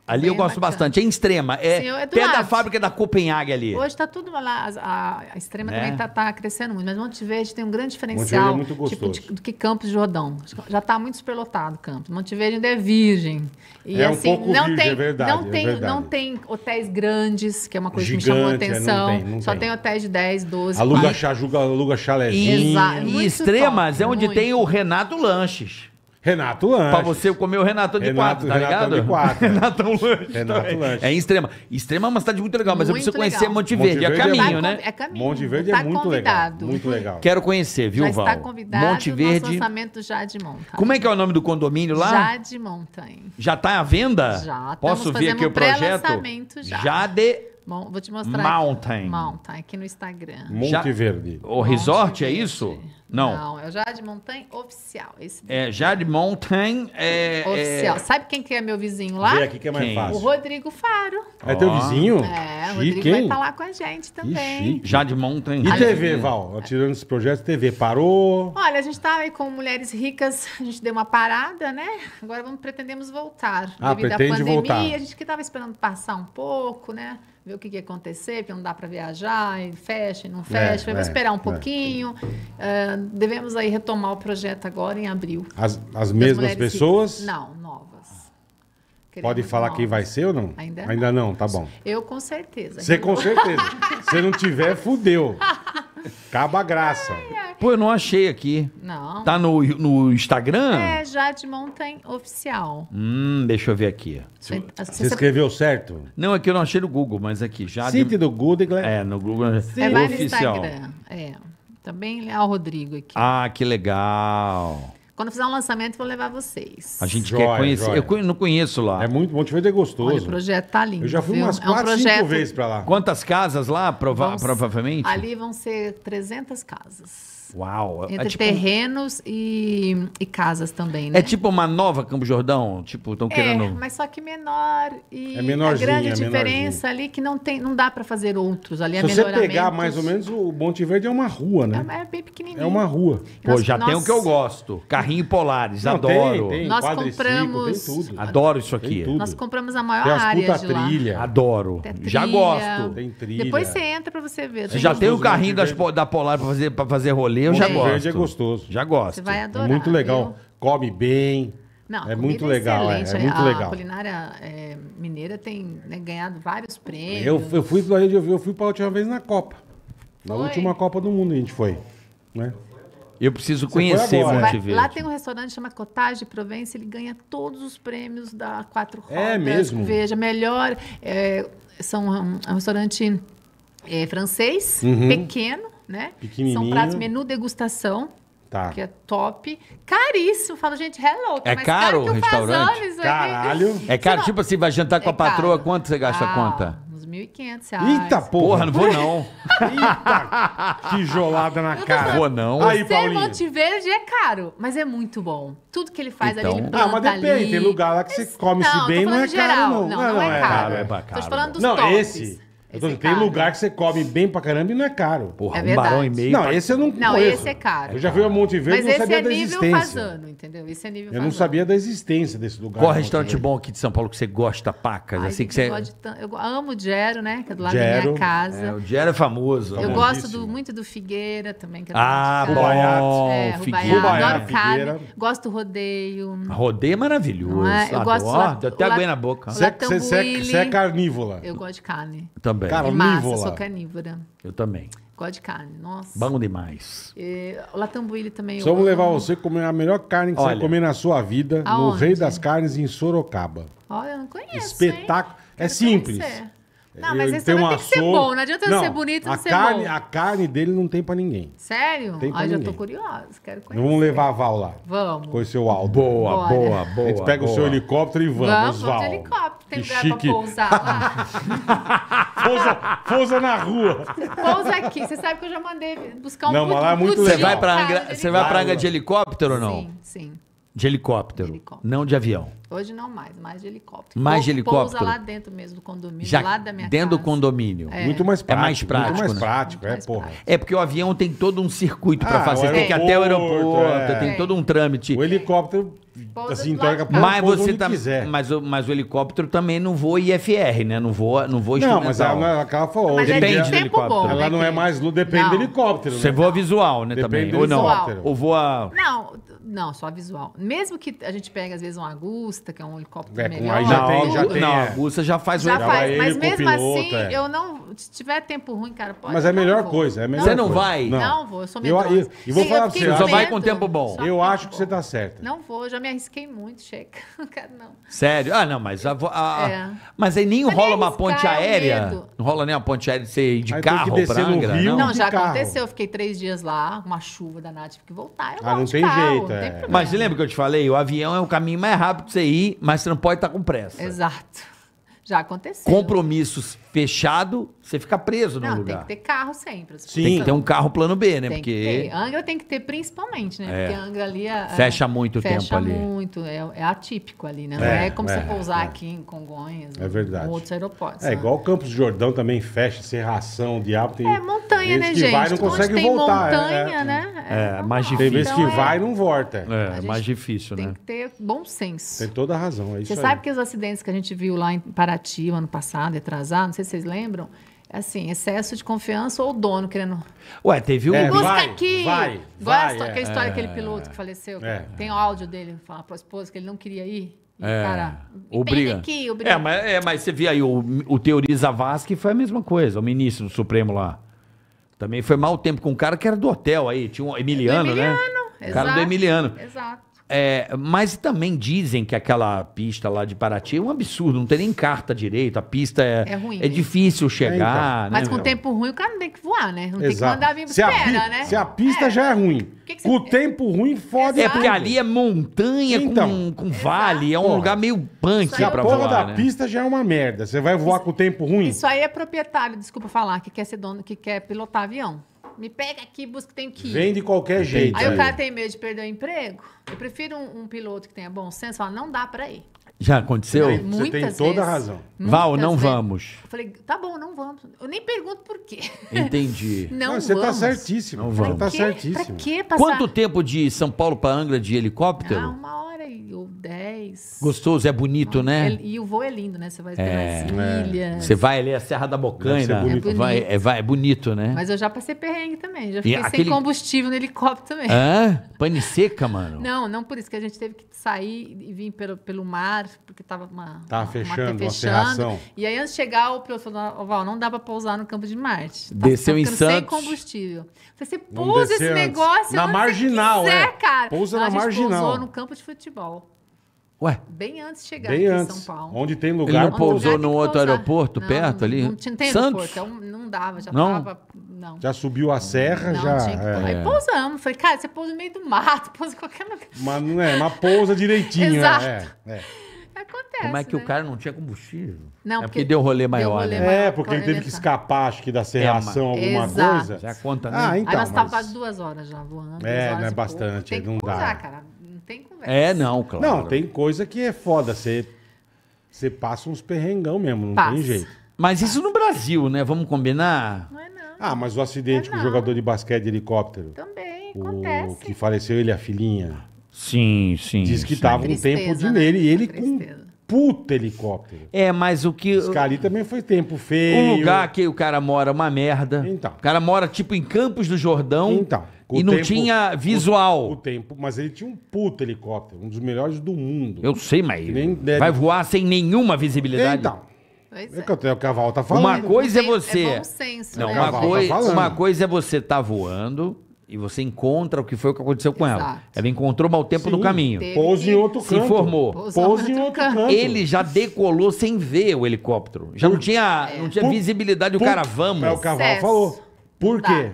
Ali eu gosto bacana. bastante. É em extrema. É pé da fábrica da Copenhague ali. Hoje está tudo lá. A, a extrema né? também está tá crescendo muito. Mas Monte Verde tem um grande é diferencial. é muito Tipo, de, do que Campos de Jordão. Já está muito superlotado o Campos. Monte Verde ainda é virgem. E, é assim, um pouco não virgem, tem, é verdade, não, é tem, é verdade. não tem hotéis grandes, que é uma coisa Gigante, que me chamou a atenção. É, não tem, não Só tem. tem hotéis de 10, 12. Aluga, chá, chajuga, aluga chalézinho. É e, e extremas top, é onde muito. tem o Renato Lanches. Renato Lanches. Pra você comer o Renato de Renato, 4, tá Renato ligado? De 4, Renato Lanches. Renato também. Lanches. É em Extrema. Extrema é uma cidade muito legal, mas muito eu preciso legal. conhecer Monte Verde. Monte é Verde é caminho, é, né? É caminho. Monte Verde é tá é muito convidado. legal. Muito legal. Quero conhecer, viu, já tá Val? está convidado Monte Verde. Nosso lançamento já de montanha. Como é que é o nome do condomínio lá? Já de montanha. Já tá à venda? Já. Posso ver aqui um o projeto? Já. já de Bom, vou te mostrar. Mountain. Aqui. Mountain, aqui no Instagram. Monte Verde. O resort é Verde. é isso? Não. Não, é o Jade Montanha oficial. Esse é, Jade Montanha é. é- oficial. É... Sabe quem que é meu vizinho lá? Vê aqui que é mais quem? fácil. O Rodrigo Faro. É teu vizinho? É, o Rodrigo vai estar tá lá com a gente também. Ixi. Jade Montanha. E TV, Val? Tirando esse projeto, TV parou? Olha, a gente tava tá aí com mulheres ricas, a gente deu uma parada, né? Agora vamos, pretendemos voltar. Ah, Devido pretende à pandemia, voltar. a gente que tava esperando passar um pouco, né? ver o que, que ia acontecer, porque não dá para viajar, e fecha, e não é, fecha. É, Vamos é, esperar um é. pouquinho. É. Uh, devemos aí retomar o projeto agora em abril. As, as mesmas pessoas? Não, novas. Queremos Pode falar novas. quem vai ser ou não? Ainda, Ainda não. tá bom. Eu com certeza. Você com certeza. Se não tiver, fudeu. Acaba a graça. Ai, ai. Pô, eu não achei aqui. Não. Tá no, no Instagram? É, Jade Montanha Oficial. Hum, deixa eu ver aqui. Você, você escreveu certo? Não, aqui é eu não achei no Google, mas aqui. Jade... Cite do Google. É, no Google. Sim. É lá é, no Oficial. Instagram. É. Também tá Leal Rodrigo aqui. Ah, que legal. Quando fizer um lançamento, vou levar vocês. A gente Joia, quer conhecer. joia. Eu não conheço lá. É muito bom, te ver, é Olha, o projeto tá lindo. Eu já fui viu? umas é quatro, cinco vezes pra lá. Quantas casas lá, prova- provavelmente? Ali vão ser 300 casas. Uau! É Entre é tipo... terrenos e, e, casas também, é né? É tipo uma nova Campo Jordão? Tipo, estão é, querendo. É, mas só que menor. E é menorzinho, a grande é diferença ali que não, tem, não dá para fazer outros ali. Se você pegar mais ou menos, o Monte Verde é uma rua, né? É, bem pequenininho. É uma rua. Pô, nós, já nós... tem o que eu gosto: carrinho Polares, não, adoro. Tem, tem, nós compramos. Tem tudo. Adoro isso aqui. Nós compramos a maior as área. Puta de lá. trilha. Adoro. Trilha. Já gosto. Tem trilha. Depois você entra para você ver. Você já tem o carrinho das, da Polar para fazer, pra fazer rolê eu já gosto. verde é gostoso. Já gosto. Você vai é adorar. É muito legal. viu? Come bem. Não, É muito é legal, é, é muito a legal. culinária é, mineira tem né, ganhado vários prêmios. Eu, eu fui para eu, eu fui a última vez na Copa. Na última Copa do Mundo a gente foi. Né? Eu preciso conhecer Monte Verde. lá tem um restaurante chamado Cottage de Provence, ele ganha todos os prêmios da Quatro Rodas. É mesmo? Veja, melhor. É, são um, um restaurante é, francês, uhum. pequeno, né? São pratos menu degustação. Tá. Que é top. Caríssimo. Falo, gente, hello. Tá é, é caro, caro o restaurante? Caralho. É caro, tipo assim, vai jantar com é a patroa, caro. quanto você gasta ah, a conta? Uns 1.500 reais. Eita porra, não vou não. Eita, tijolada na cara. Não vou não. Aí, Paulinho Monte Verde é caro, mas é muito bom. Tudo que ele faz então... ali, ele planta então. Ah, mas depende, ali. tem lugar lá que você come-se bem, não é caro não. Não, não, não, não é, é caro. É caro. É tô falando dos não, tops. Esse... Então, é tem caro. lugar que você come bem pra caramba e não é caro. Porra, é um barão e meio. Não, pra... Tá esse eu não Não, conheço. esse é caro. Eu já vi a Monte Verde e não sabia é da existência. Mas esse é nível fazendo entendeu? Esse é nível Eu não sabia da existência desse lugar. Qual restaurante bom aqui de São Paulo que você gosta pacas? Ai, assim que você... Eu amo o Gero, né? Que é do lado Gero. da minha casa. É, o Gero é famoso. Eu gosto do, muito do Figueira também. Que é ah, bom. É, Figueira. Adoro carne. Gosto do rodeio. Rodeio é maravilhoso. É? Eu gosto. Até aguei na boca. Você é, é carnívora. Eu gosto de carne. Também também. Cara, carnívora. É massa, sou carnívora. Eu também. Gosto de carne, nossa. Bom demais. E, Latambuíli também. Só vamos levar você comer a melhor carne que Olha. você vai comer na sua vida, Aonde? no Rei das Carnes, em Sorocaba. Olha, eu não conheço, Espetáculo. É simples. Conhecer. Não, mas esse também tem que ser bom. Não adianta não, ser bonito não ser bom. A carne dele não tem pra ninguém. Sério? Tem pra Ai, ninguém. já tô curiosa, quero conhecer. Vamos levar a Val lá. Vamos. Conhecer o Aldo. Boa, Bora. boa, boa. A gente pega boa. o seu helicóptero e vamos, vamos Val. Vamos de helicóptero. Tem lugar chique. pra pousar lá. pousa, pousa na rua. Pousa aqui. Você sabe que eu já mandei buscar um Não, mas lá é muito legal. Você vai pra Angra, você vai pra Angra de helicóptero ou não? Sim, sim. De helicóptero, de helicóptero, não de avião. Hoje não mais, mais de helicóptero. Mais de helicóptero. Pousa lá dentro mesmo do condomínio, Já lá da minha dentro casa. do condomínio. É. Muito mais é prático. É mais prático, muito mais né? prático, muito é, mais porra. Prático. É porque o avião tem todo um circuito ah, para fazer, tem que ir até o aeroporto, é. tem todo um trâmite. O helicóptero Pousa assim, entrega pra mas você tá, quiser. Mas, mas o helicóptero também não voa IFR, né? Não voa, não voa Não, mas a, a cara falou, mas depende é de do helicóptero. Bom, ela né? não é mais, depende não. do helicóptero. Né? Você voa visual, né, depende também. Ou não, ou voa... Não, não, só a visual. Mesmo que a gente pegue, às vezes, uma Augusta, que é um helicóptero é, melhor. Aí já tem, já tem. Não, a Augusta já faz já o faz, Mas mesmo piloto, assim, é. eu não... Se tiver tempo ruim, cara, pode... Mas é a melhor coisa. É melhor você não coisa. vai? Não. não. vou, eu sou melhor. e vou Sim, falar pra você. Você só vai com tempo bom. Só eu acho bom. que você tá certa. Não vou, já me arrisquei muito, Checa. Não quero, não. Sério? Ah, não, mas... A, a, é. Mas aí nem mas rola uma ponte é aérea? Não rola nem uma ponte aérea de você ir de carro pra Angra? Não, já aconteceu. Eu fiquei três dias lá, uma chuva da tive que voltar. ah, não tem jeito. É. tem problema. Mas lembra que eu te falei? O avião é o caminho mais rápido pra você ir, mas você não pode estar tá com pressa. Exato. Já aconteceu. Compromissos fechado, você fica preso no não, lugar. tem que ter carro sempre. Sim. Tem que ter um carro plano B, né? Tem Porque... Angra tem que ter principalmente, né? É. Porque Angra ali... É, é fecha muito fecha tempo ali. Fecha muito, é, é, atípico ali, né? É, não é, como você pousar aqui em Congonhas. É verdade. outros aeroportos. É, né? igual Campos de Jordão também fecha, serração, diabo. Tem é, montanha, né, gente? Vai, não Onde consegue tem voltar, montanha, né? É, mais difícil. Tem vezes que vai e não volta. É, mais difícil, tem né? Tem que ter bom senso. Tem toda a razão, é isso Você aí. sabe que os acidentes que a gente viu lá em Paraty, ano passado, atrasado, não sei se vocês lembram, é assim, excesso de confiança ou o dono querendo. Ué, teve um. É, busca vai, aqui! Vai! vai Gosta é, história daquele é, piloto que faleceu. Que é. tem áudio dele falar para a esposa que ele não queria ir. E é, cara, obriga. Aqui, obriga. É, mas, é, mas você viu aí, o, o Teori Zavascki foi a mesma coisa, o ministro do Supremo lá. Também foi mal tempo com um cara que era do hotel aí, tinha um Emiliano, Emiliano né? Emiliano, exato. O cara do Emiliano. Exato. É, mas também dizem que aquela pista lá de Paraty é um absurdo, não tem nem carta direito, a pista é, é, ruim, é difícil é, chegar. Então. Né, mas com o tempo ruim o cara não tem que voar, né? Não Exato. tem que mandar vir espera, né? Se a pista é. já é ruim. Que que com o tempo ruim, fode É porque ali é montanha então, com, com vale, é um porra. lugar meio punk pra voar. A da né? pista já é uma merda. Você vai voar isso, com o tempo ruim? Isso aí é proprietário, desculpa falar, que quer ser dono, que quer pilotar avião me pega aqui, busca, tem que ir. Vem de qualquer jeito. Aí, aí, o cara tem medo de perder o emprego. Eu prefiro um, um piloto que tenha bom senso, falar, não dá para ir. Já aconteceu? Não, Você tem toda vezes, a razão. Val, não vezes, vamos. Eu falei, tá bom, não vamos. Eu nem pergunto por quê. Entendi. não, você tá vamos. tá certíssimo. Não vamos. Tá pra tá certíssimo. Pra que passar... Quanto tempo de São Paulo para Angra de helicóptero? Ah, uma hora trabalhei, ou 10. Gostoso, é bonito, né? É, e o voo é lindo, né? Você vai é, pelas é. ilhas. Você vai ali a Serra da Bocaina. É né? bonito. É, vai, é, vai, é bonito, né? Mas eu já passei perrengue também. Já fiquei e sem aquele... combustível no helicóptero também. Hã? Pane seca, mano? Não, não por isso que a gente teve que sair e vir pelo, pelo mar, porque tava uma. Tava uma, fechando, uma, fechando. E aí, antes de chegar, o piloto falou: Val, não dá pra pousar no campo de Marte. Tá, Desceu em Santos. sem combustível. Você pousa esse antes. negócio. Na marginal, quiser, é. Cara. Pousa não, na marginal. Pousou no campo de futebol futebol. Ué? Bem antes de chegar Bem aqui antes. em São Paulo. Onde tem lugar. Ele não pousou num outro pousar. aeroporto não, perto ali? Não, não tem Santos? então não dava, já não. Tava, não. Já subiu a serra, não, já. Tinha que... é. Aí pousamos. Falei, cara, você pousa no meio do mato, pousa em qualquer lugar. Mas não é, mas pousa direitinho. É, exato. É, é. Acontece. Como é que né? o cara não tinha combustível? Não, é porque, porque deu rolê maior, deu rolê né? é, porque ele teve que escapar, acho que da serração, é, alguma exato. coisa. Já conta, né? Ah, então, Aí nós estávamos mas... quase duas horas já voando. É, não é bastante. Tem que não pousar, dá. cara tem conversa. É, não, claro. Não, tem coisa que é foda. Você, você passa uns perrengão mesmo, não Passa. tem jeito. Mas isso no Brasil, né? Vamos combinar? Não é não. Ah, mas o acidente é com o jogador de basquete de helicóptero. Também acontece. O que faleceu ele, a filhinha. Sim, sim. Diz que estava tava um tempo de né? nele e ele com Tristeza puto helicóptero. É, mas o que. Scali também foi tempo feio. O lugar que o cara mora uma merda. Então. O cara mora, tipo, em Campos do Jordão. Então. E não tempo, tinha visual. O, o, tempo, mas ele tinha um puto helicóptero, um dos melhores do mundo. Eu sei, mas. Nem, deve... Vai voar sem nenhuma visibilidade. Então. Pois é. é. que eu, o cavalo tá falando. Uma coisa é você. É bom senso, não, né? uma, tá coi... tá uma coisa é você tá voando e você encontra o que foi o que aconteceu com Exato. ela. Ela encontrou mau tempo Sim, no caminho. Pôs em outro se canto. Se formou. Pôs em outro canto. Ele já decolou sem ver o helicóptero. Já por... não tinha, é. não tinha por... visibilidade. Por... O cara, vamos. É o cavalo falou. Por quê?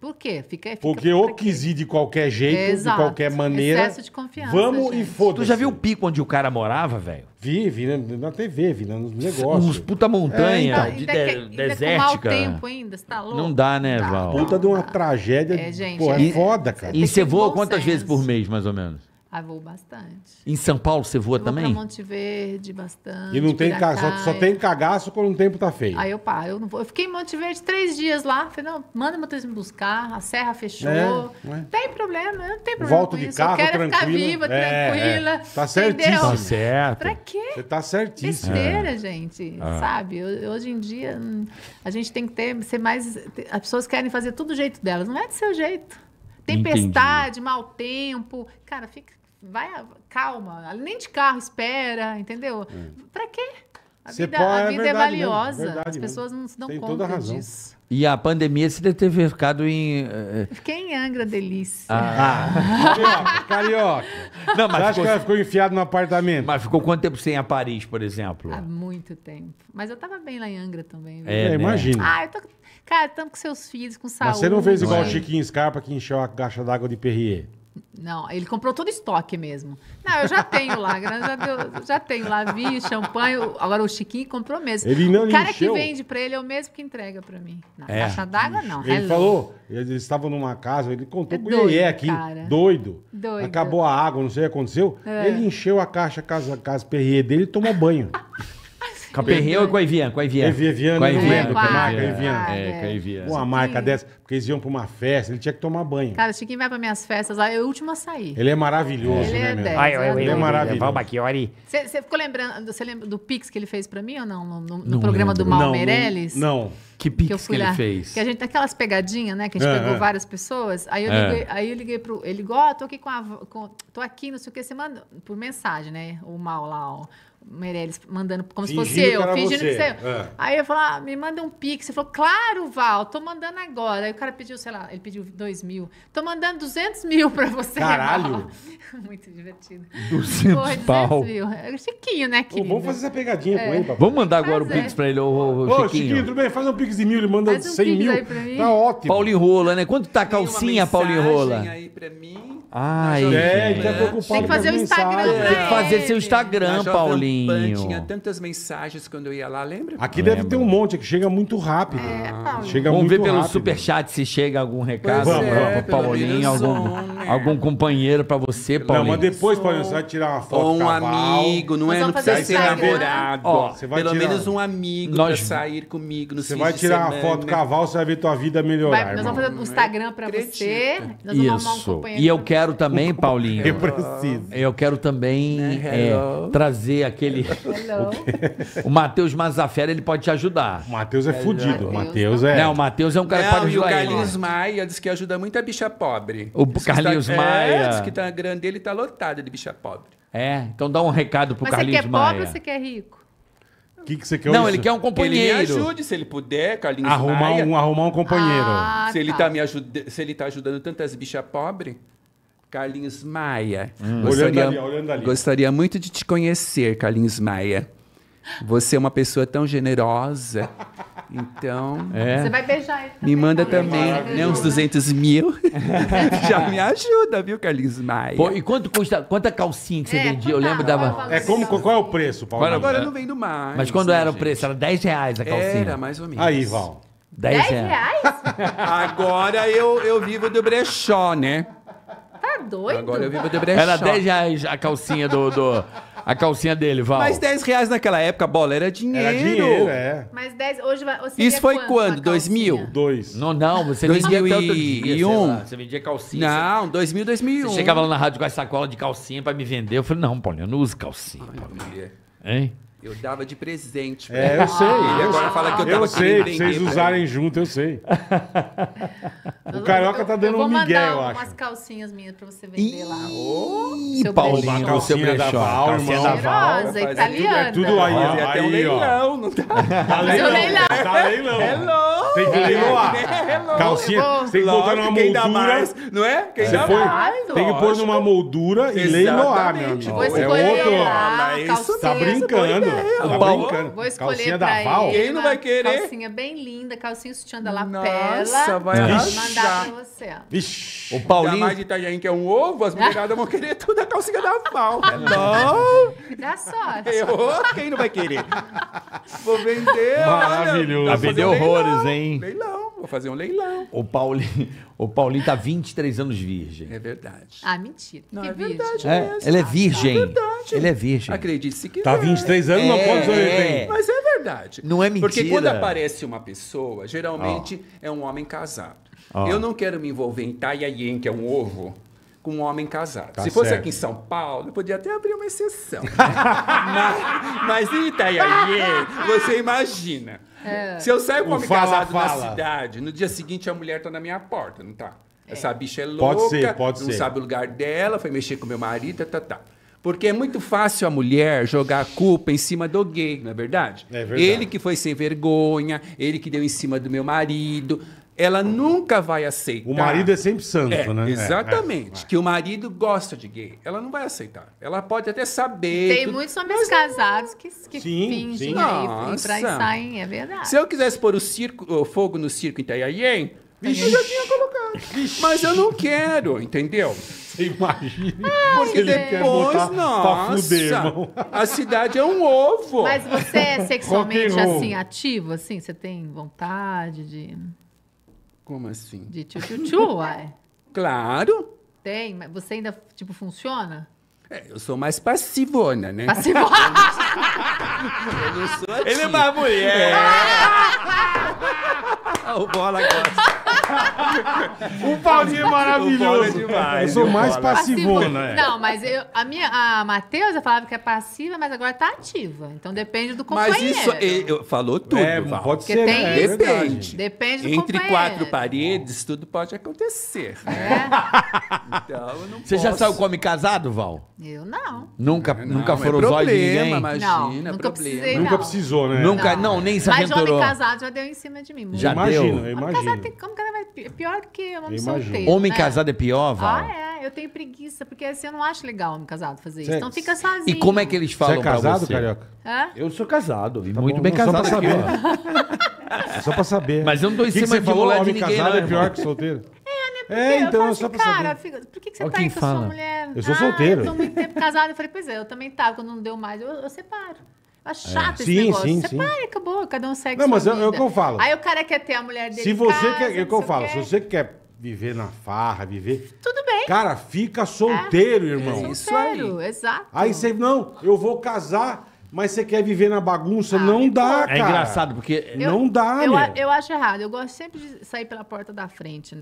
Por quê? Fica, fica Porque ou quis ir de qualquer jeito, Exato. de qualquer maneira. Excesso de confiança. Vamos gente. e foda-se. Tu já viu o pico onde o cara morava, velho? Vi, vi na, na TV, vi nos negócios. Uns puta montanha, é, então, de, de, de, desértica. Ainda tempo ainda, você tá louco? Não dá, né, Val? Puta de uma tragédia. É, gente. Pô, é, é foda, cara. E você voa quantas senso. vezes por mês, mais ou menos? Ah, voo bastante. Em São Paulo você voa eu também? Vou pra Monte Verde bastante. E não tem cagaço, só, só, tem cagaço quando o tempo tá feio. Aí eu paro, eu não vou. Eu fiquei em Monte Verde três dias lá. Falei, não, manda o Matheus me buscar, a serra fechou. É, é. Tem problema, eu não tenho problema. Volto de isso. carro, eu quero tranquilo. ficar viva, é, é, tranquila. Tá certíssimo. Entendeu? Tá certo. Pra quê? Você tá certíssimo. Besteira, é. gente. Ah. Sabe? Eu, hoje em dia, hum, a gente tem que ter, ser mais. As pessoas querem fazer tudo do jeito delas. Não é do seu jeito. Tempestade, Entendi. mau tempo. Cara, fica vai, calma, nem de carro espera, entendeu? É. Pra quê? A vida, a é vida é, valiosa. Mesmo, As pessoas mesmo. não se dão Tem conta disso. E a pandemia se deve ter ficado em. Eh, eh, Fiquei em Angra, delícia. Ah. ah. Carioca, Carioca. Não, mas Você acha ficou... que ela ficou enfiada no apartamento? Mas ficou quanto tempo sem ir a Paris, por exemplo? Há muito tempo. Mas eu tava bem lá em Angra também. Viu? É, é né? imagina. Ah, eu tô. Cara, estamos com seus filhos, com saúde. Mas você não fez igual o é. Chiquinho Scarpa que encheu a caixa d'água de Perrier? Não, ele comprou todo estoque mesmo. Não, eu já tenho lá, já, deu, já tenho lá vinho, champanhe. Agora o Chiquinho comprou mesmo. Ele não o cara encheu. que vende para ele é o mesmo que entrega para mim. Na é. caixa d'água, não. Ele é falou, eles estavam numa casa, ele contou é com o é aqui, cara. doido. Doido. Acabou a água, não sei o que aconteceu. É. Ele encheu a caixa, casa, casa Perrier dele e tomou banho. Cabelo. Perreu com a Evian, com a Evian. Não lembro que é marca, Evian. Ah, é, com é. a marca dessa, porque eles iam pra uma festa, ele tinha que tomar banho. Cara, o quem vai pra minhas festas lá, é o último a sair. Ele é maravilhoso, ele né, é meu? Ai, eu, eu, ele é né? maravilhoso. Você ficou lembrando, você lembra do Pix que ele fez pra mim ou não? No, no, no programa lembro. do Mal não, Meirelles? Não. não. Que pix que, que, ele fez? Que a gente, aquelas pegadinhas, né? Que a gente é, pegou é. várias pessoas. Aí eu, é. liguei, é. aí eu liguei pro. Ele ligou, oh, tô aqui com a. Com, tô aqui, não sei o que, você manda por mensagem, né? O mal lá, ó. Meirelles mandando como fingindo se fosse eu, fingindo você. que você. É. Aí eu falava, ah, me manda um pix. Ele falou, claro, Val, tô mandando agora. Aí o cara pediu, sei lá, ele pediu 2 mil. Tô mandando 200 mil pra você. Caralho! Muito divertido. 200, pau. mil. É chiquinho, né, querido? Ô, vamos fazer essa pegadinha é. com ele, papai. Vamos mandar agora o pix pra ele, ô, ô, Chiquinho. Ô, Chiquinho, tudo bem? Faz um pix de mil, ele manda um 100 mil. Tá ótimo. Paulo Enrola, né? Quanto tá a calcinha, Paulo Enrola? Aí pra mim. Ai, é, ele tá né? preocupado Tem que fazer o Instagram pra Tem que fazer seu Instagram, Paulinho. Pan tinha tantas mensagens quando eu ia lá, lembra? Aqui deve ter um monte, que chega muito rápido. É, ah, chega Vamos muito ver pelo rápido. superchat se chega algum recado pois vamos, vamos. É, Paulinho, algum, né? algum companheiro pra você, Paulinho. Não, mas depois, Paulinho, você vai tirar uma foto. Ou um cavalo. amigo, não é? Não precisa ser namorado. Ó, você vai pelo tirar... menos um amigo nós... pra sair comigo no Você vai tirar uma foto cavalo, você vai ver tua vida melhorar. nós vamos fazer o Instagram pra você. Isso. E eu quero quero também, Paulinho. Eu preciso. Eu quero também né? é, trazer aquele. o Matheus Mazafera, ele pode te ajudar. O Matheus é fudido. O Matheus é. Não, o Matheus é um cara que pode ajudar. E o Carlinhos ele. Maia diz que ajuda muito a bicha pobre. O diz tá- Carlinhos tá, Maia. É, diz que tá grande ele tá lotado de bicha pobre. É, então dá um recado pro Mas Carlinhos Maia. Você quer pobre Maia. ou você quer rico? O que, que você quer? Não, ele quer um companheiro. Ele me ajude, se ele puder, Carlinhos arrumar Maia. Um, arrumar um companheiro. Ah, se, ele tá, tá me ajud... se ele tá ajudando tantas bichas pobres... Carlinhos Maia. Hum. Gostaria, olhando ali, olhando ali. gostaria muito de te conhecer, Carlinhos Maia. Você é uma pessoa tão generosa. Então. É. Você vai beijar ele. Também, me manda tá também, né, uns 200 mil. Já me ajuda, viu, Carlinhos Maia? Pô, e quanto custa? Quanta calcinha que você é, vendia? Eu lembro dava. É como qual é o preço, Paulo? É agora, agora não vendo mais. Mas quando né, era o preço? Era 10 reais a calcinha. Era mais ou menos. Aí, Val. 10, 10 reais? reais? agora eu, eu vivo do brechó, né? doido? Agora eu vi meu Debrechat. Era 10 reais a calcinha do... do... A calcinha dele, Val. Mas 10 reais naquela época, bola, era dinheiro. Era dinheiro, é. Mas 10, hoje vai... Isso foi quando? 2000? 2. Não, não, você vendia tanto dia, um. Você vendia calcinha. Não, 2000, 2001. Você chegava lá na rádio com a sacola de calcinha pra me vender. Eu falei, não, Paulinho, eu não uso calcinha. Paulinho. Hein? Eu dava de presente. É, ele. eu sei. Ele agora fala que eu dava Eu sei, vocês usarem junto, eu sei. o Carioca tá dando eu um migué, eu acho. umas calcinhas minhas pra você vender lá. Ô, seu Paulinho, brechó. calcinha seu brechó. da Val, calcinha da Val. italiana. É tudo, é tudo aí, ah, aí, até um leilão. Ó. Não dá. Tá, tá leilão. leilão. Tá leilão. Hello. Tem que leiloar. Hello. Calcinha, tem que botar numa moldura. Quem dá mais, não é? Quem dá mais, Tem que pôr numa moldura e leiloar, meu amigo. É outro. Tá brincando. É, tá Vou escolher calcinha da Val. Quem não vai querer? Calcinha bem linda, calcinha sutiã da lapela. Nossa, vai mandar pra você. Vixe. O Paulinho. Da mais de Itajém, que é um ovo, as mulheradas vão querer tudo a calcinha da Val. não. Dá sorte. Errou, quem não vai querer? Vou vender. Maravilhoso. Vai vender horrores, hein? Leilão, vou fazer um leilão. O Paulinho, o Paulinho tá 23 anos virgem. É verdade. Ah, mentira. Não, que é virgem. verdade é, Ele é virgem. É verdade. Ele é virgem. Acredite se quiser. Tá 23 é. anos, é, não pode ser virgem. Mas é verdade. Não é mentira. Porque quando aparece uma pessoa, geralmente oh. é um homem casado. Oh. Eu não quero me envolver em taiaien, que é um ovo com um homem casado. Tá Se fosse certo. aqui em São Paulo, eu podia até abrir uma exceção. mas, mas em Itaiaie, você imagina. É. Se eu saio com homem fala, casado fala. na cidade, no dia seguinte a mulher tá na minha porta, não tá? É. Essa bicha é louca, pode ser, pode não ser. sabe o lugar dela, foi mexer com meu marido, tá, tá, tá. Porque é muito fácil a mulher jogar a culpa em cima do gay, não é verdade? É verdade. Ele que foi sem vergonha, ele que deu em cima do meu marido ela nunca vai aceitar. O marido é sempre santo, é, né? É, exatamente. É, é, que o marido gosta de gay. Ela não vai aceitar. Ela pode até saber. Tem tudo, muitos homens casados que, que sim, fingem sim. Aí, e pra saem, é verdade. Se eu quisesse pôr o, circo, o fogo no circo em Itaiaien, eu já tinha colocado. Vixe. Mas eu não quero, entendeu? Você imagina. Ai, Porque depois, nossa, fuder, a cidade é um ovo. Mas você é sexualmente assim, ativo, assim? Você tem vontade de... Como assim? De tchu-tchu-tchu, uai. Claro. Tem, mas você ainda, tipo, funciona? É, eu sou mais passivona, né? Passivona! eu não sou Ele é uma mulher! É. Ah, o bola gosta. Um Paulinho é maravilhoso. É demais, eu sou mais passivo, passivona. Passivo. É. Não, mas eu, a minha, a Matheusa falava que é passiva, mas agora tá ativa. Então depende do companheiro. Mas isso, ele, é, falou tudo. É, Paulo. pode Porque ser. Tem, né? é, depende. Depende do Entre companheiro. quatro paredes, tudo pode acontecer. Né? Então eu não Você posso. já saiu come casado, Val? Eu não. Nunca, não, nunca é foram é os olhos de ninguém? Imagina, não, nunca Precisei, nunca precisou, né? Nunca, não, nem se aventurou. Mas homem casado já deu em cima de mim. Já imagina, deu. imagina. Casado, como que ela vai é pior que homem eu solteiro. Homem né? casado é pior, Val? Ah, é. Eu tenho preguiça, porque assim, eu não acho legal homem casado fazer isso. Cê, então é fica é sozinho. E como é que eles falam você é casado, você? Carioca? Hã? Eu sou casado. E tá muito bom, bem casado. Só pra saber. Aqui, é só pra saber. Mas eu não tô em que cima que de mulher de ninguém, casado não, é pior que solteiro. Né? Porque é, então, eu assim, só pra cara, fica, por que, que você Olha tá aí fala. com a sua mulher? Eu sou ah, solteiro. Eu tô muito tempo casado. Eu falei, pois é, eu também tava, quando não deu mais, eu, eu separo. É chato é. esse sim, negócio. Sim, você sim. para, acabou, cada um segue Não, mas é o que eu falo. Aí o cara quer ter a mulher dele. Se você casa, quer, é o que eu falo, quer. se você quer viver na farra, viver. Tudo bem. Cara, fica solteiro, é, irmão. É solteiro, aí. exato. Aí você, não, eu vou casar. Mas você quer viver na bagunça? Ah, não dá, é cara. É engraçado, porque eu, não dá, eu, eu, eu acho errado. Eu gosto sempre de sair pela porta da frente.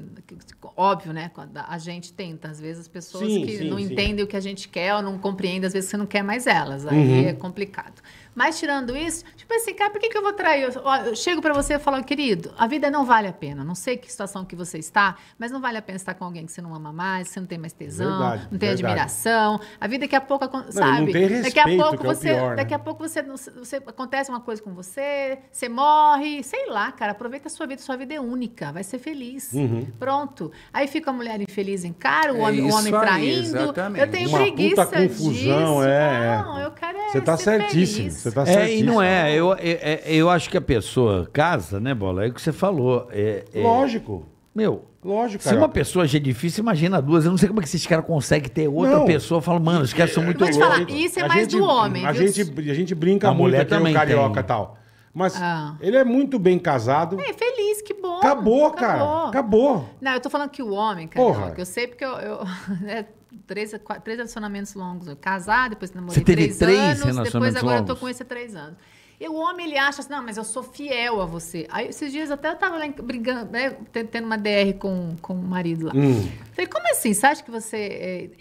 Óbvio, né? Quando a gente tenta. Às vezes as pessoas sim, que sim, não sim. entendem o que a gente quer ou não compreendem, às vezes você não quer mais elas. Aí uhum. é complicado. Mas tirando isso, tipo assim, cara, por que, que eu vou trair? Eu, eu chego para você e falo, querido, a vida não vale a pena. Não sei que situação que você está, mas não vale a pena estar com alguém que você não ama mais, que você não tem mais tesão, verdade, não tem verdade. admiração. A vida daqui a pouco, sabe? Não, não tem respeito, daqui a é pouco você, é pior, né? daqui a pouco você, você acontece uma coisa com você, você morre, sei lá, cara, aproveita a sua vida, sua vida é única, vai ser feliz. Uhum. Pronto. Aí fica a mulher infeliz em cara, o é homem, o homem traindo. Aí, eu tenho uma preguiça confusão, disso. É, não, eu quero é Você tá certíssimo. Feliz. Você tá é, e não é. Eu, eu, é, é, eu, acho que a pessoa casa, né, Bola? É o que você falou. É, é... Lógico. Meu, Lógico, Se uma pessoa já é difícil, imagina duas. Eu não sei como é que esses caras conseguem ter outra não. pessoa. Fala, mano, os caras são muito loucos. isso é a mais gente, do homem, a Gente, a gente brinca a muito mulher também o carioca e tal. Mas ah. ele é muito bem casado. É, feliz, que bom. Acabou, acabou. cara. Acabou. Não, eu tô falando que o homem, cara, eu sei porque eu, eu né, três, três relacionamentos longos. Eu casar, depois namorei Você teve três, três anos, depois agora longos. eu tô com esse há três anos. E o homem, ele acha assim, não, mas eu sou fiel a você. Aí, esses dias até eu tava lá brigando, né, tendo uma DR com, com o marido lá. Hum. Falei, como assim? Você acha que você.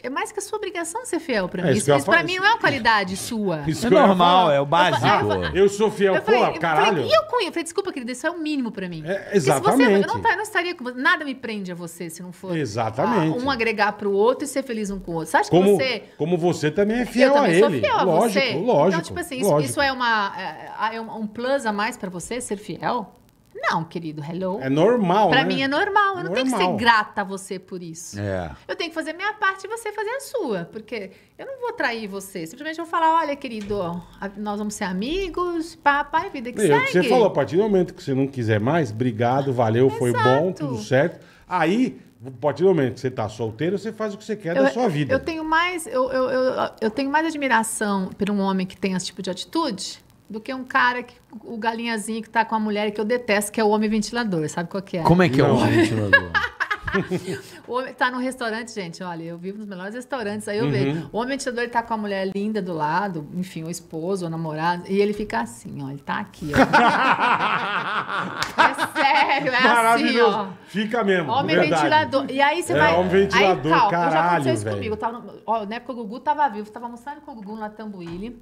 É, é mais que a sua obrigação ser fiel pra é, mim. É isso, isso pra mim não é uma qualidade sua. Isso é normal, é o básico. Eu sou fiel, eu falei, pô, caralho. falei, e eu cunho? falei, desculpa, querida, isso é o mínimo pra mim. É, exatamente. Você, tá, eu, não, estaria com você. Nada me prende a você se não for. Exatamente. A, um agregar pro outro e ser feliz um com o outro. Você acha como, que você. Como você também é fiel a ele. Eu sou fiel a lógico, você. Então, lógico. Então, tipo assim, isso, isso, é, uma, é, é um plus a mais pra você, ser fiel? Não, querido, hello. É normal, pra né? Pra mim é normal. Eu normal. não tenho que ser grata a você por isso. É. Eu tenho que fazer minha parte e você fazer a sua. Porque eu não vou trair você. Simplesmente eu vou falar, olha, querido, nós vamos ser amigos, papai, vida que é, é e segue. você falou, a partir do momento que você não quiser mais, obrigado, valeu, Exato. foi bom, tudo certo. Aí... A partir do momento que você está solteiro, você faz o que você quer eu, da sua vida. Eu tenho mais, eu, eu, eu, eu tenho mais admiração por um homem que tem esse tipo de atitude do que um cara, que, o galinhazinho que tá com a mulher que eu detesto, que é o homem ventilador. Sabe qual que é? Como é que é o homem é. ventilador? o homem tá no restaurante, gente. Olha, eu vivo nos melhores restaurantes. Aí eu uhum. vejo. O homem ventilador ele tá com a mulher linda do lado, enfim, o esposo, o namorado. E ele fica assim, ó. Ele tá aqui, ó. é sério, é assim, ó. Fica mesmo. Homem verdade. ventilador. E aí você é, vai. Homem ventilador, aí, calma, caralho, já aconteceu isso véio. comigo. Eu tava no... ó, na época o Gugu tava vivo, tava almoçando com o Gugu na Tambuíli.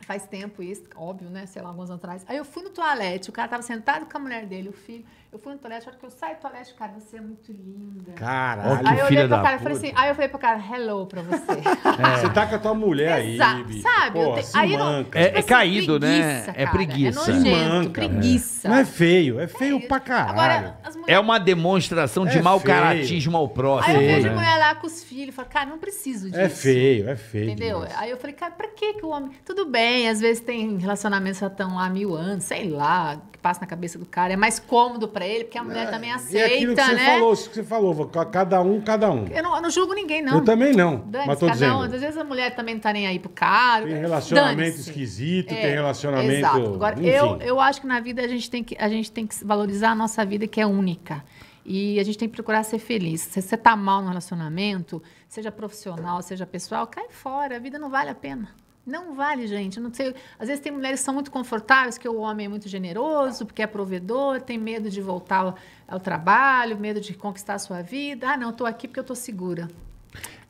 Faz tempo isso, óbvio, né? Sei lá, alguns anos atrás. Aí eu fui no toalete, o cara tava sentado com a mulher dele, o filho. Eu fui no toalete, a hora que eu saio do toalete, cara, você é muito linda. Caralho, Aí eu olhei cara e falei assim, aí eu falei pra cara, hello pra você. É. Você tá com a tua mulher aí, Sabe? te... aí não, é, é tipo é, assim, é, caído, né? É cara, é preguiça. É nojento, manca, né? preguiça. Não é feio, é feio é pra caralho. Agora, mulheres... É uma demonstração de é mau caratismo ao próximo. Aí eu vejo né? mulher lá com os filhos, falo, cara, não preciso disso. É feio, é feio. Entendeu? Demais. Aí eu falei, cara, pra que que o homem... Tudo bem, às vezes tem relacionamentos já estão lá há mil anos, sei lá, que passa na cabeça do cara. É mais cômodo pra para ele, porque a mulher ah, é, também aceita, e aquilo que você né? Falou, que você falou, cada um, cada um. Eu não, eu não julgo ninguém, não. Eu também não. Mas tô cada dizendo. um. Às vezes a mulher também não tá nem aí pro cara. Tem relacionamento esquisito, é, tem relacionamento. Exato. Agora, eu, eu acho que na vida a gente, tem que, a gente tem que valorizar a nossa vida, que é única. E a gente tem que procurar ser feliz. Se você tá mal no relacionamento, seja profissional, seja pessoal, cai fora. A vida não vale a pena. Não vale, gente. Não sei. Às vezes tem mulheres que são muito confortáveis, que o homem é muito generoso, porque é provedor, tem medo de voltar ao, ao trabalho, medo de conquistar a sua vida. Ah, não, estou aqui porque eu estou segura.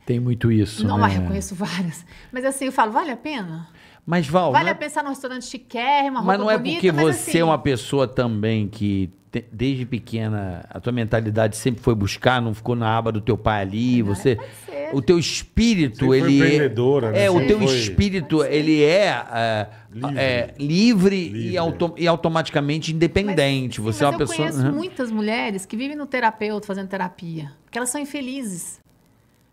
Tem muito isso. Não, né? eu conheço várias. Mas assim, eu falo, vale a pena? Mas, Val. Vale a é... pensar num restaurante chiquérrimo, uma Mas não é bonita, porque você assim... é uma pessoa também que, te, desde pequena, a tua mentalidade sempre foi buscar, não ficou na aba do teu pai ali. Não, você. O teu espírito, você ele. é, empreendedora, né? É, o teu foi... espírito, ele é, é, livre. é livre, livre, E, auto, e automaticamente independente. Mas, você sim, é uma eu pessoa. Eu conheço uhum. muitas mulheres que vivem no terapeuta fazendo terapia, porque elas são infelizes.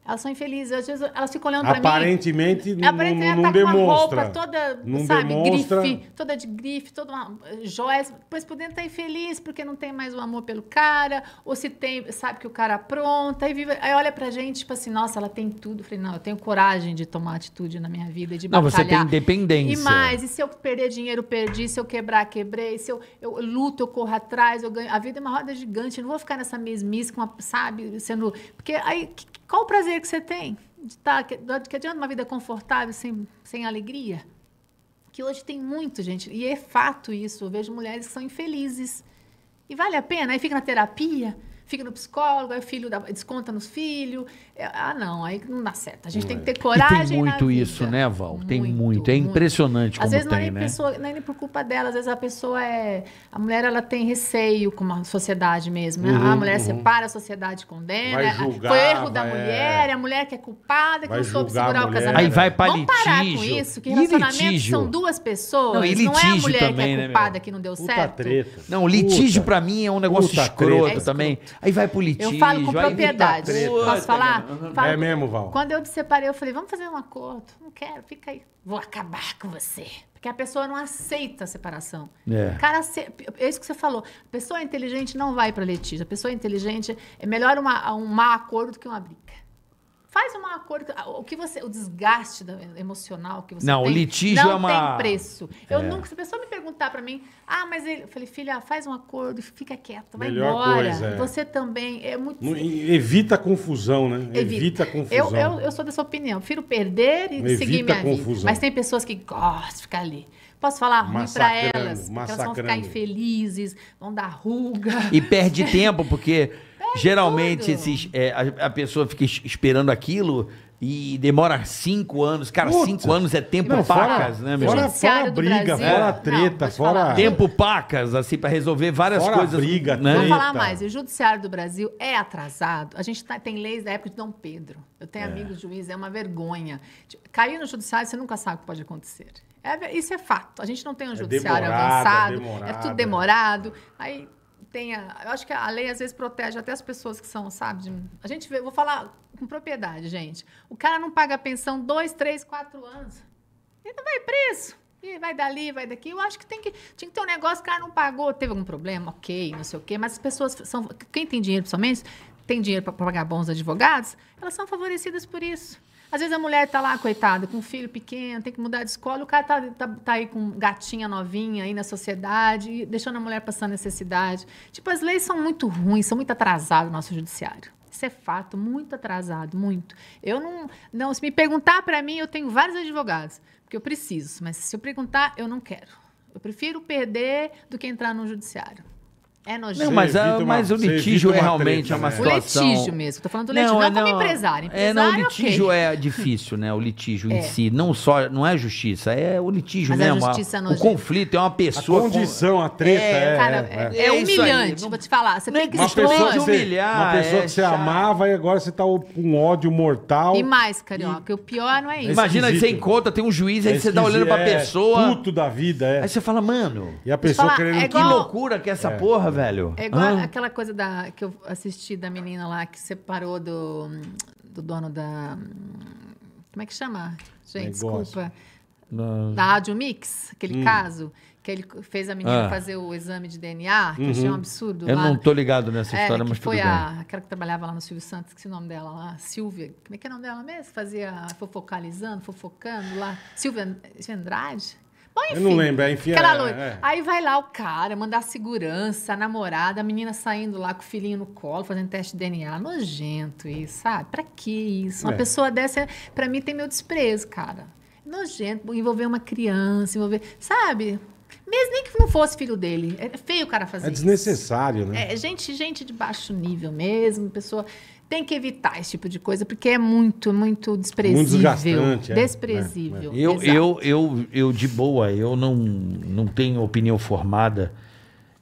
Elas são infelizes. Às vezes elas ficam olhando para mim. Aparentemente, não, não, é, não tá demonstra. uma roupa toda, não sabe, demonstra. grife, toda de grife, toda uma eh, joias. Pois por dentro tá infeliz porque não tem mais o um amor pelo cara, ou se tem, sabe que o cara apronta. É aí, aí olha pra gente, tipo assim, nossa, ela tem tudo. Eu falei, não, eu tenho coragem de tomar atitude na minha vida, de batalhar. Não, você tem independência. E mais, e se eu perder dinheiro, perdi. Se eu quebrar, quebrei. Se eu, eu luto, eu corro atrás, eu ganho. A vida é uma roda gigante. Eu não vou ficar nessa mesmice, com uma, sabe, sendo. Porque aí, que, qual o prazer que você tem? De estar? Tá, que, que adianta uma vida confortável sem, sem alegria? Que hoje tem muito, gente, e é fato isso. Eu vejo mulheres que são infelizes. E vale a pena? Aí fica na terapia fica no psicólogo, é filho desconta nos filhos. É, ah, não, aí não dá certo. A gente tem é. que ter coragem. E tem muito isso, né, Val? tem muito. É impressionante muito. como às vezes tem, não é né? Pessoa, não é nem por culpa dela, às vezes a pessoa é. A mulher ela tem receio com a sociedade mesmo. Né? Uhum, a mulher uhum. separa, a sociedade condena. É, julgar, Foi erro vai, da mulher, é... a mulher que é culpada, que vai não soube segurar o casamento. Aí vai para litígio. Vamos parar com isso, que relacionamento são duas pessoas. Não, não é a mulher também, que é né, culpada né, que não deu Puta certo. Treta. Não, litígio para mim é um negócio Puta escroto treta. também. É escroto. Aí vai pro litígio. Eu falo com tá propriedade. Posso falar? Falo, é mesmo, Val. Quando eu me separei, eu falei, vamos fazer um acordo. Não quero, fica aí. Vou acabar com você. Porque a pessoa não aceita a separação. É. Cara, é isso que você falou. A pessoa inteligente não vai para letícia, A pessoa inteligente é melhor uma, um mau acordo do que uma briga faz um acordo. Ah, o que você, o desgaste emocional que você não, tem. Não, o litígio não é uma. Não tem preço. Eu é. nunca. Se a pessoa me perguntar para mim, ah, mas ele, eu falei, filha, faz um acordo, fica quieto vai Melhor embora. Coisa, é. Você também é muito. Não, evita a confusão, né? Evita, evita a confusão. Eu, eu, eu, sou dessa opinião. Prefiro perder e evita seguir minha confusão. vida. Mas tem pessoas que gostam de ficar ali posso falar ruim para elas, elas vão ficar infelizes, vão dar ruga. E perde tempo, porque Geralmente, esses, é, a, a, pessoa fica esperando aquilo e demora cinco anos. Cara, Puta. cinco anos é tempo não, pacas, fora, né, meu? Fora, fora briga, Brasil, fora treta, não, fora... Tempo pacas, assim, para resolver várias fora coisas. briga, né? Vou falar mais. O judiciário do Brasil é atrasado. A gente tá, tem leis da época de Dom Pedro. Eu tenho é. amigos juízes, é uma vergonha. Tipo, cair no judiciário, você nunca sabe o que pode acontecer. É, isso é fato. A gente não tem um é judiciário é demorado, avançado, é, demorado. é tudo demorado. É. Aí tenha. Eu acho que a lei às vezes protege até as pessoas que são, sabe? De, a gente vê, vou falar com propriedade, gente. O cara não paga pensão dois, três, quatro anos. Ele não vai preso. E vai dali, vai daqui. Eu acho que tem que. Tinha que ter um negócio, o cara não pagou, teve algum problema, ok, não sei o quê. Mas as pessoas são. Quem tem dinheiro, principalmente, tem dinheiro para pagar bons advogados, elas são favorecidas por isso. Às vezes a mulher tá lá, coitada, com um filho pequeno, tem que mudar de escola, o cara tá, tá, tá aí com gatinha novinha aí na sociedade, deixando a mulher passar necessidade. Tipo, as leis são muito ruins, são muito atrasadas no nosso judiciário. Isso é fato, muito atrasado, muito. Eu não, não se me perguntar para mim, eu tenho vários advogados, porque eu preciso, mas se eu perguntar, eu não quero. Eu prefiro perder do que entrar no judiciário. É nojento. Não, mas, é a, uma, mas o litígio é realmente é né? uma situação... O litígio mesmo, tô falando do litígio, não, é é não, não como empresário. empresário é, não, o litígio okay. é difícil, né? O litígio é. em si, não só, não é justiça, é o litígio mas mesmo. A justiça a, não o conflito é uma pessoa... A condição, com... a treta, é... É, cara, é, é, é humilhante, vou te falar, você tem que uma se pessoa humilhar. Uma pessoa que você amava e agora você tá com ódio mortal. E mais, Carioca, o pior não é isso. Imagina, você encontra, tem um juiz, aí você tá olhando pra pessoa... Puto da vida, é. Aí você fala, mano... E a pessoa querendo... Que loucura que essa porra, velho. É igual ah. aquela coisa da, que eu assisti da menina lá que separou do, do dono da. Como é que chama? Gente, Negócio. desculpa. Na... Da Rádio Mix, aquele hum. caso que ele fez a menina ah. fazer o exame de DNA, que uhum. eu achei um uhum. absurdo. Eu lá. não tô ligado nessa é, história, mas foi tudo a, bem. aquela que trabalhava lá no Silvio Santos, que se o nome dela lá, Silvia. Como é que é o nome dela mesmo? Fazia fofocalizando, fofocando lá. Silvia Andrade? enfim, eu não lembro, é enfiar. É, é. Aí vai lá o cara, mandar a segurança, a namorada, a menina saindo lá com o filhinho no colo, fazendo teste de DNA. Nojento isso, sabe? Pra que isso? Uma é. pessoa dessa, pra mim, tem meu desprezo, cara. Nojento, envolver uma criança, envolver. Sabe? Mesmo nem que não fosse filho dele. É feio o cara fazer é isso. É desnecessário, isso. né? É gente, gente de baixo nível mesmo, pessoa tem que evitar esse tipo de coisa, porque é muito, muito desprezível. Muito desgastante. É. Desprezível. É, é. Eu, eu, eu, eu, de boa, eu não, não tenho opinião formada.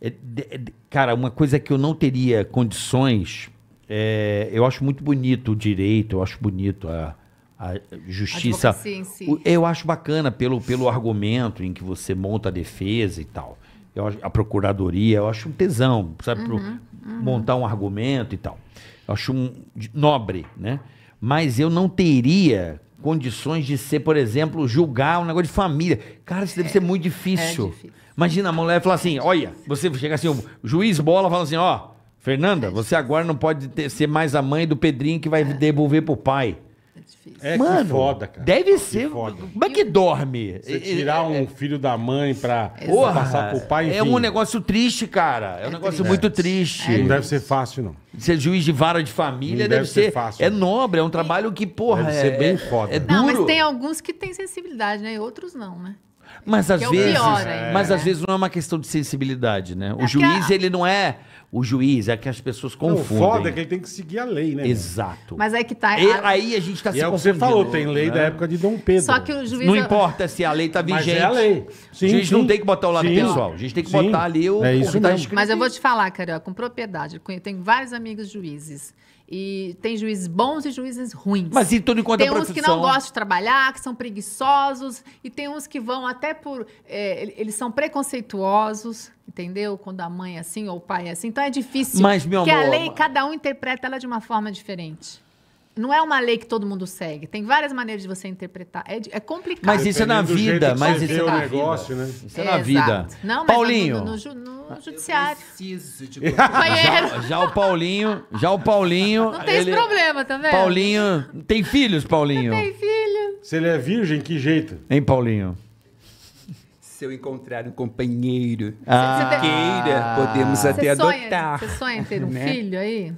É, é cara, uma coisa que eu não teria condições, é, eu acho muito bonito o direito, eu acho bonito a, a justiça. A si. Eu acho bacana pelo, pelo argumento em que você monta a defesa e tal. Eu, a procuradoria, eu acho um tesão, sabe? Uhum, uhum. Montar um argumento e tal. Eu acho um, nobre, né? Mas eu não teria condições de ser, por exemplo, julgar um negócio de família. Cara, isso deve ser muito difícil. É, é difícil. Imagina a mulher falar assim: olha, você chega assim, o juiz bola fala assim: ó, Fernanda, é você agora não pode ter, ser mais a mãe do Pedrinho que vai é. devolver pro pai. É difícil. É, Mano, que foda, cara. Deve ser. Foda. Como é que dorme? Você tirar é- um é- filho da mãe pra, passar pro pai, é enfim. É um negócio triste, cara. É um é negócio triste. muito triste. não deve ser fácil, não. Ser juiz de vara de família deve, deve, ser, fácil. É nobre, é um trabalho que, porra... Deve ser bem foda. É, duro. Não, mas tem alguns que têm sensibilidade, né? E outros não, né? Mas às é vezes, pior, mas às né? vezes não é uma questão de sensibilidade, né? O é juiz a... ele não é o juiz, é que as pessoas confundem. Não, o foda é que ele tem que seguir a lei, né? Exato. Mas aí é que tá. E, aí a gente tá e se é o que você falou, tem lei né? da época de Dom Pedro. Só que o juiz. Não é- importa se a lei tá vigente. Mas é a lei. Sim, a gente sim. não tem que botar o lado sim. pessoal. A gente tem que sim. botar ali o. É isso o que tá Mas eu vou te falar, cara, com propriedade. Eu tenho vários amigos juízes. E tem juízes bons e juízes ruins. Mas e tudo enquanto Tem uns profissão... que não gostam de trabalhar, que são preguiçosos, e tem uns que vão até por. É, eles são preconceituosos, entendeu? Quando a mãe é assim ou o pai é assim. Então é difícil. Mas, meu amor. Porque a lei, cada um interpreta ela de uma forma diferente não é uma lei que todo mundo segue. Tem várias maneiras de você interpretar. É, é complicado. Mas isso é na vida. Mas isso é na negócio, vida. Né? Isso é na vida. Não, Paulinho. No, no, no, judiciário. preciso de já, já o Paulinho, já o Paulinho. Não tem ele... esse problema também. Tá Paulinho, tem filhos, Paulinho. tem filho. Se ele é virgem, que jeito? Hein, Paulinho? se eu encontrar um companheiro ah, queira, podemos até sonha, adotar. Você sonha em ter um né? filho aí?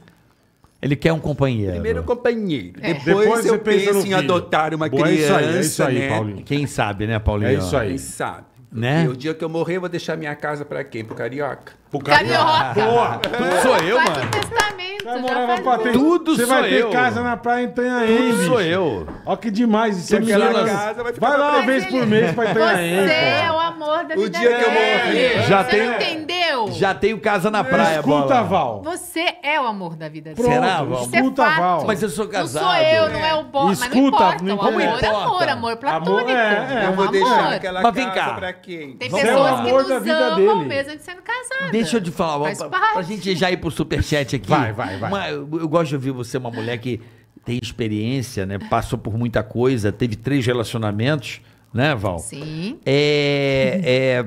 Ele quer um companheiro. Primeiro companheiro. É. Depois, Depois eu penso em adotar uma Boa, criança. É isso aí, é isso aí né? Paulinho. Quem sabe, né, Paulinho? É isso aí. Quem sabe. Né? E o dia que eu morrer, eu vou deixar minha casa para quem? Pro carioca. Pro carioca. carioca. Porra. Sou eu, Faz mano. Um testamento. Vai morar na praia. Tudo Você vai ter casa na praia em Tanhaém, Tudo sou eu. Ó que demais. Você quer lá casa, vai Vai lá uma vez por mês pra Itanhaém. Você é o amor da vida O dia que eu morrer. É. Já Você tenho... entendeu? Já tenho casa na praia, Escuta, Bola. Val. Você é o amor da vida dele. Será, Val? Isso é Escuta, Val. Mas eu sou casado. Não sou eu, não é o Bola. Mas não Escuta, importa. não O amor é importa. é amor, amor é platônico. é, é. Eu vou deixar aquela Mas vem cá. pra quem? Tem pessoas falar. que Amor da nos amam mesmo de sendo casadas. Deixa eu te falar, Faz pra, gente já ir pro superchat aqui. Vai, vai, vai, Uma, eu gosto de ouvir você, uma mulher que tem experiência, né? Passou por muita coisa, teve três relacionamentos, né, Val? Sim. É, é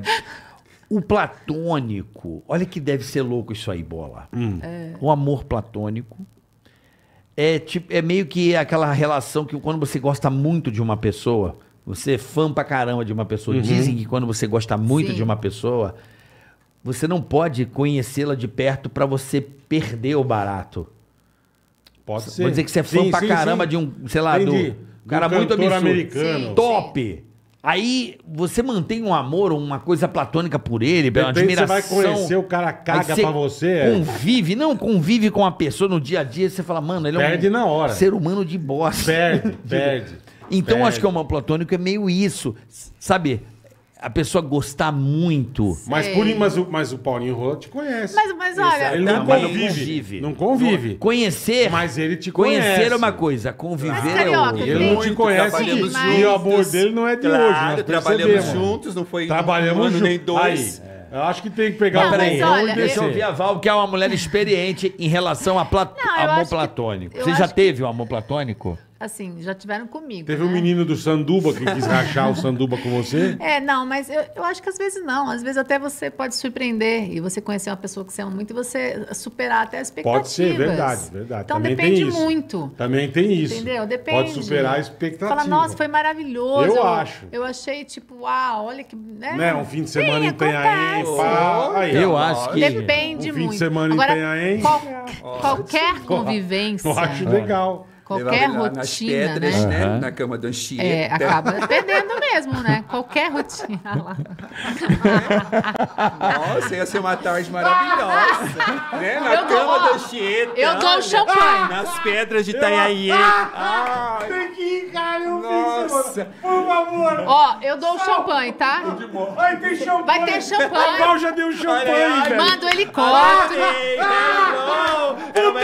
o platônico. Olha que deve ser louco isso aí, bola. Hum. É. O amor platônico. É, tipo, é meio que aquela relação que quando você gosta muito de uma pessoa, você é fã pra caramba de uma pessoa. Uhum. Dizem que quando você gosta muito Sim. de uma pessoa, você não pode conhecê-la de perto para você perder o barato. Pode ser. Vou dizer que você é fã sim, pra sim, caramba sim. de um, sei lá, Entendi. do, Um cara muito absurdo. americano. Top! Aí você mantém um amor, uma coisa platônica por ele, pela admiração. Você vai conhecer, o cara caga pra você. É. Convive, não, convive com a pessoa no dia a dia, você fala, mano, ele é perde um na hora. ser humano de bosta. Perde, perde. Então perde. acho que o amor platônico é meio isso. Sabe, a pessoa gostar muito. Mas, por, mas, o, mas o Paulinho Rola te conhece. Mas, mas olha, ele não, não, convive, não, convive, não convive. Conhecer. Mas ele te conhece. Conhecer é uma coisa, conviver mas, é outra. Ele não te conhece. Sim, tá mas... E o amor dele não é de claro, hoje. Nós trabalhamos juntos, não foi trabalhamos um ano, nem dois. Aí. É. Eu acho que tem que pegar não, o peraí. Olha, deixa eu ouvir a Val, que é uma mulher experiente em relação a plat... não, amor platônico. Que, Você já que... teve o um amor platônico? assim, já tiveram comigo. Teve né? um menino do Sanduba que quis rachar o Sanduba com você? É, não, mas eu, eu acho que às vezes não. Às vezes até você pode surpreender e você conhecer uma pessoa que você ama muito e você superar até as expectativas. Pode ser, verdade, verdade. Então Também depende muito. Também tem isso. Entendeu? Depende. Pode superar a expectativa. Fala, nossa, foi maravilhoso. Eu, eu acho. Eu achei, tipo, uau, olha que. Né? né um fim de semana Sim, em Itanhaém. Aí, eu acho que. Depende um muito. fim de semana em Itanhaém. Qual, qualquer convivência. Eu acho legal. Qualquer rotina, nas né? pedras, né? Uhum. Na cama do Anchieta. É, acaba perdendo mesmo, né? Qualquer rotina lá. Nossa, ia ser uma tarde maravilhosa. né? Na eu cama do Anchieta. Eu dou o champanhe. Nas pedras de Itaiaie. Ah, tem que ir, cara. Eu Nossa. Por favor. Ó, eu dou o champanhe, tá? Vai ter champanhe. Vai ter champanhe. O tá Paulo já deu champanhe, Manda o helicóptero. Ah, é, ah, ah, ah, ah, ah, ah, ah,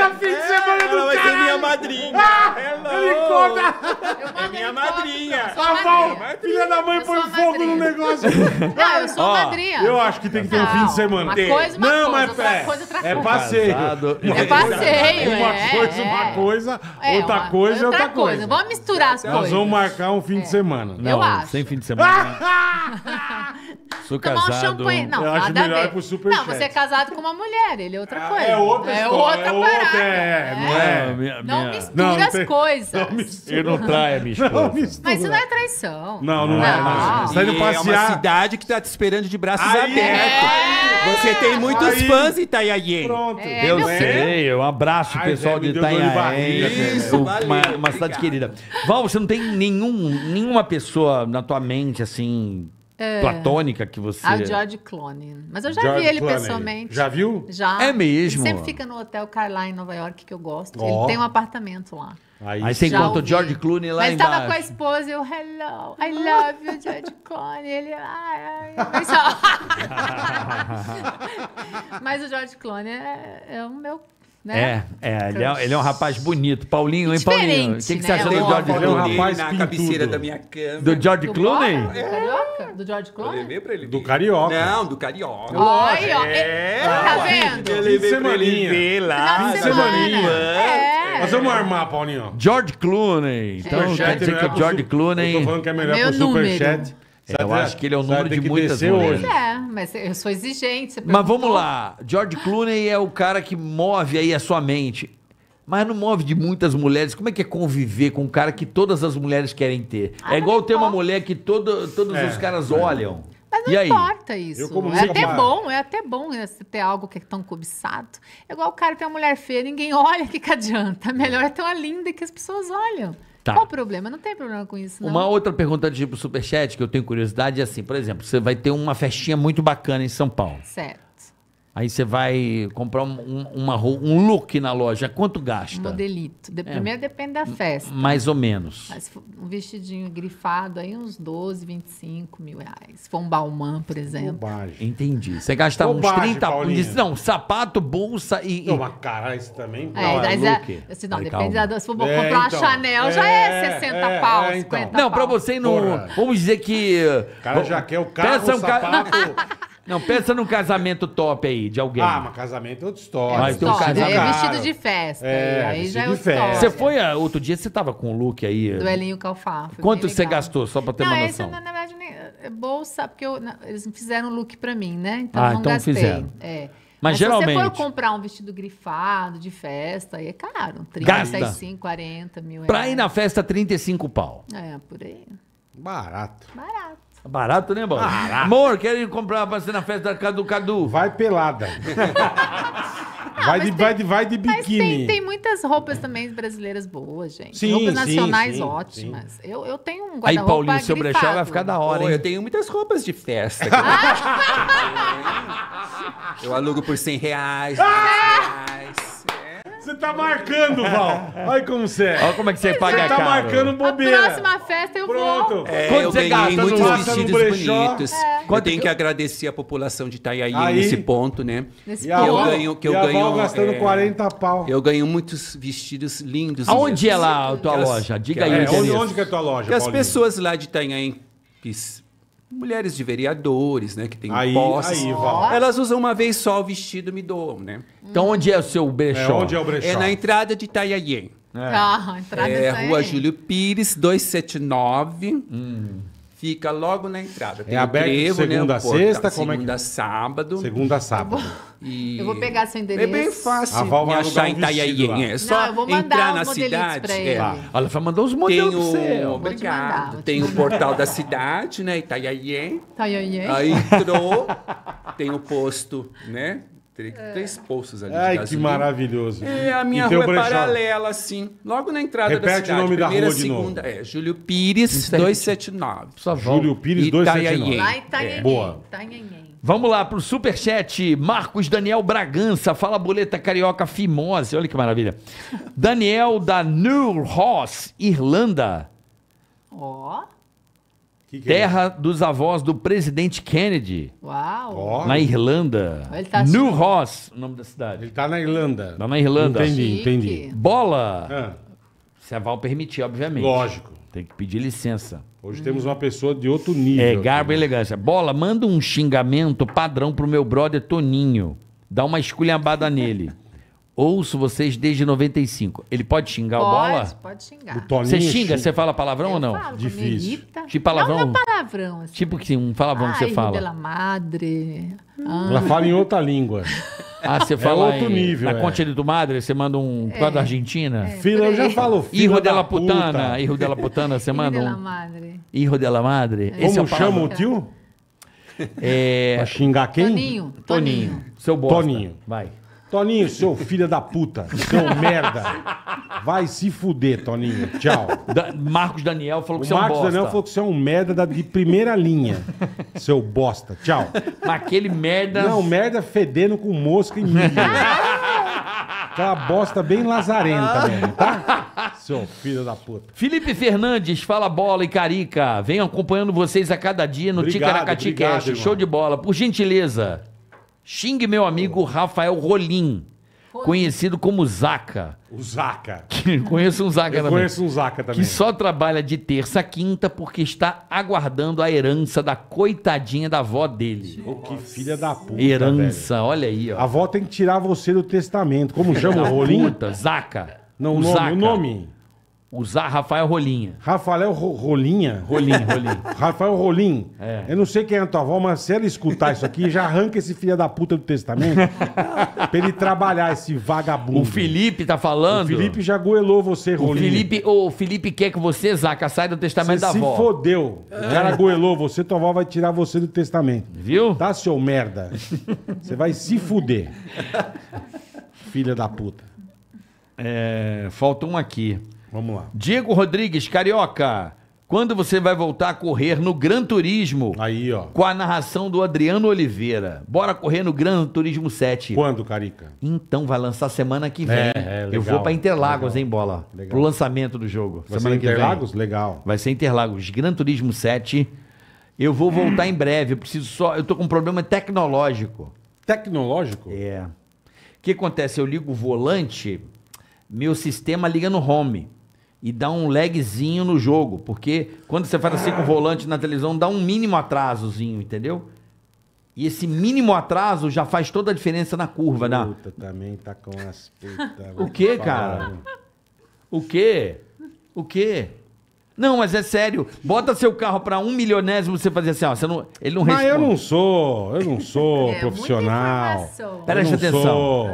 ah, ah, ah, ah, ah ele corta. É, tá é minha madrinha. A filha da mãe, põe fogo no negócio. Não, eu sou Ó, madrinha. Eu acho que tem que ter um fim de semana. Uma coisa, uma não, mas pé. É, é passeio. É passeio, Uma é, coisa, uma coisa, outra coisa, outra coisa. Vamos misturar as coisas. Nós vamos marcar um fim de semana. Não, eu acho. sem fim de semana. Sou casado. Tomar um champanhe. Não, eu acho melhor ver. pro super Não, você é casado com uma mulher, ele é outra ah, coisa. É outra É outra parada. É, não é. Não mistura várias tem, coisas. Não eu não trai, a minha esposa. Mas isso não é traição. Não, não, é, não. é. Não. Você não passear... É uma cidade que tá te esperando de braços aí, abertos. É. Você tem muitos aí. fãs em Itaiaien. Pronto. É, eu sei. Um abraço, Ai, pessoal de Itaiaien. isso, valeu, uma, uma cidade querida. Val, você não tem nenhum, nenhuma pessoa na tua mente, assim, é, platônica que você. A ah, George Clooney. Mas eu já George vi ele Clooney. pessoalmente. Já viu? Já. É mesmo. Ele sempre fica no hotel Carlyle em Nova York, que eu gosto. Oh. Ele tem um apartamento lá. Aí, Aí você encontra o George Clooney lá Mas embaixo. Mas tava com a esposa e eu, hello, I love you, George Clooney. Ele, ai, ai. Mas o George Clooney é, é o meu né? É, é ele, é, ele é um rapaz bonito. Paulinho, hein, Paulinho? O que, que você né? achou é do George Clooney? Um rapaz na cabeceira da minha cama. Do George do Clooney? Do Carioca? Do George Clooney? Eu levei pra ele Do Carioca. Não, do Carioca. Olha, ó. É, é. tá vendo? Eu levei pra ele ver lá. Fim de semaninha. É. vamos armar, Paulinho. George Clooney. É. Então, quer dizer que o George Clooney... Eu tô falando que é melhor pro Superchat. Sabe, é, eu acho que ele é o número de muitas mulheres. Hoje. É, mas eu sou exigente. mas vamos lá. George Clooney é o cara que move aí a sua mente. Mas não move de muitas mulheres. Como é que é conviver com um cara que todas as mulheres querem ter? Ah, é igual ter uma mulher que todo, todos é, os caras é. olham. Mas não e importa isso. é até cara. bom, é até bom ter algo que é tão cobiçado. É igual o cara ter uma mulher feia, ninguém olha, o que, que adianta? Melhor é ter uma linda que as pessoas olham. Tá. Qual o problema? Não tem problema com isso, não. Uma outra pergunta tipo superchat que eu tenho curiosidade é assim, por exemplo, você vai ter uma festinha muito bacana em São Paulo. Certo. Aí você vai comprar um, uma, um look na loja, quanto gasta? Um modelito. De, é. Primeiro depende da festa. Mais ou menos. Mas um vestidinho grifado, aí uns 12, 25 mil reais. Se for um Balmain, por exemplo. Bobagem. Entendi. Você gasta Bobagem, uns 30... Paulinha. Não, sapato, bolsa e... e... Não, mas caralho, isso também... É, não, é É, assim, não, Ai, depende da, Se for é, comprar então, uma Chanel, já é, 60 é, é, pau, 50 então. Não, pra você não... Vamos dizer que... O cara já quer o carro, o sapato... ca... Não, pensa num casamento top aí de alguém. Ah, mas casamento é outra história. Mas tem um casamento. é vestido de festa. É, aí já é vestido de festa. Você foi ah, outro dia, você tava com o look aí. Do Elinho Calfá. Quanto você gastou, só pra ter uma Não, esse, noção? na, na verdade, nem- é bolsa, porque eu- não, eles fizeram look pra mim, né? Então Ah, não então gastei. fizeram. É. Mas se você for comprar um vestido grifado de festa, aí é caro. 35, 40 mil reais. Pra ir na festa, 35 pau. É, por aí. Barato. Barato. Tá barato, né, Bola? Barato. Amor, querem comprar pra você na festa do Cadu Cadu? Vai pelada. vai, de, tem, vai, de, vai de biquíni. Tem, tem, muitas roupas também brasileiras boas, gente. Sim, roupas nacionais sim, ótimas. Sim. Eu, eu tenho um guarda-roupa Aí, Paulinho, seu brechó vai ficar da hora, Pô, Eu tenho muitas roupas de festa. eu alugo por 100 reais, 100 ah! reais. Você tá marcando, Val. Olha como você é. Olha como é que você paga Você tá marcando bobeira. A próxima festa eu Pronto. vou. É, eu ganhei muitos vestidos bonitos. É. Eu tenho que agradecer a população de Itaiaí nesse ponto, né? Nesse E a eu ganho- que eu e a Val ganho, gastando é, 40 pau. Eu ganho muitos vestidos lindos. Aonde é lá a tua loja? Diga aí. É, onde, endereço. onde que é a tua loja, Que as pessoas lá de Itanhaém que mulheres de vereadores, né? Que tem aí, posses. Aí, vai. Elas usam uma vez só o vestido me doam, né? Então onde é o seu brechó? É, onde é o brechó? É na entrada de Itaiaien. É. Ah, entrada é, Rua Júlio Pires, 279. Hum. Fica logo na entrada. É tem é aberto trevo, né, segunda né, a sexta, como segunda é que... sábado. Segunda tá sábado. E... Eu vou pegar seu endereço. É bem fácil. A Val vai achar um em Itaiaien. Né? É só Não, entrar na cidade. É. Tá. Ela vai mandar os modelos tem o... você. Obrigado. Mandar, tem o portal da cidade, né? Itaiaien. Itaiaien. Aí entrou, tem o posto, né? Teria que ter três poços ali. Ai, que maravilhoso. É, a minha então, rua é paralela, assim. Logo na entrada Repete da cidade. o nome primeira, da rua de segunda, novo. É, Júlio Pires, 279. Júlio Pires, 279. Lá Itanhaém. É. Boa. Itanhaém. Vamos lá pro superchat. Marcos Daniel Bragança. Fala, boleta carioca fimose. Olha que maravilha. Daniel da New Ross, Irlanda. Ó. Oh. Que que é terra é? dos avós do presidente Kennedy. Uau! Oh. Na Irlanda. Ele tá assim. New Ross, o nome da cidade. Ele tá na Irlanda. Tá na Irlanda. Entendi, Chique. entendi. Bola. Ah. Se a Val permitir, obviamente. Lógico. Tem que pedir licença. Hoje hum. temos uma pessoa de outro nível. É, né? garbo e elegância. Bola, manda um xingamento padrão pro meu brother Toninho. Dá uma esculhambada nele. Ouço vocês desde 95. Ele pode xingar pode, o bola? Pode xingar. você xinga? Você fala palavrão eu ou não? Falo, Difícil. Tipo palavrão? Não, é palavrão. Assim. Tipo que um palavrão Ai, que você fala. Pela madre. Ah. Ela fala em outra língua. Ah, você é fala é outro em, nível. Na é. Concha do Madre, você manda um é. da Argentina? É, filha, eu já falo filho Irro dela putana. Puta. Irro dela putana, você manda um... Irro dela madre. Irro dela madre. É. Como é chama o tio? É... Pra xingar quem? Toninho. Toninho. Toninho. Seu bosta. Toninho. Vai. Toninho, seu filho da puta. Seu merda. Vai se fuder, Toninho. Tchau. Da- Marcos Daniel falou que O você é um Marcos Daniel falou que você é um merda da- de primeira linha. Seu bosta. Tchau. Mas aquele merda... Não, merda fedendo com mosca e milho. Aquela bosta bem lazarenta mesmo, tá? Seu filho da puta. Felipe Fernandes, fala bola e carica. Venho acompanhando vocês a cada dia no Obrigado, Ticaracati obrigado, Cash. irmão. Show de bola, por gentileza. Xingue meu amigo Rafael Rolim, conhecido como Zaca. O Zaca. conheço um Zaca também. Conheço um Zaca também. Que só trabalha de terça a quinta porque está aguardando a herança da coitadinha da avó dele. Ô, que filha da puta. Herança, velho. olha aí, ó. A avó tem que tirar você do testamento. Como chama o Rolim? Puta, Zaca. Não, o nome, Zaca. o nome. Usar Rafael Rolinha. Rafael Ro Rolinha? Rolinha, Rolinha. Rafael Rolim. É. Eu não sei quem é a tua avó, mas se ela escutar isso aqui, já arranca esse filho da puta do testamento pra ele trabalhar esse vagabundo. O Felipe tá falando. O Felipe já goelou você, Rolinha. O Felipe, o Felipe quer que você, Zaca, saia do testamento você da avó. se fodeu. É. O cara goelou você, tua avó vai tirar você do testamento. Viu? Tá, seu merda? Você vai se fuder. Filha da puta. É, falta um aqui. Vamos lá. Diego Rodrigues, carioca. Quando você vai voltar a correr no Gran Turismo? Aí, ó. Com a narração do Adriano Oliveira. Bora correr no Gran Turismo 7. Quando, Carica? Então, vai lançar semana que é, vem. É, é legal. Eu vou para Interlagos, legal. hein, bola? Legal. Pro lançamento do jogo. Vai semana ser Interlagos? Legal. Vai ser Interlagos. Gran Turismo 7. Eu vou voltar em breve. Eu preciso só. Eu tô com um problema tecnológico. Tecnológico? É. O que acontece? Eu ligo o volante, meu sistema liga no home e dá um lagzinho no jogo, porque quando você faz assim com o volante na televisão, dá um mínimo atrasozinho, entendeu? E esse mínimo atraso já faz toda a diferença na curva, né? Puta, na... também tá com as... Puta, o que, cara? O que? O que? Não, mas é sério. Bota seu carro para um milionésimo você fazer assim, ó. Você não, ele não responde. Mas eu não sou, eu não sou é, profissional. Preste atenção. Sou,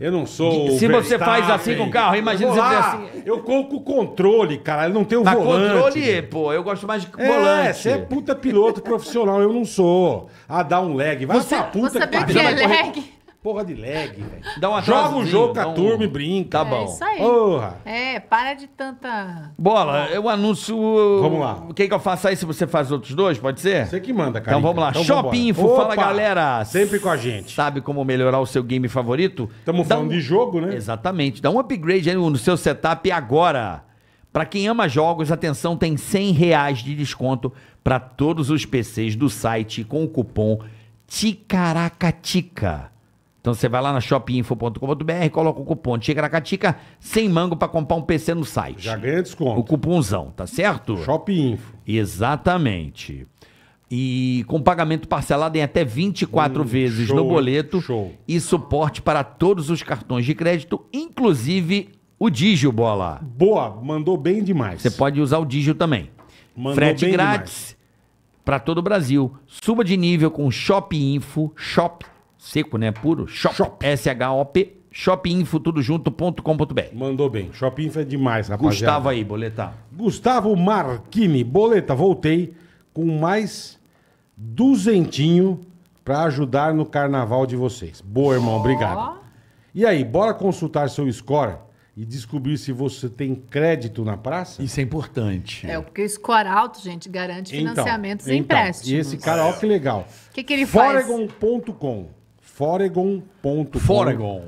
eu não sou. Se você faz assim com o carro, imagina você assim. Eu coloco o controle, cara. Eu não tenho Mas tá volante. controle, pô. Eu gosto mais de é, volante. Você é puta piloto profissional, eu não sou. Ah, dá um lag. Vai você, pra puta você que, que, é lag? Porra de lag, velho. Dá uma Joga um jogo com a turma e brinca. Tá é bom. É isso aí. Porra. É, para de tanta. Bola, eu anuncio. Vamos lá. O que, eu faço aí se você faz outros dois? Pode ser? Você que manda, cara. Então vamos lá. Então, Shopping Info, fala galera. Sempre com a gente. Sabe como melhorar o seu game favorito? Estamos falando um... de jogo, né? Exatamente. Dá um upgrade aí no seu setup agora. Para quem ama jogos, atenção, tem 100 reais de desconto para todos os PCs do site com o cupom TICARACATICA. Então você vai lá na shopinfo.com.br, coloca o cupom Ticaracatica, sem mango para comprar um PC no site. Já ganha desconto. O cupomzão, tá certo? Shopinfo. Exatamente. E com pagamento parcelado em até 24 hum, vezes show, no boleto show. e suporte para todos os cartões de crédito, inclusive o Digio Bola. Boa, mandou bem demais. Você pode usar o Digio também. Mandou Frete grátis para todo o Brasil. Suba de nível com Shop Info, Shop seco, né? Puro. Shop. Shop. S-H-O-P. Shopinfo, tudo junto.com.br. Mandou bem. Shopinfo é demais, rapaziada. Gustavo aí, Boleta. Gustavo Marquini. Boleta, voltei com mais duzentinho para ajudar no carnaval de vocês. Boa, irmão. Obrigado. E aí, bora consultar seu score e descobrir se você tem crédito na praça? Isso é importante. É, porque o score alto, gente, garante então, financiamentos então, e então, empréstimos. E esse cara, olha que legal. O que, que ele faz? Foregon.com foregon.com. Foregon.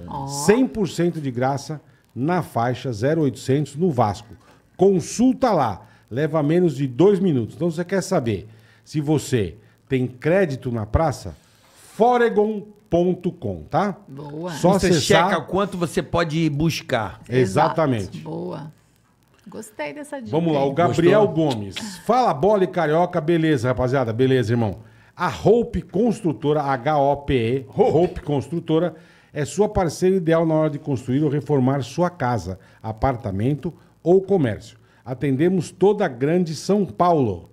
100% de graça na faixa 0800 no Vasco. Consulta lá. Leva menos de dois minutos. Então, você quer saber se você tem crédito na praça? foregon.com, tá? Boa. Só você acessar... checa quanto você pode buscar. Exatamente. Boa. Gostei dessa dica. Vamos lá, o Gabriel Gostou? Gomes. Fala bola e carioca, beleza, rapaziada? Beleza, irmão. A Hope Construtora, H-O-P-E, Hope. Hope Construtora, é sua parceira ideal na hora de construir ou reformar sua casa, apartamento ou comércio. Atendemos toda a grande São Paulo.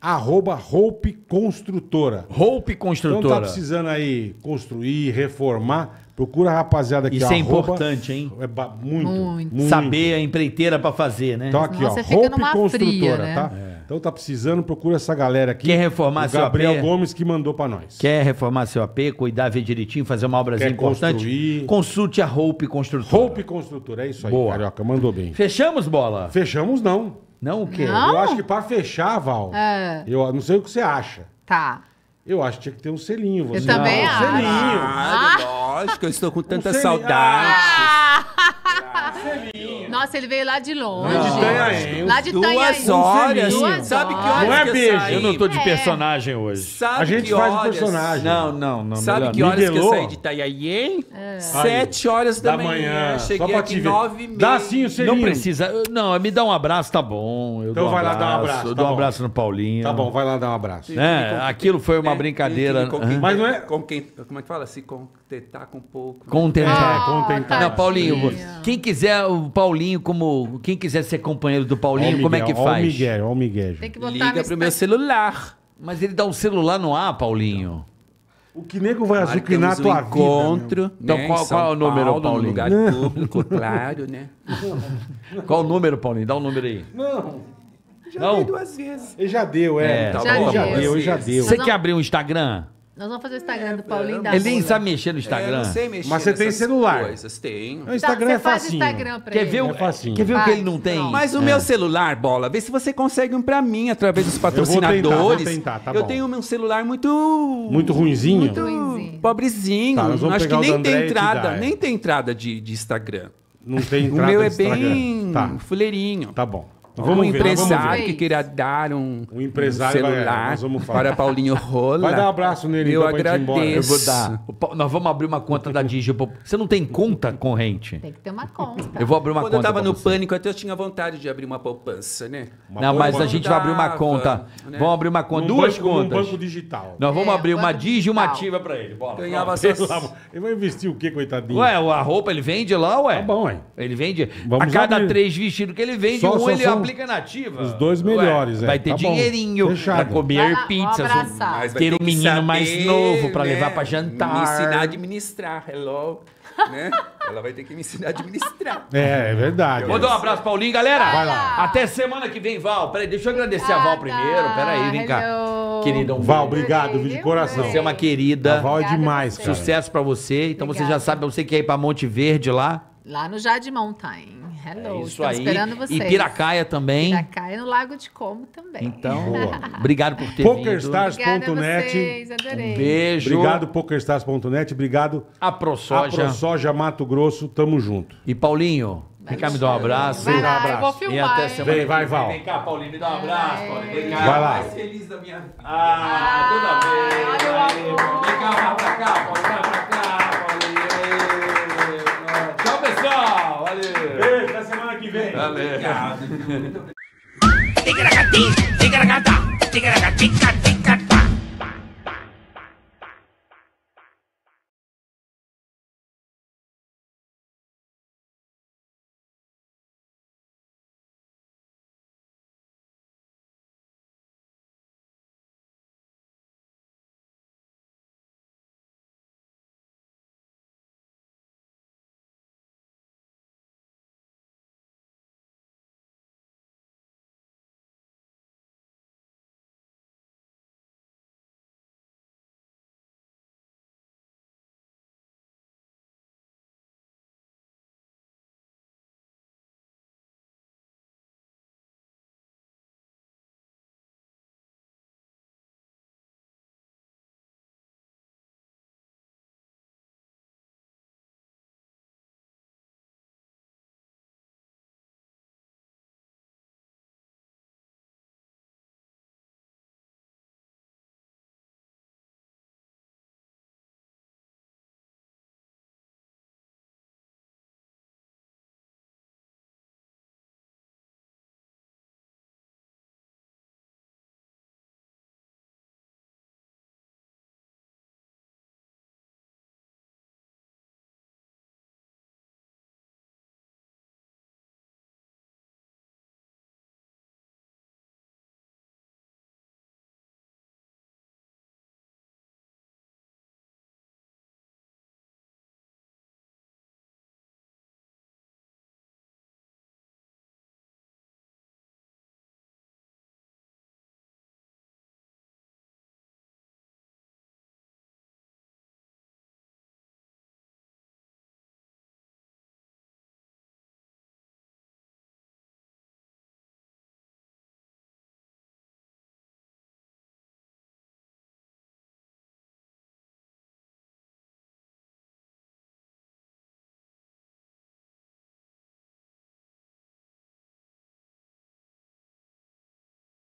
Arroba Hope Construtora. Hope Construtora. Então tá precisando aí construir, reformar, procura a rapaziada aqui. Isso é importante, hein? É muito, muito, muito, Saber a empreiteira para fazer, né? Então aqui, Nossa, ó, Hope Construtora, fria, né? tá? É. Então tá precisando, procura essa galera aqui. Quer reformar o seu Gabriel AP? Gabriel Gomes que mandou para nós. Quer reformar seu AP, cuidar, ver direitinho, fazer uma obrazinha importante? Construir. Consulte a Hope Construtora. Hope Construtora, é isso aí, Boa. Carioca, mandou bem. Fechamos, bola? Fechamos não. Não o quê? Não? Eu acho que para fechar, Val, é. eu não sei o que você acha. Tá. Eu acho que tinha que ter um selinho. Você eu também não, acho. Um selinho. Ah, ah. lógico, eu estou com tanta um saudade. Ah. Nossa, ele veio lá de longe. Lá de Tanhaém. Lá de Tanhaém. Duas horas. Sabe que horas? Não é beijo. Eu não tô de é. personagem hoje. a gente faz personagem. Não, não, não. Sabe que horas que eu saí de Itanhaém? É. Sete horas da, manhã. Cheguei aqui nove e meia. Dá sim o Não precisa. Não, me dá um abraço, tá bom. então vai lá dar um abraço. Eu tá dou um abraço no Paulinho. Tá bom, vai lá dar um abraço. Né, aquilo foi uma é, brincadeira. Né? Mas não é... Como é que fala? Se contentar com pouco. Contentar. Ah, contentar. Não, Paulinho, quem quiser o Paulinho como... Quem quiser ser companheiro do Paulinho, Miguel, como é que faz? Ó o Miguel, ó o Miguel. Tem que botar Liga pro meu celular. Mas ele dá um celular no ar, Paulinho. O que nego vai claro, azucrinar a tua um encontro, vida, então, né? Então, qual, qual é o número, Paulo, Paulinho? lugar público, claro, né? qual o número, Paulinho? Dá o um número aí. Não. Já não. dei duas vezes. Ele já deu, é. é tá já, bom. Deu, já deu, já deu. Você quer abrir um Instagram? Nós vamos fazer o é, Instagram do Paulinho da Ele nem sabe mexer no é, Instagram. não sei mexer Mas você tem celular. Coisas, tem. O Instagram é tá, facinho. Instagram Quer ver, o, é facinho. quer ver o que ele não tem? Mas o meu celular, bola, vê se você consegue um pra mim através dos vou tentar, patrocinadores. vou tentar, tá eu tenho um celular muito. Muito ruinzinho? Muito Ruinzinho. pobrezinho. Tá, nós Acho que nem tem te entrada, nem tem entrada de, de Instagram. Não tem entrada O meu é bem Tá, fuleirinho. tá bom. Vamos um ver, né? empresário que queira dar um, um empresário um celular vai, para Paulinho Rola. Vai dar um abraço nele. Eu então, agradeço. Eu pa... Nós vamos abrir uma conta da Digi. Você não tem conta corrente? Tem que ter uma conta. Eu vou abrir uma Quando conta. Quando eu tava no pânico, até eu tinha vontade de abrir uma poupança, né? Uma não, poupança. mas a gente vai abrir uma conta. Né? Vamos abrir uma conta. Num Duas banco, contas. Um banco digital. Nós vamos é, abrir uma Digi e uma ativa para ele. Bora. Ganhava essas... Ele vai investir o quê, coitadinho? Ué, a roupa ele vende lá, ué? Tá bom, hein? Ele vende. Vamos a cada três vestidos que ele vende, um ele aplica República Nativa. Os dois melhores, é. Vai ter tá dinheirinho bom. Fechado. pra comer pizza tá, pizzas. Mas ter um menino saber, mais novo pra né? levar pra jantar. Me ensinar a administrar. Hello. Né? Ela vai ter que me ensinar a administrar. É, é verdade. Vou dar um abraço, Paulinho, galera. Vai lá. Até semana que vem, Val. Peraí, deixa eu agradecer a Val primeiro. Peraí, vem cá. Queridão. Val, obrigado, viu, de coração. Você é uma querida. A Val é demais, cara. Sucesso pra você. Então Obrigada. você já sabe, você quer é ir pra Monte Verde lá. Lá no Jade Mountain. Hello, é isso aí. esperando vocês. E Piracaia também. Piracaia no Lago de Como também. Então, obrigado por ter PokerStars. vindo. adorei. Um beijo. Obrigado, PokerStars.net. Obrigado. A ProSoja. A ProSoja Mato Grosso. Tamo junto. E Paulinho, Vem cá, me dá um abraço. Vai lá, um abraço. eu vou filmar. E até semana. Vem, vai, Val. Vem cá, Paulinho, me dá um abraço, Paulinho. Vem cá. Vai lá. mais feliz da minha vida. Ah, ah toda vez. Vem cá, vai pra cá, Paulinho, vai pra cá. que vem. Valeu. Obrigado. Viu?